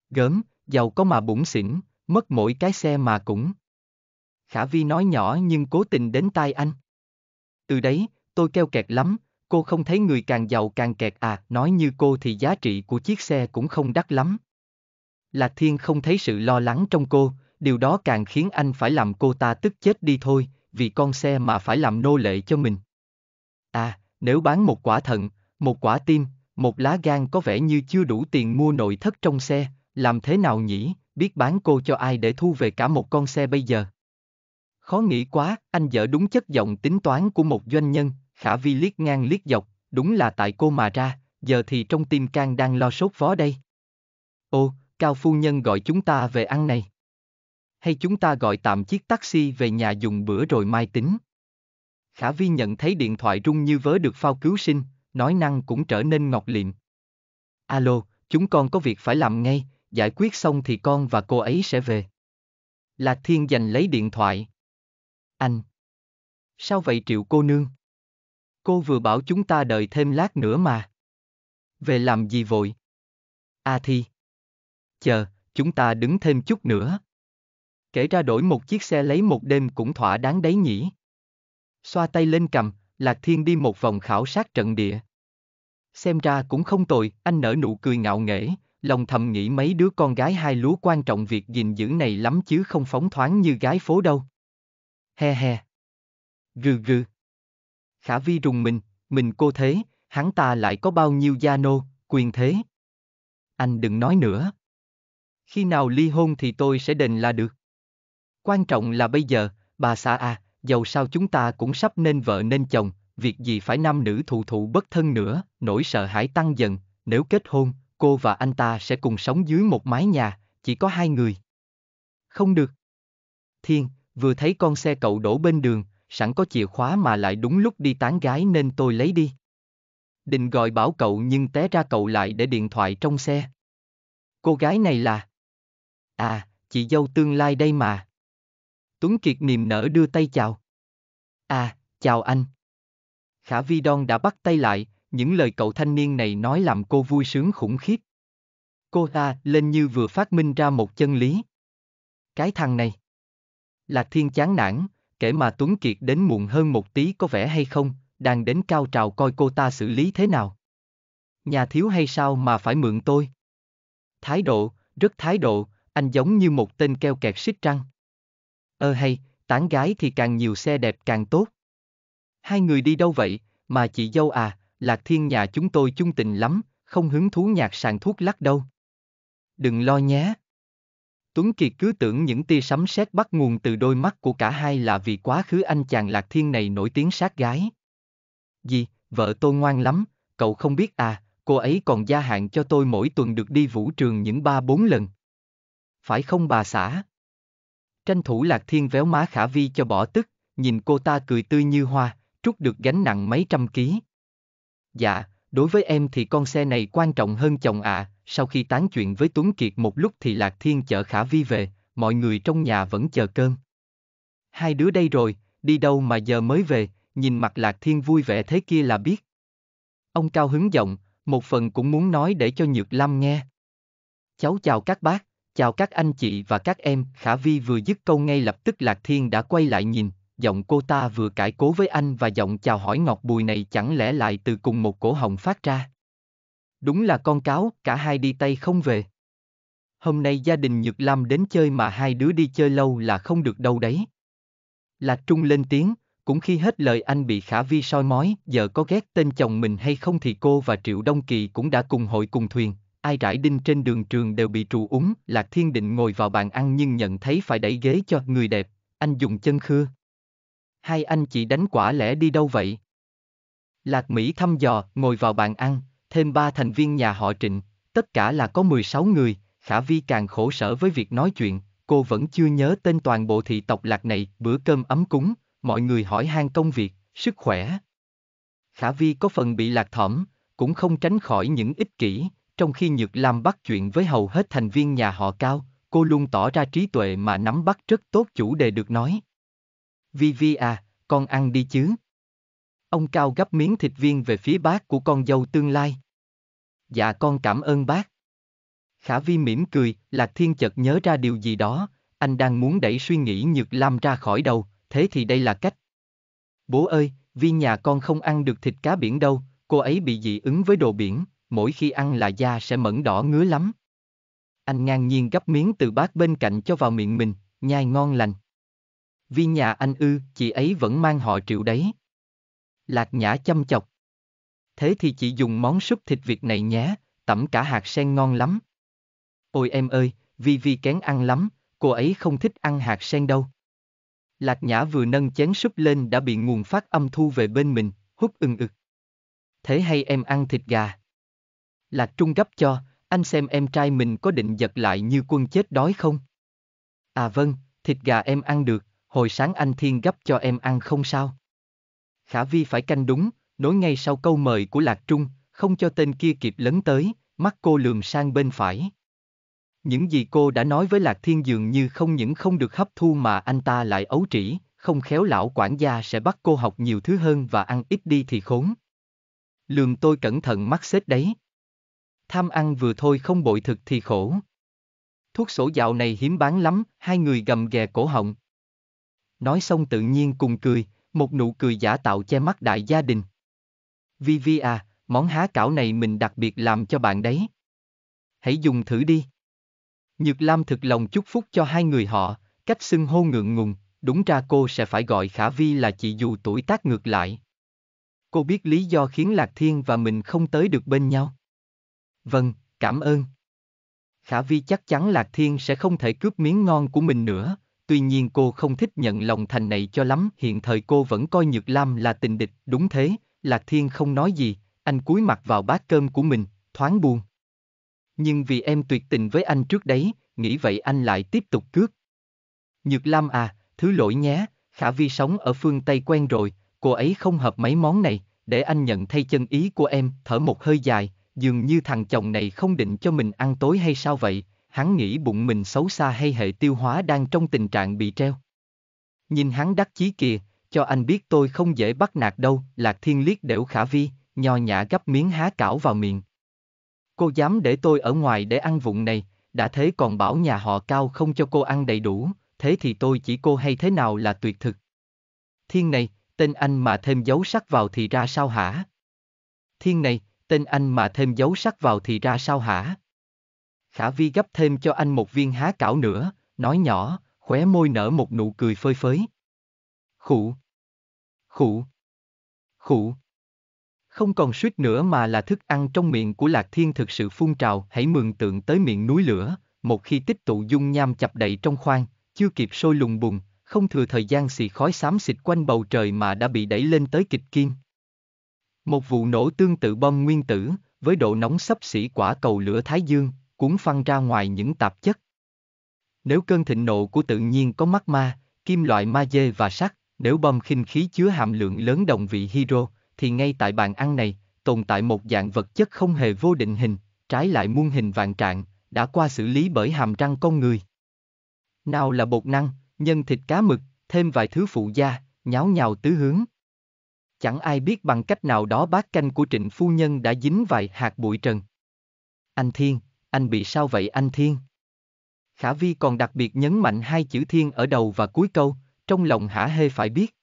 Gớm, giàu có mà bụng xỉn, mất mỗi cái xe mà cũng. Khả Vi nói nhỏ nhưng cố tình đến tai anh. Từ đấy, tôi keo kẹt lắm, cô không thấy người càng giàu càng kẹt à, nói như cô thì giá trị của chiếc xe cũng không đắt lắm. Lạc Thiên không thấy sự lo lắng trong cô, điều đó càng khiến anh phải làm cô ta tức chết đi thôi, vì con xe mà phải làm nô lệ cho mình. À, nếu bán một quả thận, một quả tim, một lá gan có vẻ như chưa đủ tiền mua nội thất trong xe, làm thế nào nhỉ, biết bán cô cho ai để thu về cả một con xe bây giờ. Khó nghĩ quá, anh dở đúng chất giọng tính toán của một doanh nhân, khả vi liếc ngang liếc dọc, đúng là tại cô mà ra, giờ thì trong tim can đang lo sốt vó đây. Ô, Cao Phu Nhân gọi chúng ta về ăn này. Hay chúng ta gọi tạm chiếc taxi về nhà dùng bữa rồi mai tính. Khả Vi nhận thấy điện thoại rung như vớ được phao cứu sinh, nói năng cũng trở nên ngọt liệm. Alo, chúng con có việc phải làm ngay, giải quyết xong thì con và cô ấy sẽ về. Lạc Thiên giành lấy điện thoại anh. Sao vậy triệu cô nương? Cô vừa bảo chúng ta đợi thêm lát nữa mà. Về làm gì vội? A à Thi. Chờ, chúng ta đứng thêm chút nữa. Kể ra đổi một chiếc xe lấy một đêm cũng thỏa đáng đấy nhỉ. Xoa tay lên cầm, Lạc Thiên đi một vòng khảo sát trận địa. Xem ra cũng không tồi, anh nở nụ cười ngạo nghễ, lòng thầm nghĩ mấy đứa con gái hai lúa quan trọng việc gìn giữ này lắm chứ không phóng thoáng như gái phố đâu he he. Rừ rừ. Khả vi rùng mình, mình cô thế, hắn ta lại có bao nhiêu gia nô, quyền thế. Anh đừng nói nữa. Khi nào ly hôn thì tôi sẽ đền là được. Quan trọng là bây giờ, bà xã à, dầu sao chúng ta cũng sắp nên vợ nên chồng, việc gì phải nam nữ thụ thụ bất thân nữa, nỗi sợ hãi tăng dần, nếu kết hôn, cô và anh ta sẽ cùng sống dưới một mái nhà, chỉ có hai người. Không được. Thiên, vừa thấy con xe cậu đổ bên đường, sẵn có chìa khóa mà lại đúng lúc đi tán gái nên tôi lấy đi. Định gọi bảo cậu nhưng té ra cậu lại để điện thoại trong xe. Cô gái này là... À, chị dâu tương lai đây mà. Tuấn Kiệt niềm nở đưa tay chào. À, chào anh. Khả Vi Đon đã bắt tay lại, những lời cậu thanh niên này nói làm cô vui sướng khủng khiếp. Cô ta lên như vừa phát minh ra một chân lý. Cái thằng này. Lạc Thiên chán nản, kể mà Tuấn Kiệt đến muộn hơn một tí có vẻ hay không, đang đến cao trào coi cô ta xử lý thế nào. Nhà thiếu hay sao mà phải mượn tôi? Thái độ, rất thái độ, anh giống như một tên keo kẹt xích trăng. Ơ ờ hay, tán gái thì càng nhiều xe đẹp càng tốt. Hai người đi đâu vậy, mà chị dâu à, Lạc Thiên nhà chúng tôi chung tình lắm, không hứng thú nhạc sàn thuốc lắc đâu. Đừng lo nhé. Tuấn Kiệt cứ tưởng những tia sấm sét bắt nguồn từ đôi mắt của cả hai là vì quá khứ anh chàng Lạc Thiên này nổi tiếng sát gái. Gì, vợ tôi ngoan lắm, cậu không biết à, cô ấy còn gia hạn cho tôi mỗi tuần được đi vũ trường những ba bốn lần. Phải không bà xã? Tranh thủ Lạc Thiên véo má Khả Vi cho bỏ tức, nhìn cô ta cười tươi như hoa, trút được gánh nặng mấy trăm ký. Dạ, đối với em thì con xe này quan trọng hơn chồng ạ, à. sau khi tán chuyện với Tuấn Kiệt một lúc thì Lạc Thiên chở Khả Vi về, mọi người trong nhà vẫn chờ cơm. Hai đứa đây rồi, đi đâu mà giờ mới về, nhìn mặt Lạc Thiên vui vẻ thế kia là biết. Ông Cao hứng giọng, một phần cũng muốn nói để cho Nhược Lâm nghe. Cháu chào các bác, chào các anh chị và các em, Khả Vi vừa dứt câu ngay lập tức Lạc Thiên đã quay lại nhìn, giọng cô ta vừa cãi cố với anh và giọng chào hỏi ngọt bùi này chẳng lẽ lại từ cùng một cổ họng phát ra. Đúng là con cáo, cả hai đi tay không về. Hôm nay gia đình Nhược Lam đến chơi mà hai đứa đi chơi lâu là không được đâu đấy. Là Trung lên tiếng, cũng khi hết lời anh bị Khả Vi soi mói, giờ có ghét tên chồng mình hay không thì cô và Triệu Đông Kỳ cũng đã cùng hội cùng thuyền, ai rải đinh trên đường trường đều bị trụ úng, Lạc Thiên Định ngồi vào bàn ăn nhưng nhận thấy phải đẩy ghế cho người đẹp, anh dùng chân khưa hai anh chị đánh quả lẽ đi đâu vậy? Lạc Mỹ thăm dò, ngồi vào bàn ăn, thêm ba thành viên nhà họ Trịnh, tất cả là có 16 người, Khả Vi càng khổ sở với việc nói chuyện, cô vẫn chưa nhớ tên toàn bộ thị tộc Lạc này, bữa cơm ấm cúng, mọi người hỏi han công việc, sức khỏe. Khả Vi có phần bị lạc thỏm, cũng không tránh khỏi những ích kỷ, trong khi Nhược Lam bắt chuyện với hầu hết thành viên nhà họ Cao, cô luôn tỏ ra trí tuệ mà nắm bắt rất tốt chủ đề được nói. Vi Vi à, con ăn đi chứ. Ông Cao gấp miếng thịt viên về phía bác của con dâu tương lai. Dạ con cảm ơn bác. Khả Vi mỉm cười, Lạc Thiên chợt nhớ ra điều gì đó, anh đang muốn đẩy suy nghĩ Nhược Lam ra khỏi đầu, thế thì đây là cách. Bố ơi, Vi nhà con không ăn được thịt cá biển đâu, cô ấy bị dị ứng với đồ biển, mỗi khi ăn là da sẽ mẫn đỏ ngứa lắm. Anh ngang nhiên gấp miếng từ bát bên cạnh cho vào miệng mình, nhai ngon lành. Vi nhà anh ư, chị ấy vẫn mang họ triệu đấy. Lạc nhã chăm chọc. Thế thì chị dùng món súp thịt Việt này nhé, tẩm cả hạt sen ngon lắm. Ôi em ơi, Vi Vi kén ăn lắm, cô ấy không thích ăn hạt sen đâu. Lạc nhã vừa nâng chén súp lên đã bị nguồn phát âm thu về bên mình, hút ưng ực. Thế hay em ăn thịt gà? Lạc trung gấp cho, anh xem em trai mình có định giật lại như quân chết đói không? À vâng, thịt gà em ăn được hồi sáng anh Thiên gấp cho em ăn không sao. Khả Vi phải canh đúng, nối ngay sau câu mời của Lạc Trung, không cho tên kia kịp lấn tới, mắt cô lườm sang bên phải. Những gì cô đã nói với Lạc Thiên dường như không những không được hấp thu mà anh ta lại ấu trĩ, không khéo lão quản gia sẽ bắt cô học nhiều thứ hơn và ăn ít đi thì khốn. Lường tôi cẩn thận mắt xếp đấy. Tham ăn vừa thôi không bội thực thì khổ. Thuốc sổ dạo này hiếm bán lắm, hai người gầm ghè cổ họng nói xong tự nhiên cùng cười, một nụ cười giả tạo che mắt đại gia đình. Vivi à, món há cảo này mình đặc biệt làm cho bạn đấy. Hãy dùng thử đi. Nhược Lam thực lòng chúc phúc cho hai người họ, cách xưng hô ngượng ngùng, đúng ra cô sẽ phải gọi Khả Vi là chị dù tuổi tác ngược lại. Cô biết lý do khiến Lạc Thiên và mình không tới được bên nhau. Vâng, cảm ơn. Khả Vi chắc chắn Lạc Thiên sẽ không thể cướp miếng ngon của mình nữa, tuy nhiên cô không thích nhận lòng thành này cho lắm, hiện thời cô vẫn coi Nhược Lam là tình địch, đúng thế, Lạc Thiên không nói gì, anh cúi mặt vào bát cơm của mình, thoáng buồn. Nhưng vì em tuyệt tình với anh trước đấy, nghĩ vậy anh lại tiếp tục cướp. Nhược Lam à, thứ lỗi nhé, Khả Vi sống ở phương Tây quen rồi, cô ấy không hợp mấy món này, để anh nhận thay chân ý của em, thở một hơi dài, dường như thằng chồng này không định cho mình ăn tối hay sao vậy, hắn nghĩ bụng mình xấu xa hay hệ tiêu hóa đang trong tình trạng bị treo. Nhìn hắn đắc chí kìa, cho anh biết tôi không dễ bắt nạt đâu, Lạc Thiên liếc đểu khả vi, nho nhã gấp miếng há cảo vào miệng. Cô dám để tôi ở ngoài để ăn vụng này, đã thế còn bảo nhà họ cao không cho cô ăn đầy đủ, thế thì tôi chỉ cô hay thế nào là tuyệt thực. Thiên này, tên anh mà thêm dấu sắc vào thì ra sao hả? Thiên này, tên anh mà thêm dấu sắc vào thì ra sao hả? Khả Vi gấp thêm cho anh một viên há cảo nữa, nói nhỏ, khóe môi nở một nụ cười phơi phới. Khụ. Khụ. Khụ. Không còn suýt nữa mà là thức ăn trong miệng của Lạc Thiên thực sự phun trào, hãy mường tượng tới miệng núi lửa, một khi tích tụ dung nham chập đậy trong khoang, chưa kịp sôi lùng bùng, không thừa thời gian xì khói xám xịt quanh bầu trời mà đã bị đẩy lên tới kịch kim. Một vụ nổ tương tự bom nguyên tử, với độ nóng sấp xỉ quả cầu lửa Thái Dương, cuốn phăng ra ngoài những tạp chất. Nếu cơn thịnh nộ của tự nhiên có mắt ma, kim loại ma magie và sắt, nếu bom khinh khí chứa hàm lượng lớn đồng vị hydro, thì ngay tại bàn ăn này, tồn tại một dạng vật chất không hề vô định hình, trái lại muôn hình vạn trạng, đã qua xử lý bởi hàm răng con người. Nào là bột năng, nhân thịt cá mực, thêm vài thứ phụ gia, nháo nhào tứ hướng. Chẳng ai biết bằng cách nào đó bát canh của trịnh phu nhân đã dính vài hạt bụi trần. Anh Thiên, anh bị sao vậy anh Thiên? Khả Vi còn đặc biệt nhấn mạnh hai chữ Thiên ở đầu và cuối câu, trong lòng hả hê phải biết.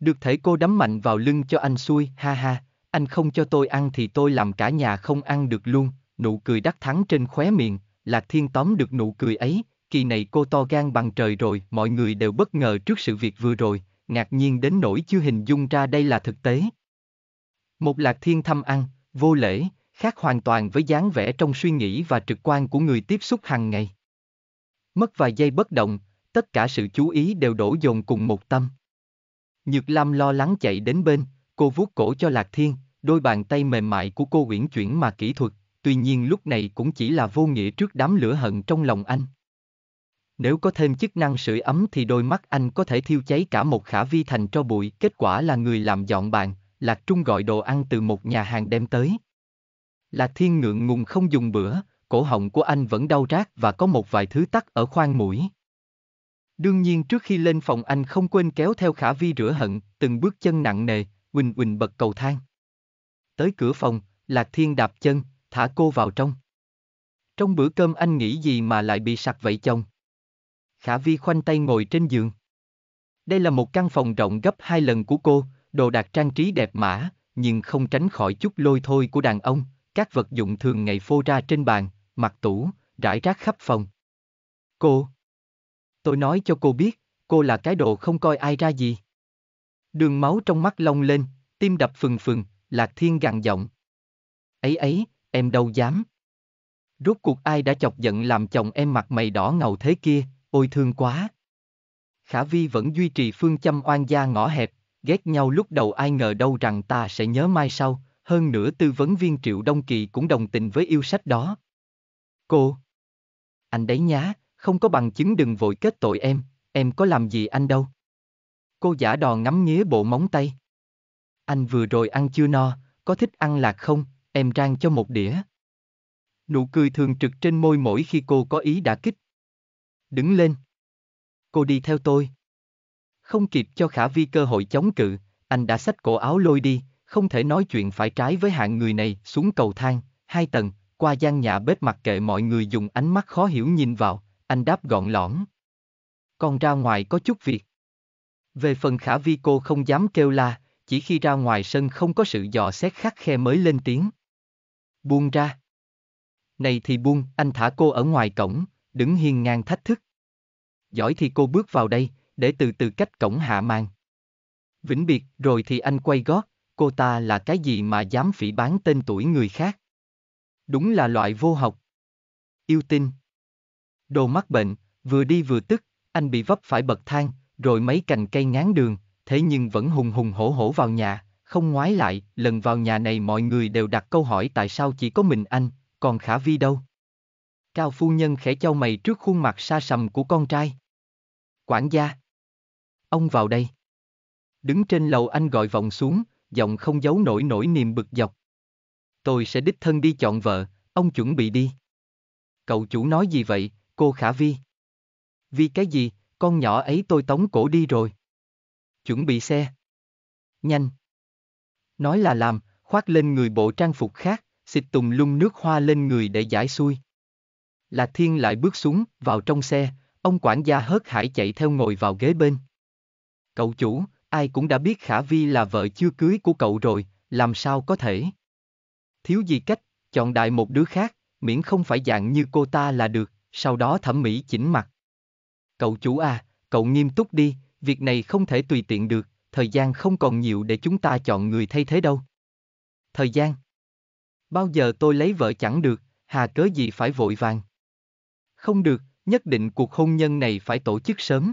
Được thể cô đấm mạnh vào lưng cho anh xui, ha ha, anh không cho tôi ăn thì tôi làm cả nhà không ăn được luôn, nụ cười đắc thắng trên khóe miệng, Lạc Thiên tóm được nụ cười ấy, kỳ này cô to gan bằng trời rồi, mọi người đều bất ngờ trước sự việc vừa rồi, ngạc nhiên đến nỗi chưa hình dung ra đây là thực tế. Một Lạc Thiên thăm ăn, vô lễ, khác hoàn toàn với dáng vẻ trong suy nghĩ và trực quan của người tiếp xúc hàng ngày. Mất vài giây bất động, tất cả sự chú ý đều đổ dồn cùng một tâm. Nhược Lam lo lắng chạy đến bên, cô vuốt cổ cho Lạc Thiên, đôi bàn tay mềm mại của cô uyển chuyển mà kỹ thuật, tuy nhiên lúc này cũng chỉ là vô nghĩa trước đám lửa hận trong lòng anh. Nếu có thêm chức năng sưởi ấm thì đôi mắt anh có thể thiêu cháy cả một khả vi thành cho bụi, kết quả là người làm dọn bàn, Lạc Trung gọi đồ ăn từ một nhà hàng đem tới là Thiên ngượng ngùng không dùng bữa, cổ họng của anh vẫn đau rát và có một vài thứ tắc ở khoang mũi. Đương nhiên trước khi lên phòng anh không quên kéo theo Khả Vi rửa hận, từng bước chân nặng nề, Quỳnh Quỳnh bật cầu thang. Tới cửa phòng, Lạc Thiên đạp chân, thả cô vào trong. Trong bữa cơm anh nghĩ gì mà lại bị sặc vậy chồng? Khả Vi khoanh tay ngồi trên giường. Đây là một căn phòng rộng gấp hai lần của cô, đồ đạc trang trí đẹp mã, nhưng không tránh khỏi chút lôi thôi của đàn ông, các vật dụng thường ngày phô ra trên bàn, mặt tủ, rải rác khắp phòng. Cô. Tôi nói cho cô biết, cô là cái đồ không coi ai ra gì. Đường máu trong mắt long lên, tim đập phừng phừng, Lạc Thiên gằn giọng. Ấy ấy, em đâu dám. Rốt cuộc ai đã chọc giận làm chồng em mặt mày đỏ ngầu thế kia, ôi thương quá. Khả Vi vẫn duy trì phương châm oan gia ngõ hẹp, ghét nhau lúc đầu ai ngờ đâu rằng ta sẽ nhớ mai sau, hơn nữa tư vấn viên Triệu Đông Kỳ cũng đồng tình với yêu sách đó. Cô! Anh đấy nhá, không có bằng chứng đừng vội kết tội em, em có làm gì anh đâu. Cô giả đò ngắm nghía bộ móng tay. Anh vừa rồi ăn chưa no, có thích ăn lạc không, em rang cho một đĩa. Nụ cười thường trực trên môi mỗi khi cô có ý đã kích. Đứng lên. Cô đi theo tôi. Không kịp cho Khả Vi cơ hội chống cự, anh đã xách cổ áo lôi đi, không thể nói chuyện phải trái với hạng người này, xuống cầu thang, hai tầng, qua gian nhà bếp mặc kệ mọi người dùng ánh mắt khó hiểu nhìn vào, anh đáp gọn lõm. còn ra ngoài có chút việc. Về phần khả vi cô không dám kêu la, chỉ khi ra ngoài sân không có sự dò xét khắc khe mới lên tiếng. Buông ra. Này thì buông, anh thả cô ở ngoài cổng, đứng hiên ngang thách thức. Giỏi thì cô bước vào đây, để từ từ cách cổng hạ màn. Vĩnh biệt, rồi thì anh quay gót, cô ta là cái gì mà dám phỉ bán tên tuổi người khác? Đúng là loại vô học. Yêu tinh. Đồ mắc bệnh, vừa đi vừa tức, anh bị vấp phải bậc thang, rồi mấy cành cây ngán đường, thế nhưng vẫn hùng hùng hổ hổ vào nhà, không ngoái lại, lần vào nhà này mọi người đều đặt câu hỏi tại sao chỉ có mình anh, còn Khả Vi đâu? Cao phu nhân khẽ chau mày trước khuôn mặt xa sầm của con trai. Quản gia. Ông vào đây. Đứng trên lầu anh gọi vọng xuống, giọng không giấu nổi nỗi niềm bực dọc. Tôi sẽ đích thân đi chọn vợ, ông chuẩn bị đi. Cậu chủ nói gì vậy, cô Khả Vi? Vì cái gì, con nhỏ ấy tôi tống cổ đi rồi. Chuẩn bị xe. Nhanh. Nói là làm, khoác lên người bộ trang phục khác, xịt tùng lung nước hoa lên người để giải xuôi. Là Thiên lại bước xuống, vào trong xe, ông quản gia hớt hải chạy theo ngồi vào ghế bên. Cậu chủ, ai cũng đã biết Khả Vi là vợ chưa cưới của cậu rồi, làm sao có thể? Thiếu gì cách, chọn đại một đứa khác, miễn không phải dạng như cô ta là được, sau đó thẩm mỹ chỉnh mặt. Cậu chủ à, cậu nghiêm túc đi, việc này không thể tùy tiện được, thời gian không còn nhiều để chúng ta chọn người thay thế đâu. Thời gian? Bao giờ tôi lấy vợ chẳng được, hà cớ gì phải vội vàng? Không được, nhất định cuộc hôn nhân này phải tổ chức sớm.